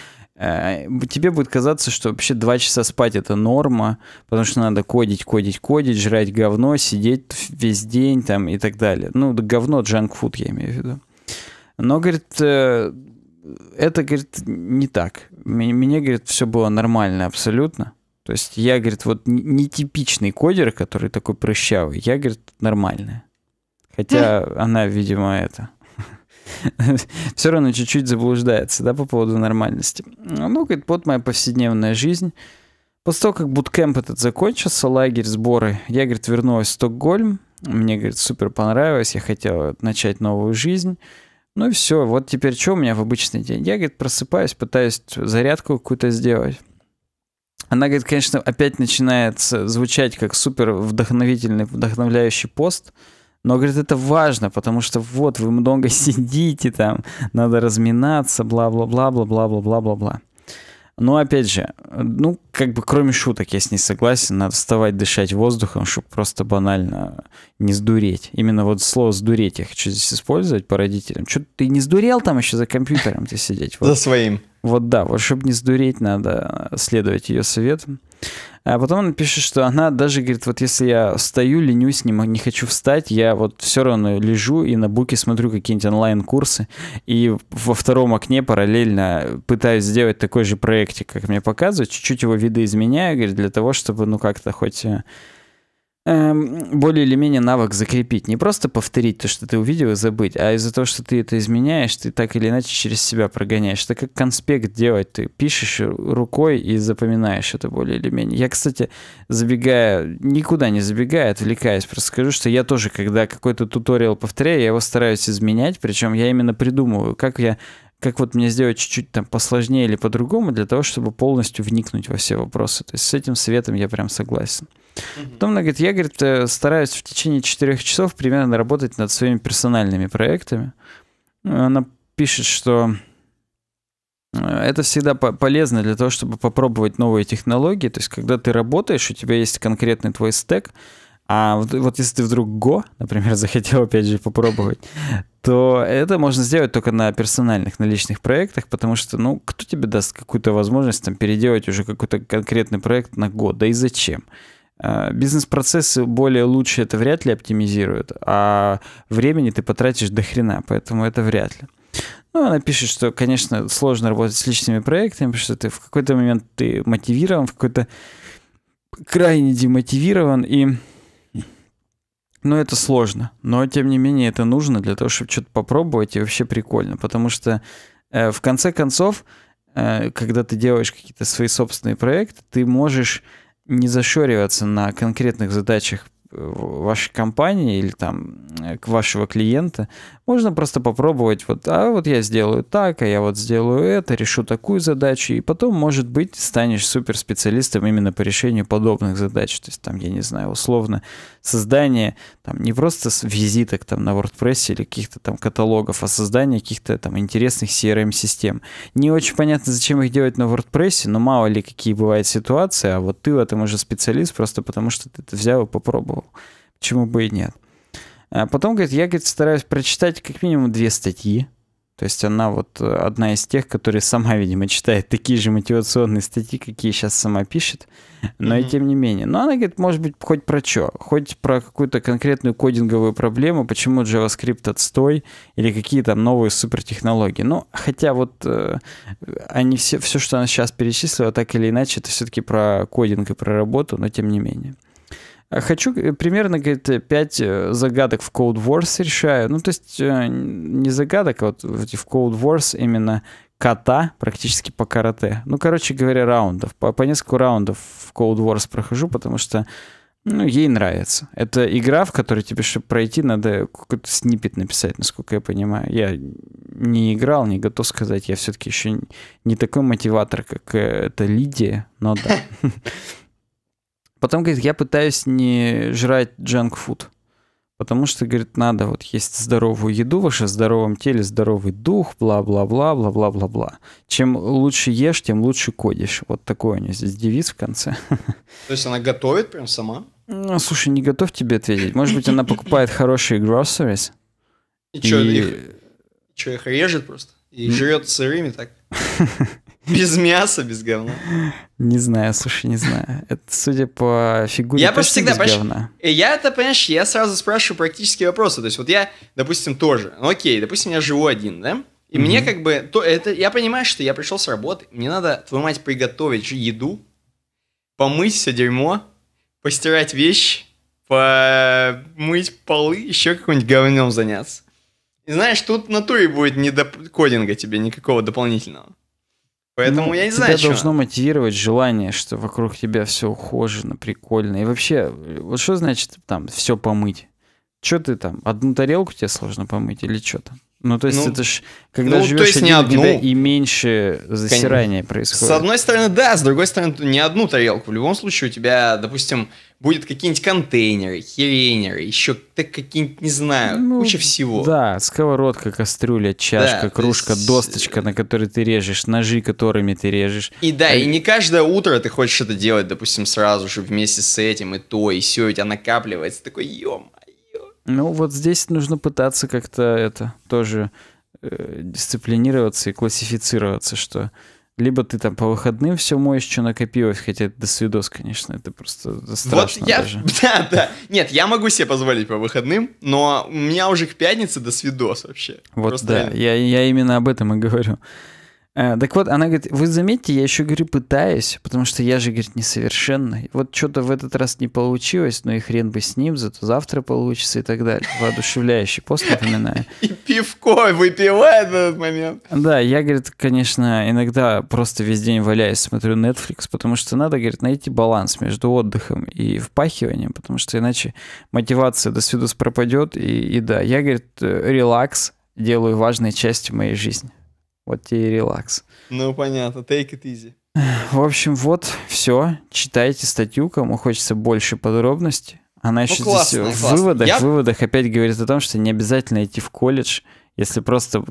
Э, тебе будет казаться, что вообще два часа спать это норма, потому что надо кодить, кодить, кодить, жрать говно, сидеть весь день там и так далее. Ну, да, говно, джанкфуд я имею в виду. Но, говорит, э, это, говорит, не так. Мне, мне говорит, все было нормально абсолютно. То есть я, говорит, вот нетипичный кодер, который такой прыщавый, я, говорит, нормальная. Хотя она, видимо, это все равно чуть-чуть заблуждается, да, по поводу нормальности. Ну, ну, говорит, вот моя повседневная жизнь. После того, как буткемп этот закончился, лагерь, сборы, я, говорит, вернулась в Стокгольм. Мне, говорит, супер понравилось, я хотела начать новую жизнь. Ну и все, вот теперь что у меня в обычный день? Я, говорит, просыпаюсь, пытаюсь зарядку какую-то сделать. Она, говорит, конечно, опять начинает звучать как супер вдохновительный, вдохновляющий пост – но, говорит, это важно, потому что вот вы много сидите там, надо разминаться, бла-бла-бла-бла-бла-бла-бла-бла. бла Но опять же, ну, как бы кроме шуток, я с ней согласен, надо вставать, дышать воздухом, чтобы просто банально не сдуреть. Именно вот слово «сдуреть» я хочу здесь использовать по родителям. Что ты не сдурел там еще за компьютером ты сидеть? Вот. За своим. Вот да, вот чтобы не сдуреть, надо следовать ее советам. А потом она пишет, что она даже, говорит, вот если я стою, ленюсь, не, не хочу встать, я вот все равно лежу и на буке смотрю какие-нибудь онлайн-курсы, и во втором окне параллельно пытаюсь сделать такой же проектик, как мне показывают, чуть-чуть его видоизменяю, говорит, для того, чтобы, ну, как-то хоть э, Эм, более или менее навык закрепить. Не просто повторить то, что ты увидел и забыть, а из-за того, что ты это изменяешь, ты так или иначе через себя прогоняешь. Это как конспект делать. Ты пишешь рукой и запоминаешь это более или менее. Я, кстати, забегая, никуда не забегая, отвлекаясь, просто скажу, что я тоже, когда какой-то туториал повторяю, я его стараюсь изменять, причем я именно придумываю, как я как вот мне сделать чуть-чуть там посложнее или по-другому для того, чтобы полностью вникнуть во все вопросы. То есть с этим советом я прям согласен. Потом она говорит, я, говорит, э, стараюсь в течение четырех часов примерно работать над своими персональными проектами. Ну, она пишет, что э, это всегда полезно для того, чтобы попробовать новые технологии. То есть, когда ты работаешь, у тебя есть конкретный твой стек, а вот, вот если ты вдруг Go, например, захотел опять же попробовать, то это можно сделать только на персональных, на личных проектах, потому что, ну, кто тебе даст какую-то возможность там переделать уже какой-то конкретный проект на Go, да и зачем? Э, бизнес-процессы более лучше это вряд ли оптимизируют, а времени ты потратишь до хрена, поэтому это вряд ли. Ну, она пишет, что, конечно, сложно работать с личными проектами, потому что ты в какой-то момент ты мотивирован, в какой-то крайне демотивирован, и ну, это сложно. Но, тем не менее, это нужно для того, чтобы что-то попробовать, и вообще прикольно. Потому что, э, в конце концов, э, когда ты делаешь какие-то свои собственные проекты, ты можешь не зашориваться на конкретных задачах э, вашей компании или там э, к вашего клиента, можно просто попробовать вот, а вот я сделаю так, а я вот сделаю это, решу такую задачу, и потом, может быть, станешь суперспециалистом именно по решению подобных задач. То есть там, я не знаю, условно, создание там не просто с визиток там на WordPress или каких-то там каталогов, а создание каких-то там интересных CRM-систем. Не очень понятно, зачем их делать на WordPress, но мало ли какие бывают ситуации, а вот ты в этом уже специалист просто потому, что ты это взял и попробовал. Почему бы и нет? А потом, говорит, я, говорит, стараюсь прочитать как минимум две статьи, то есть она вот э, одна из тех, которые сама, видимо, читает такие же мотивационные статьи, какие сейчас сама пишет, но mm-hmm. и тем не менее. Но она говорит, может быть, хоть про что, хоть про какую-то конкретную кодинговую проблему, почему JavaScript отстой или какие там новые супертехнологии. Ну, хотя вот э, они все, все, что она сейчас перечислила, так или иначе, это все-таки про кодинг и про работу, но тем не менее. Хочу э, примерно, говорит, пять э, загадок в Code Wars решаю. Ну, то есть э, не загадок, а вот в Code Wars именно кота практически по карате. Ну, короче говоря, раундов. По, по несколько раундов в Code Wars прохожу, потому что ну, ей нравится. Это игра, в которой тебе, чтобы пройти, надо какой-то снипет написать, насколько я понимаю. Я не играл, не готов сказать. Я все-таки еще не такой мотиватор, как эта Лидия, но да. Потом, говорит, я пытаюсь не жрать junk food, Потому что, говорит, надо вот есть здоровую еду, ваше здоровом теле здоровый дух, бла-бла-бла, бла-бла-бла-бла. Чем лучше ешь, тем лучше кодишь. Вот такой у нее здесь девиз в конце. То есть она готовит прям сама? Ну, слушай, не готов тебе ответить. Может быть, она покупает хорошие groceries. И, и... что, их... их режет просто? И жрет сырыми так? Без мяса, без говна. Не знаю, слушай, не знаю. Это, судя по фигуре, я просто всегда, без говна. Э, я это, понимаешь, я сразу спрашиваю практические вопросы. То есть вот я, допустим, тоже. Ну, окей, допустим, я живу один, да? И mm-hmm. мне как бы, то это, я понимаю, что я пришел с работы, мне надо, твою мать, приготовить еду, помыть все дерьмо, постирать вещи, помыть полы, еще каким-нибудь говнем заняться. И знаешь, тут в натуре будет не до кодинга тебе никакого дополнительного. Поэтому ну, я не знаю. Тебя должно чего. мотивировать желание, что вокруг тебя все ухожено, прикольно. И вообще, вот что значит там все помыть? Что ты там, одну тарелку тебе сложно помыть или что там? Ну, то есть ну, это ж, когда ну, живешь то есть один, не одну. у тебя и меньше засирания Кон... происходит. С одной стороны, да, с другой стороны, не одну тарелку. В любом случае у тебя, допустим, будет какие-нибудь контейнеры, херенеры, еще какие-нибудь, не знаю, ну, куча всего. Да, сковородка, кастрюля, чашка, да, кружка, есть... досточка, на которой ты режешь, ножи, которыми ты режешь. И да, а... и не каждое утро ты хочешь это делать, допустим, сразу же вместе с этим, и то, и все, у тебя накапливается. Такой, ё ну, вот здесь нужно пытаться как-то это тоже э, дисциплинироваться и классифицироваться, что либо ты там по выходным все моешь, что накопилось, хотя это свидос, конечно, это просто страшно вот я... даже. Да, да. Нет, я могу себе позволить по выходным, но у меня уже к пятнице свидос вообще. Вот просто да, я, я именно об этом и говорю. Э, так вот, она говорит, вы заметьте, я еще, говорю, пытаюсь, потому что я же, говорит, несовершенный. Вот что-то в этот раз не получилось, но ну и хрен бы с ним, зато завтра получится и так далее. Воодушевляющий пост, напоминаю. И пивко выпивает в этот момент. Да, я, говорит, конечно, иногда просто весь день валяюсь, смотрю Netflix, потому что надо, говорит, найти баланс между отдыхом и впахиванием, потому что иначе мотивация до свидос пропадет, и, и да, я, говорит, э, релакс делаю важной частью моей жизни. Вот тебе и релакс. Ну, понятно. Take it easy. В общем, вот все. Читайте статью, кому хочется больше подробностей. Она еще ну, классно, здесь классно. в выводах, Я... в выводах опять говорит о том, что не обязательно идти в колледж, если просто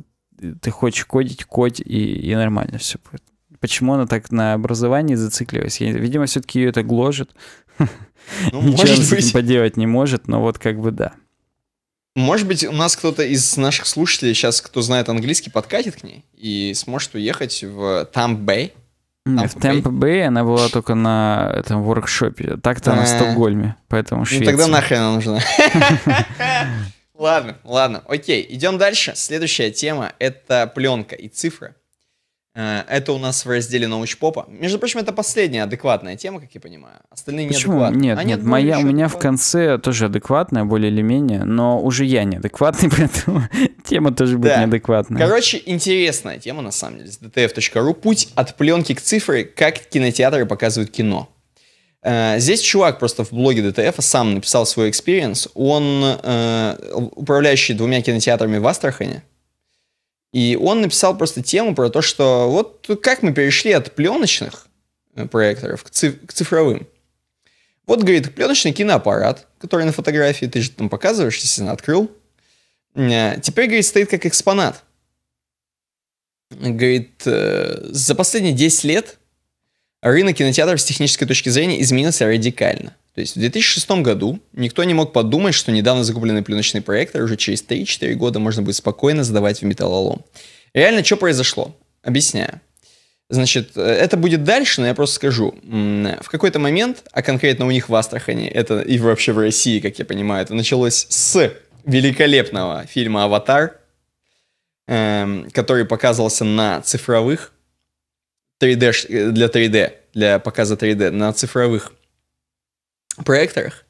ты хочешь кодить, кодь, и, и нормально все будет. Почему она так на образовании зацикливалась? Я, видимо, все-таки ее это гложет. Ну, Ничего может с этим поделать не может, но вот как бы да. Может быть, у нас кто-то из наших слушателей сейчас, кто знает английский, подкатит к ней и сможет уехать в Тамбэй. В Тампе-Бэй она была только на этом воркшопе. Так-то она в э. Стокгольме, поэтому Ну тогда нахрен она нужна. Ладно, ладно, окей, идем дальше. Следующая тема — это пленка и цифры. Э, это у нас в разделе научпопа. Между прочим, это последняя адекватная тема, как я понимаю. Остальные Почему? неадекватные. Нет, а нет, нет ну, моя, у меня в конце тоже адекватная, более или менее, но уже я неадекватный, поэтому тема тоже будет да. неадекватная. Короче, интересная тема, на самом деле, с dtf.ru. Путь от пленки к цифре, как кинотеатры показывают кино. Э, здесь чувак просто в блоге ДТФ сам написал свой экспириенс. Он э, управляющий двумя кинотеатрами в Астрахане и он написал просто тему про то, что вот как мы перешли от пленочных э, проекторов к, циф- к цифровым. Вот, говорит, пленочный киноаппарат, который на фотографии, ты же там показываешь, естественно, открыл. Э, теперь, говорит, стоит как экспонат. Говорит, э, за последние 10 лет рынок кинотеатров с технической точки зрения изменился радикально. То есть в 2006 году никто не мог подумать, что недавно закупленный пленочный проектор уже через 3-4 года можно будет спокойно сдавать в металлолом. Реально, что произошло? Объясняю. Значит, э, это будет дальше, но я просто скажу. В какой-то момент, а конкретно у них в Астрахани, это и вообще в России, как я понимаю, это началось с великолепного фильма «Аватар», эм, который показывался на цифровых 3D, э, для 3D, для показа 3D, на цифровых проекторах.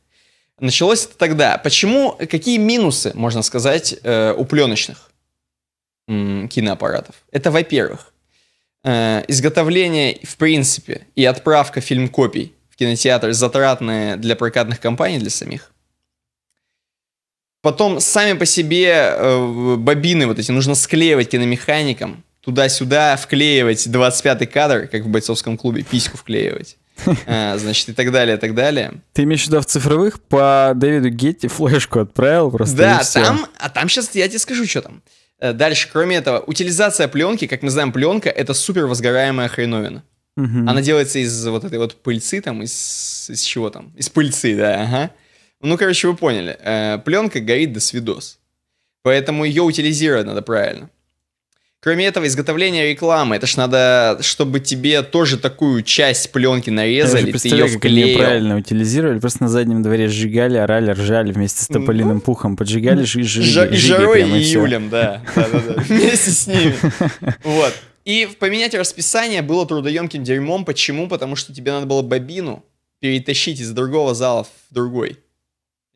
Началось это тогда. Почему, какие минусы, можно сказать, э, у пленочных киноаппаратов? Это, во-первых, э, изготовление, в принципе, и отправка фильм-копий в кинотеатр затратные для прокатных компаний, для самих. Потом сами по себе э, бобины вот эти нужно склеивать киномеханикам, туда-сюда вклеивать 25-й кадр, как в бойцовском клубе, письку вклеивать. А, значит, и так далее, и так далее. Ты имеешь сюда в цифровых по Дэвиду Гетти флешку отправил просто Да, там, а там сейчас я тебе скажу, что там. Э, дальше, кроме этого, утилизация пленки, как мы знаем, пленка — это супер возгораемая хреновина. Угу. Она делается из вот этой вот пыльцы там, из, из чего там? Из пыльцы, да, ага. Ну, короче, вы поняли. Э, пленка горит до свидос. Поэтому ее утилизировать надо правильно. Кроме этого, изготовление рекламы. Это ж надо, чтобы тебе тоже такую часть пленки нарезали, ты ее вклеил. неправильно утилизировали. Просто на заднем дворе сжигали, орали, ржали вместе с ну. тополиным ну, пухом. Поджигали, жи, жи, жи, жарой и июлем, да. Вместе с ними. Вот. И поменять расписание было трудоемким дерьмом. Почему? Потому что тебе надо было бобину перетащить из другого зала в другой.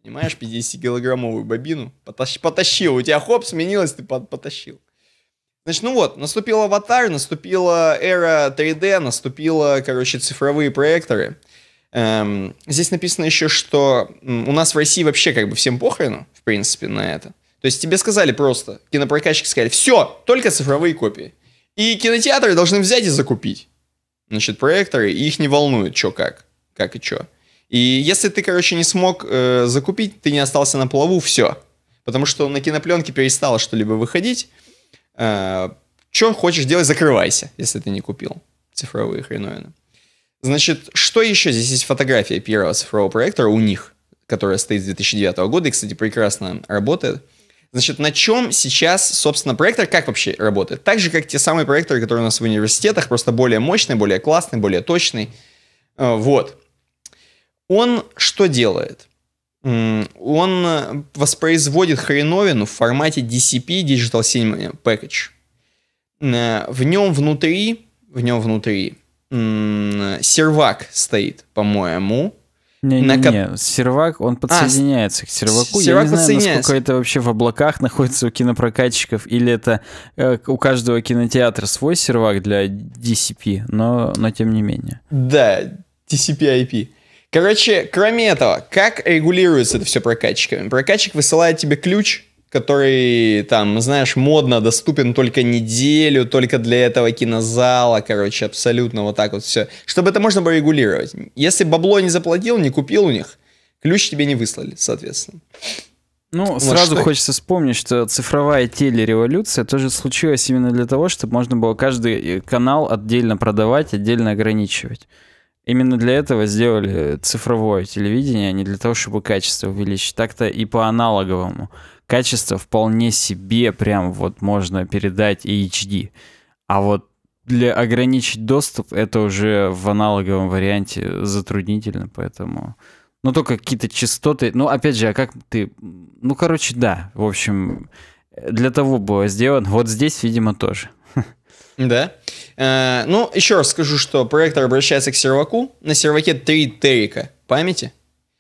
Понимаешь, 50-килограммовую бобину. Потащил. У тебя хоп, сменилось, ты потащил. Значит, ну вот, наступил аватар, наступила эра 3D, наступила, короче, цифровые проекторы. Эм, здесь написано еще, что у нас в России вообще как бы всем похрену, в принципе, на это. То есть тебе сказали просто, кинопрокачки сказали, все, только цифровые копии. И кинотеатры должны взять и закупить. Значит, проекторы, и их не волнует, что как, как и что. И если ты, короче, не смог э, закупить, ты не остался на плаву, все. Потому что на кинопленке перестало что-либо выходить. Э, что хочешь делать, закрывайся, если ты не купил цифровые хреновины. Значит, что еще? Здесь есть фотография первого цифрового проектора у них, которая стоит с 2009 года и, кстати, прекрасно работает. Значит, на чем сейчас, собственно, проектор как вообще работает? Так же, как те самые проекторы, которые у нас в университетах, просто более мощный, более классный, более точный. Э, вот. Он что делает? он э, воспроизводит хреновину в формате DCP Digital Cinema Package. Э, в нем внутри, в нем внутри э, сервак стоит, по-моему. Не, не, не, сервак, он а, подсоединяется а, к серваку. Сервак Я не знаю, насколько это вообще в облаках находится у кинопрокатчиков, или это э, у каждого кинотеатра свой сервак для DCP, но, но тем не менее. Да, TCP-IP. Короче, кроме этого, как регулируется это все прокатчиками? Прокатчик высылает тебе ключ, который, там, знаешь, модно доступен только неделю, только для этого кинозала, короче, абсолютно вот так вот все. Чтобы это можно было регулировать. Если бабло не заплатил, не купил у них, ключ тебе не выслали, соответственно. Ну, вот сразу что... хочется вспомнить, что цифровая телереволюция тоже случилась именно для того, чтобы можно было каждый э, канал отдельно продавать, отдельно ограничивать. Именно для этого сделали цифровое телевидение, а не для того, чтобы качество увеличить. Так-то и по аналоговому. Качество вполне себе прям вот можно передать и HD. А вот для ограничить доступ это уже в аналоговом варианте затруднительно, поэтому... Ну, только какие-то частоты. Ну, опять же, а как ты... Ну, короче, да. В общем, для того было сделано. Вот здесь, видимо, тоже. Да. Э, ну, еще раз скажу, что проектор обращается к серваку. На серваке 3 терика памяти.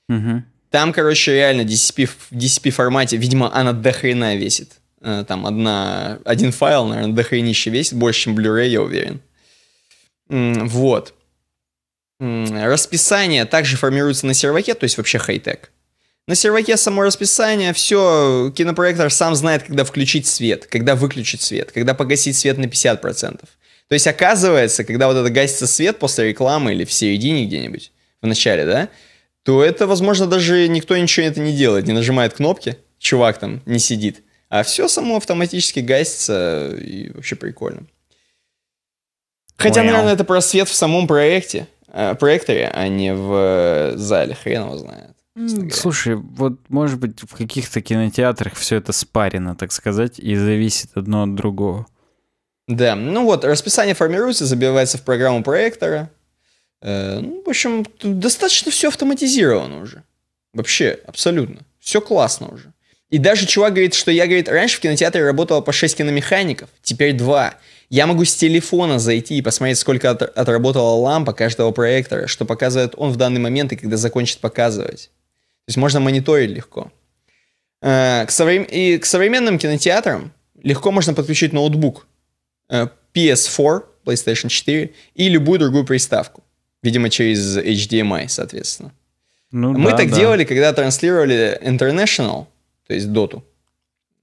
Угу. Там, короче, реально DCP, в DCP формате, видимо, она дохрена весит. Э, там одна, один файл, наверное, дохренище весит, больше, чем Blu-ray, я уверен. вот. Расписание также формируется на серваке, то есть вообще хай-тек. На серваке само расписание, все, кинопроектор сам знает, когда включить свет, когда выключить свет, когда погасить свет на 50%. То есть оказывается, когда вот это гасится свет после рекламы или в середине где-нибудь, в начале, да, то это, возможно, даже никто ничего это не делает, не нажимает кнопки, чувак там не сидит, а все само автоматически гасится, и вообще прикольно. Хотя, Понял. наверное, это свет в самом проекте, э, проекторе, а не в э, зале, хрен его знает. Слушай, вот может быть в каких-то кинотеатрах все это спарено, так сказать, и зависит одно от другого. Да, ну вот, расписание формируется, забивается в программу проектора. Э, ну, в общем, достаточно все автоматизировано уже. Вообще, абсолютно. Все классно уже. И даже чувак говорит, что я, говорит, раньше в кинотеатре работал по 6 киномехаников, теперь 2. Я могу с телефона зайти и посмотреть, сколько от, отработала лампа каждого проектора, что показывает он в данный момент и когда закончит показывать. То есть можно мониторить легко. Э, к соврем... И к современным кинотеатрам легко можно подключить ноутбук э, PS4, PlayStation 4 и любую другую приставку. Видимо, через HDMI, соответственно. Ну, Мы да, так да. делали, когда транслировали International, то есть Dota,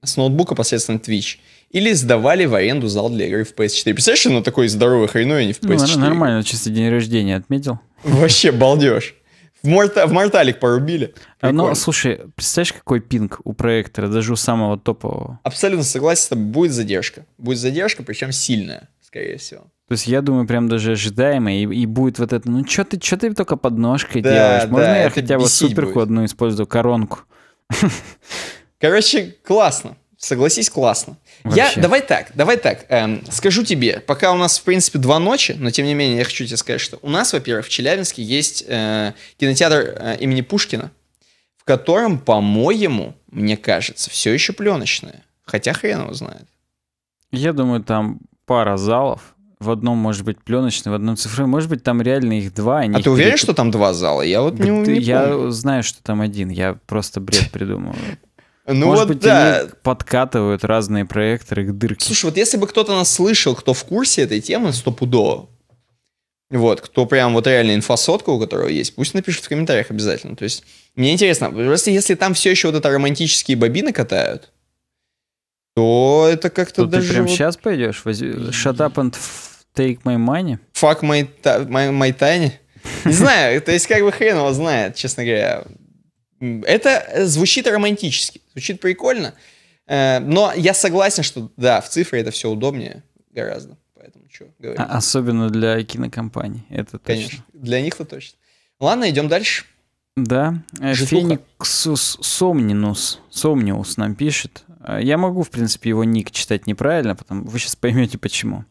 с ноутбука посредством Twitch. Или сдавали в аренду зал для игры в PS4. Представляешь, оно такое здоровое хреновое, а не в PS4. Ну, нормально, чисто день рождения отметил. Вообще балдеж. В, морта, в морталик порубили. А, ну, Прикольно. Ну, слушай, представляешь, какой пинг у проектора, даже у самого топового? Абсолютно согласен, там будет задержка. Будет задержка, причем сильная, скорее всего. То есть я думаю, прям даже ожидаемо, и, и будет вот это, ну что ты, что ты только под ножкой да, делаешь? Можно да, я хотя бы суперку будет. одну использую, коронку? Короче, классно. Согласись, классно. Вообще. Я, давай так, давай так, эм, скажу тебе, пока у нас, в принципе, два ночи, но тем не менее, я хочу тебе сказать, что у нас, во-первых, в Челябинске есть э, кинотеатр э, имени Пушкина, в котором, по-моему, мне кажется, все еще пленочное, хотя хрен его знает. Я думаю, там пара залов, в одном может быть пленочный, в одном цифровой, может быть там реально их два. Они а ты уверен, перек... что там два зала? Я вот не, не Я помню. знаю, что там один, я просто бред придумываю. Ну Может вот быть, да. подкатывают разные проекторы к дырке. Слушай, вот если бы кто-то нас слышал, кто в курсе этой темы стопудово, вот, кто прям вот реально инфосотка, у которого есть, пусть напишет в комментариях обязательно. То есть, мне интересно, просто если там все еще вот это романтические бобины катают, то это как-то даже... Ты прям вот... сейчас пойдешь? Воз... Shut up and take my money? Fuck my, my, my tiny? Не знаю, то есть как бы хрен его знает, честно говоря. Это звучит романтически. Звучит прикольно. Э, но я согласен, что да, в цифре это все удобнее гораздо. Поэтому что говорить. А, особенно для кинокомпаний, это Конечно, для них это точно. Ладно, идем дальше. Да, э, Фениксус Сомнинус, Сомниус нам пишет. Э, я могу, в принципе, его ник читать неправильно, потом вы сейчас поймете почему.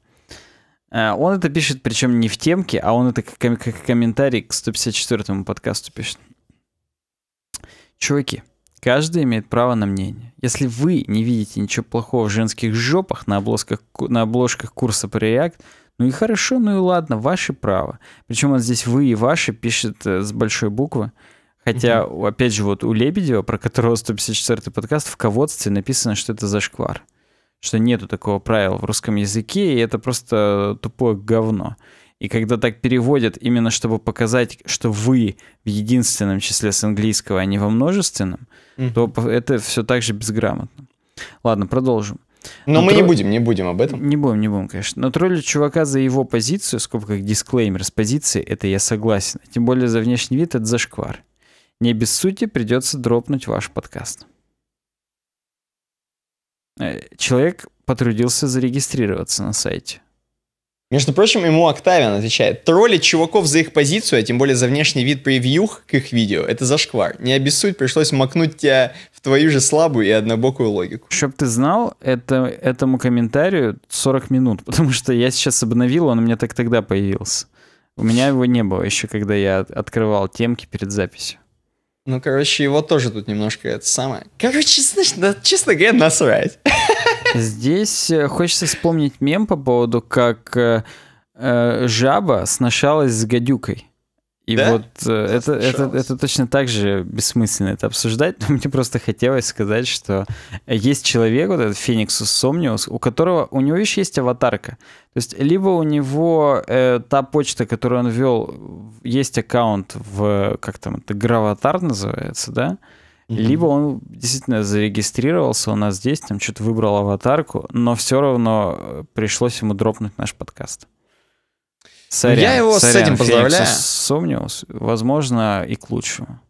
Он это пишет, причем не в темке, а он это как, комментарий к 154-му подкасту пишет. Чуваки, Каждый имеет право на мнение. Если вы не видите ничего плохого в женских жопах на, обложках, на обложках курса по React, ну и хорошо, ну и ладно, ваше право. Причем он здесь «вы» и «ваши» пишет э, с большой буквы. Хотя, угу. опять же, вот у Лебедева, про которого 154-й подкаст, в ководстве написано, что это зашквар. Что нету такого правила в русском языке, и это просто тупое говно. И когда так переводят, именно чтобы показать, что вы в единственном числе с английского, а не во множественном, mm-hmm. то это все так же безграмотно. Ладно, продолжим. Но, Но мы тро... не будем, не будем об этом. Не будем, не будем, конечно. Но троллить чувака за его позицию, в скобках дисклеймер с позиции, это я согласен. Тем более за внешний вид это зашквар. Не без сути придется дропнуть ваш подкаст. Э, человек потрудился зарегистрироваться на сайте. Между прочим, ему Октавиан отвечает. Троллить чуваков за их позицию, а тем более за внешний вид превьюх к их видео, это зашквар. Не обессудь, пришлось макнуть тебя в твою же слабую и однобокую логику. Чтоб ты знал, это, этому комментарию 40 минут, потому что я сейчас обновил, он у меня так тогда появился. У меня его не было еще, когда я открывал темки перед записью. Ну, короче, его тоже тут немножко это самое. Короче, знаешь, да, честно говоря, насрать. Здесь э, хочется вспомнить мем по поводу, как э, э, жаба сношалась с гадюкой. И да? вот э, это, это, это точно так же бессмысленно это обсуждать, но мне просто хотелось сказать, что есть человек, вот этот Феникс Сомниус, у которого, у него, еще есть аватарка. То есть либо у него э, та почта, которую он вел, есть аккаунт в, как там, это, Граватар называется, да? Mm-hmm. Либо он действительно зарегистрировался у нас здесь, там что-то выбрал аватарку, но все равно э, пришлось ему дропнуть наш подкаст. Сорян, я его сорян, с этим Феликс поздравляю. Возможно, и к лучшему.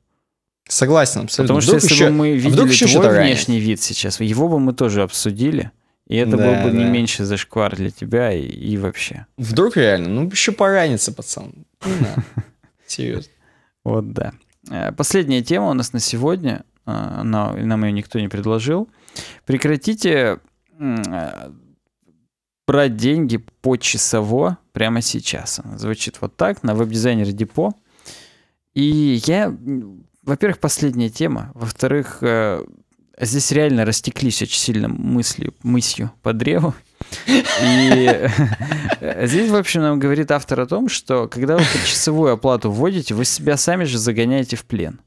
Согласен, абсолютно. Потому что вдруг если еще, бы мы а видели а вдруг еще внешний ранее. вид сейчас, его бы мы тоже обсудили, и это да, был бы да. не меньше зашквар для тебя и, и вообще. Вдруг реально? Ну, еще поранится, пацан. Ну Серьезно. Вот да. Э, последняя тема у нас на сегодня она э, нам ее никто не предложил. Прекратите э, брать деньги почасово прямо сейчас. звучит вот так на веб-дизайнере Депо. И я, во-первых, последняя тема, во-вторых, э, здесь реально растеклись очень сильно мысли мысью по древу. И здесь, в общем, нам говорит автор о том, что когда вы часовую оплату вводите, вы себя сами же загоняете в плен.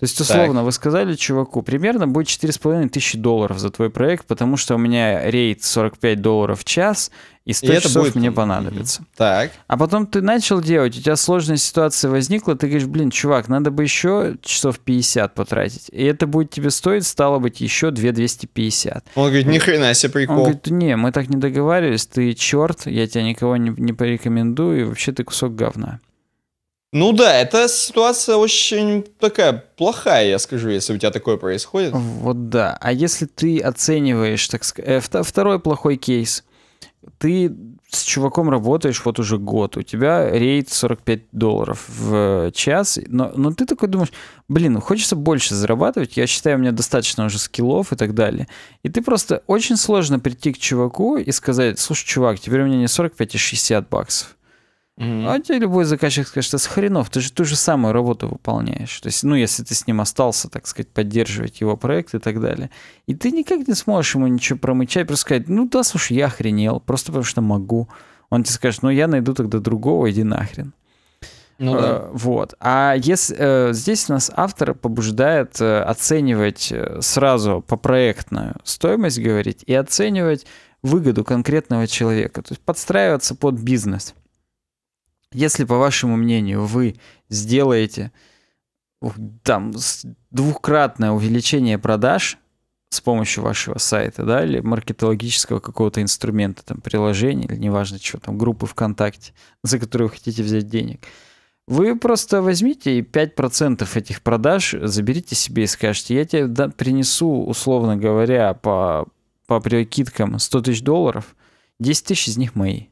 То есть, условно, так. вы сказали чуваку, примерно будет 4,5 тысячи долларов за твой проект, потому что у меня рейд 45 долларов в час, и 100 и часов это будет... мне понадобится. mm Так. А потом ты начал делать, у тебя сложная ситуация возникла, ты говоришь, блин, чувак, надо бы еще часов 50 потратить. И это будет тебе стоить, стало быть, еще 2 250. Он говорит, ни хрена себе прикол. Он говорит, не, мы так не договаривались, ты черт, я тебя никого не, не порекомендую, и вообще ты кусок говна. Ну да, эта ситуация очень такая плохая, я скажу, если у тебя такое происходит. Вот да. А если ты оцениваешь, так сказать, э, второй плохой кейс, ты с чуваком работаешь вот уже год, у тебя рейд 45 долларов в э, час, но, но ты такой думаешь, блин, ну хочется больше зарабатывать, я считаю, у меня достаточно уже скиллов и так далее. И ты просто очень сложно прийти к чуваку и сказать, слушай, чувак, теперь у меня не 45, а 60 баксов. Mm-hmm. А тебе любой заказчик скажет, что с хренов, ты же ту же самую работу выполняешь. То есть, ну, если ты с ним остался, так сказать, поддерживать его проект и так далее. И ты никак не сможешь ему ничего промычать, просто сказать, ну да, слушай, я охренел, просто потому что могу. Он тебе скажет, ну я найду тогда другого, иди нахрен. Ну, да. Э, вот. А если э, здесь нас автор побуждает э, оценивать э, сразу по проектную стоимость говорить и оценивать выгоду конкретного человека, то есть подстраиваться под бизнес. Если, по вашему мнению, вы сделаете там двухкратное увеличение продаж с помощью вашего сайта, да, или маркетологического какого-то инструмента, там, приложения, или неважно чего, там, группы ВКонтакте, за которые вы хотите взять денег, вы просто возьмите и 5% этих продаж заберите себе и скажете, я тебе да, принесу, условно говоря, по, по прикидкам 100 тысяч долларов, 10 тысяч из них мои.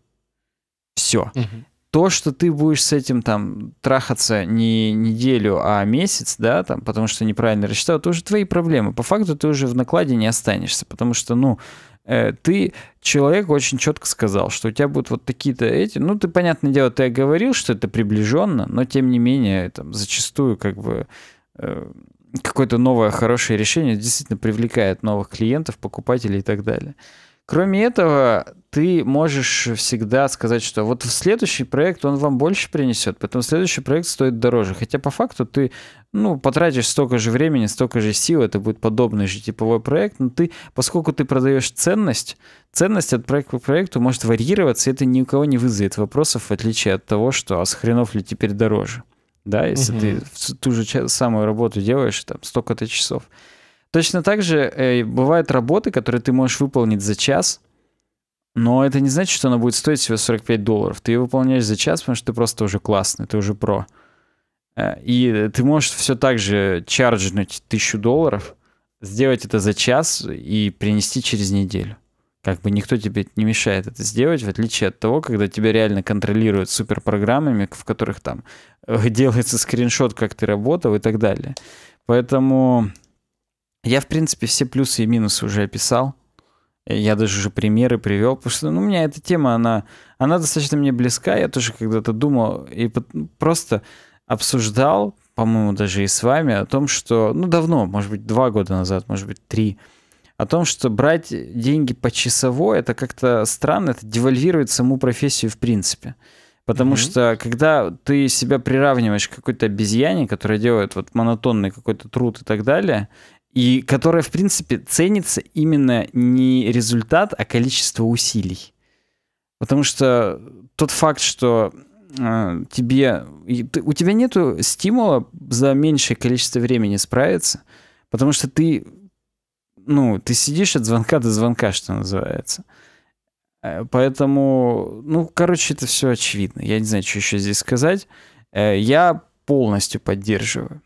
Все. Угу то, что ты будешь с этим там трахаться не неделю, а месяц, да, там, потому что неправильно рассчитал, это уже твои проблемы. По факту ты уже в накладе не останешься, потому что, ну, э, ты человек очень четко сказал, что у тебя будут вот такие-то эти, ну, ты, понятное дело, ты говорил, что это приближенно, но тем не менее, там, зачастую, как бы, э, какое-то новое хорошее решение действительно привлекает новых клиентов, покупателей и так далее. Кроме этого, ты можешь всегда сказать, что вот в следующий проект он вам больше принесет, поэтому следующий проект стоит дороже. Хотя по факту ты ну, потратишь столько же времени, столько же сил, это будет подобный же типовой проект, но ты, поскольку ты продаешь ценность, ценность от проекта к проекту может варьироваться, и это ни у кого не вызовет вопросов, в отличие от того, что а с хренов ли теперь дороже. Да, если угу. ты ту же самую работу делаешь, там, столько-то часов. Точно так же э, бывают работы, которые ты можешь выполнить за час, но это не значит, что она будет стоить всего 45 долларов. Ты ее выполняешь за час, потому что ты просто уже классный, ты уже про. Э, и ты можешь все так же чарджнуть тысячу долларов, сделать это за час и принести через неделю. Как бы никто тебе не мешает это сделать, в отличие от того, когда тебя реально контролируют суперпрограммами, в которых там э, делается скриншот, как ты работал и так далее. Поэтому я, в принципе, все плюсы и минусы уже описал. Э, я даже уже примеры привел, потому что ну, у меня эта тема, она, она достаточно мне близка. Я тоже когда-то думал и ну, просто обсуждал, по-моему, даже и с вами, о том, что, ну, давно, может быть, два года назад, может быть, три, о том, что брать деньги по часовой, это как-то странно, это девальвирует саму профессию в принципе. Потому mm-hmm. что когда ты себя приравниваешь к какой-то обезьяне, которая делает вот монотонный какой-то труд и так далее, и которая, в принципе, ценится именно не результат, а количество усилий. Потому что тот факт, что э, тебе, ты, у тебя нет стимула за меньшее количество времени справиться, потому что ты, ну, ты сидишь от звонка до звонка, что называется. Э, поэтому, ну, короче, это все очевидно. Я не знаю, что еще здесь сказать. Э, я полностью поддерживаю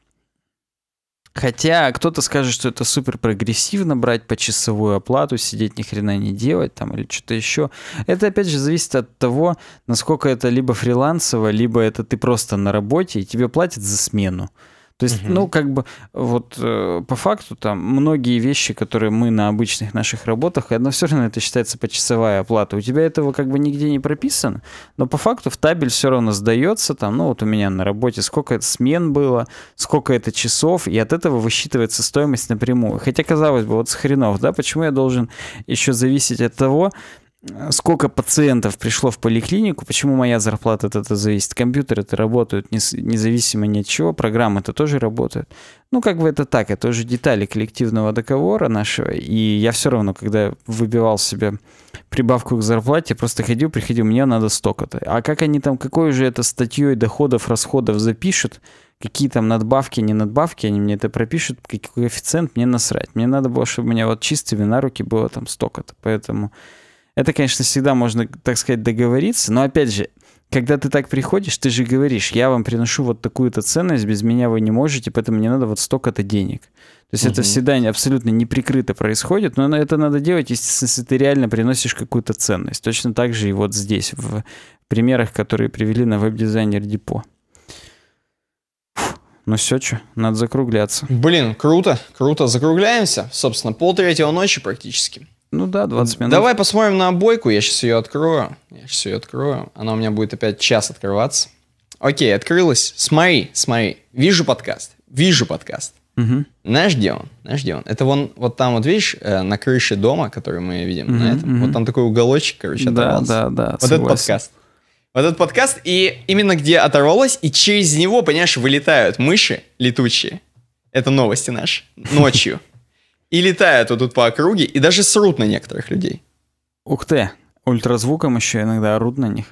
Хотя кто-то скажет, что это супер прогрессивно, брать почасовую оплату, сидеть ни хрена не делать там или что-то еще. Это опять же зависит от того, насколько это либо фрилансово, либо это ты просто на работе и тебе платят за смену. То есть, угу. ну, как бы вот э, по факту там многие вещи, которые мы на обычных наших работах, и одно все равно это считается почасовая оплата. У тебя этого как бы нигде не прописано, но по факту в табель все равно сдается там, ну, вот у меня на работе сколько смен было, сколько это часов, и от этого высчитывается стоимость напрямую. Хотя, казалось бы, вот с хренов, да, почему я должен еще зависеть от того, а сколько пациентов пришло в поликлинику, почему моя зарплата от этого зависит. Компьютеры это работают независимо ни от чего, программы это тоже работают. Ну, как бы это так, это уже детали коллективного договора нашего. И я все равно, когда выбивал себе прибавку к зарплате, просто ходил, приходил, мне надо столько-то. А как они там, какой же это статьей доходов, расходов запишут, какие там надбавки, не надбавки, они мне это пропишут, какой коэффициент, мне насрать. Мне надо было, чтобы у меня вот чистыми на руки было там столько-то. Поэтому это, конечно, всегда можно, так сказать, договориться, но опять же, когда ты так приходишь, ты же говоришь, я вам приношу вот такую-то ценность, без меня вы не можете, поэтому мне надо вот столько-то денег. То есть угу. это всегда абсолютно неприкрыто происходит, но это надо делать, если ты реально приносишь какую-то ценность. Точно так же и вот здесь, в примерах, которые привели на веб-дизайнер Депо. Ну все, что, надо закругляться. Блин, круто, круто, закругляемся. Собственно, пол третьего ночи практически. Ну да, 20 минут. Давай посмотрим на обойку. Я сейчас ее открою. Я сейчас ее открою. Она у меня будет опять час открываться. Окей, открылась. Смотри, смотри. Вижу подкаст. Вижу подкаст. Угу. Знаешь, где он? Знаешь, где он? Это вон, вот там, вот видишь, э, на крыше дома, который мы видим угу, на этом. Угу. Вот там такой уголочек, короче, оторвался. Да, да, да. Вот согласен. этот подкаст. Вот этот подкаст, и именно где оторвалось, и через него, понимаешь, вылетают мыши летучие. Это новости наши. Ночью и летают вот тут по округе, и даже срут на некоторых людей. Ух ты, ультразвуком еще иногда орут на них.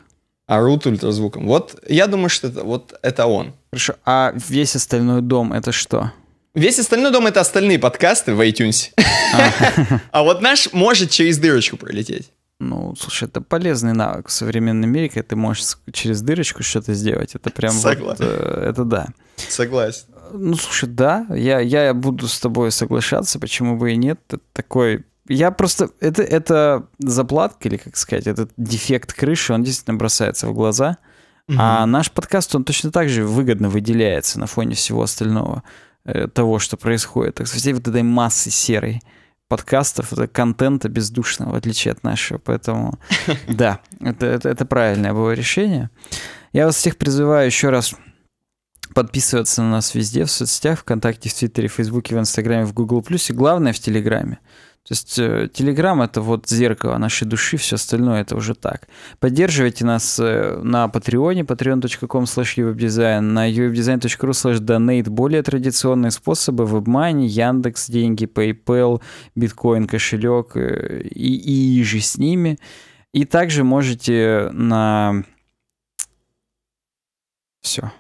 Орут ультразвуком. Вот, я думаю, что это, вот это он. Хорошо, а весь остальной дом это что? Весь остальной дом это остальные подкасты в iTunes. А. а. вот наш может через дырочку пролететь. Ну, слушай, это полезный навык в современном мире, когда ты можешь через дырочку что-то сделать. Это прям Согласен. Вот, э, это да. Согласен. Ну, слушай, да, я, я буду с тобой соглашаться, почему бы и нет. Это такой я просто... Это, это заплатка, или как сказать, этот дефект крыши, он действительно бросается в глаза. Угу. А наш подкаст, он точно так же выгодно выделяется на фоне всего остального э, того, что происходит. Так сказать, вот этой массы серой подкастов, это контента бездушного, в отличие от нашего. Поэтому да, это, это, это правильное было решение. Я вас всех призываю еще раз подписываться на нас везде, в соцсетях, ВКонтакте, в Твиттере, в Фейсбуке, в Инстаграме, в Google+, и главное, в Телеграме. То есть э, Телеграм — это вот зеркало нашей души, все остальное — это уже так. Поддерживайте нас э, на Патреоне, patreon.com slash webdesign, на webdesign.ru slash donate. Более традиционные способы — WebMoney, Яндекс, деньги, PayPal, биткоин, кошелек э, и, и же с ними. И также можете на... Все.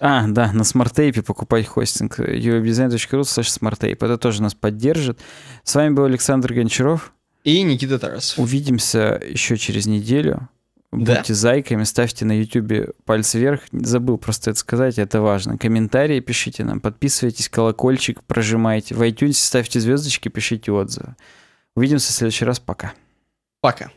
А, да, на смарттейпе покупать хостинг. uwebdesign.ru slash smarttape. Это тоже нас поддержит. С вами был Александр Гончаров. И Никита Тарасов. Увидимся еще через неделю. Да. Будьте зайками, ставьте на YouTube палец вверх. Забыл просто это сказать, это важно. Комментарии пишите нам, подписывайтесь, колокольчик прожимайте. В iTunes ставьте звездочки, пишите отзывы. Увидимся в следующий раз. Пока. Пока.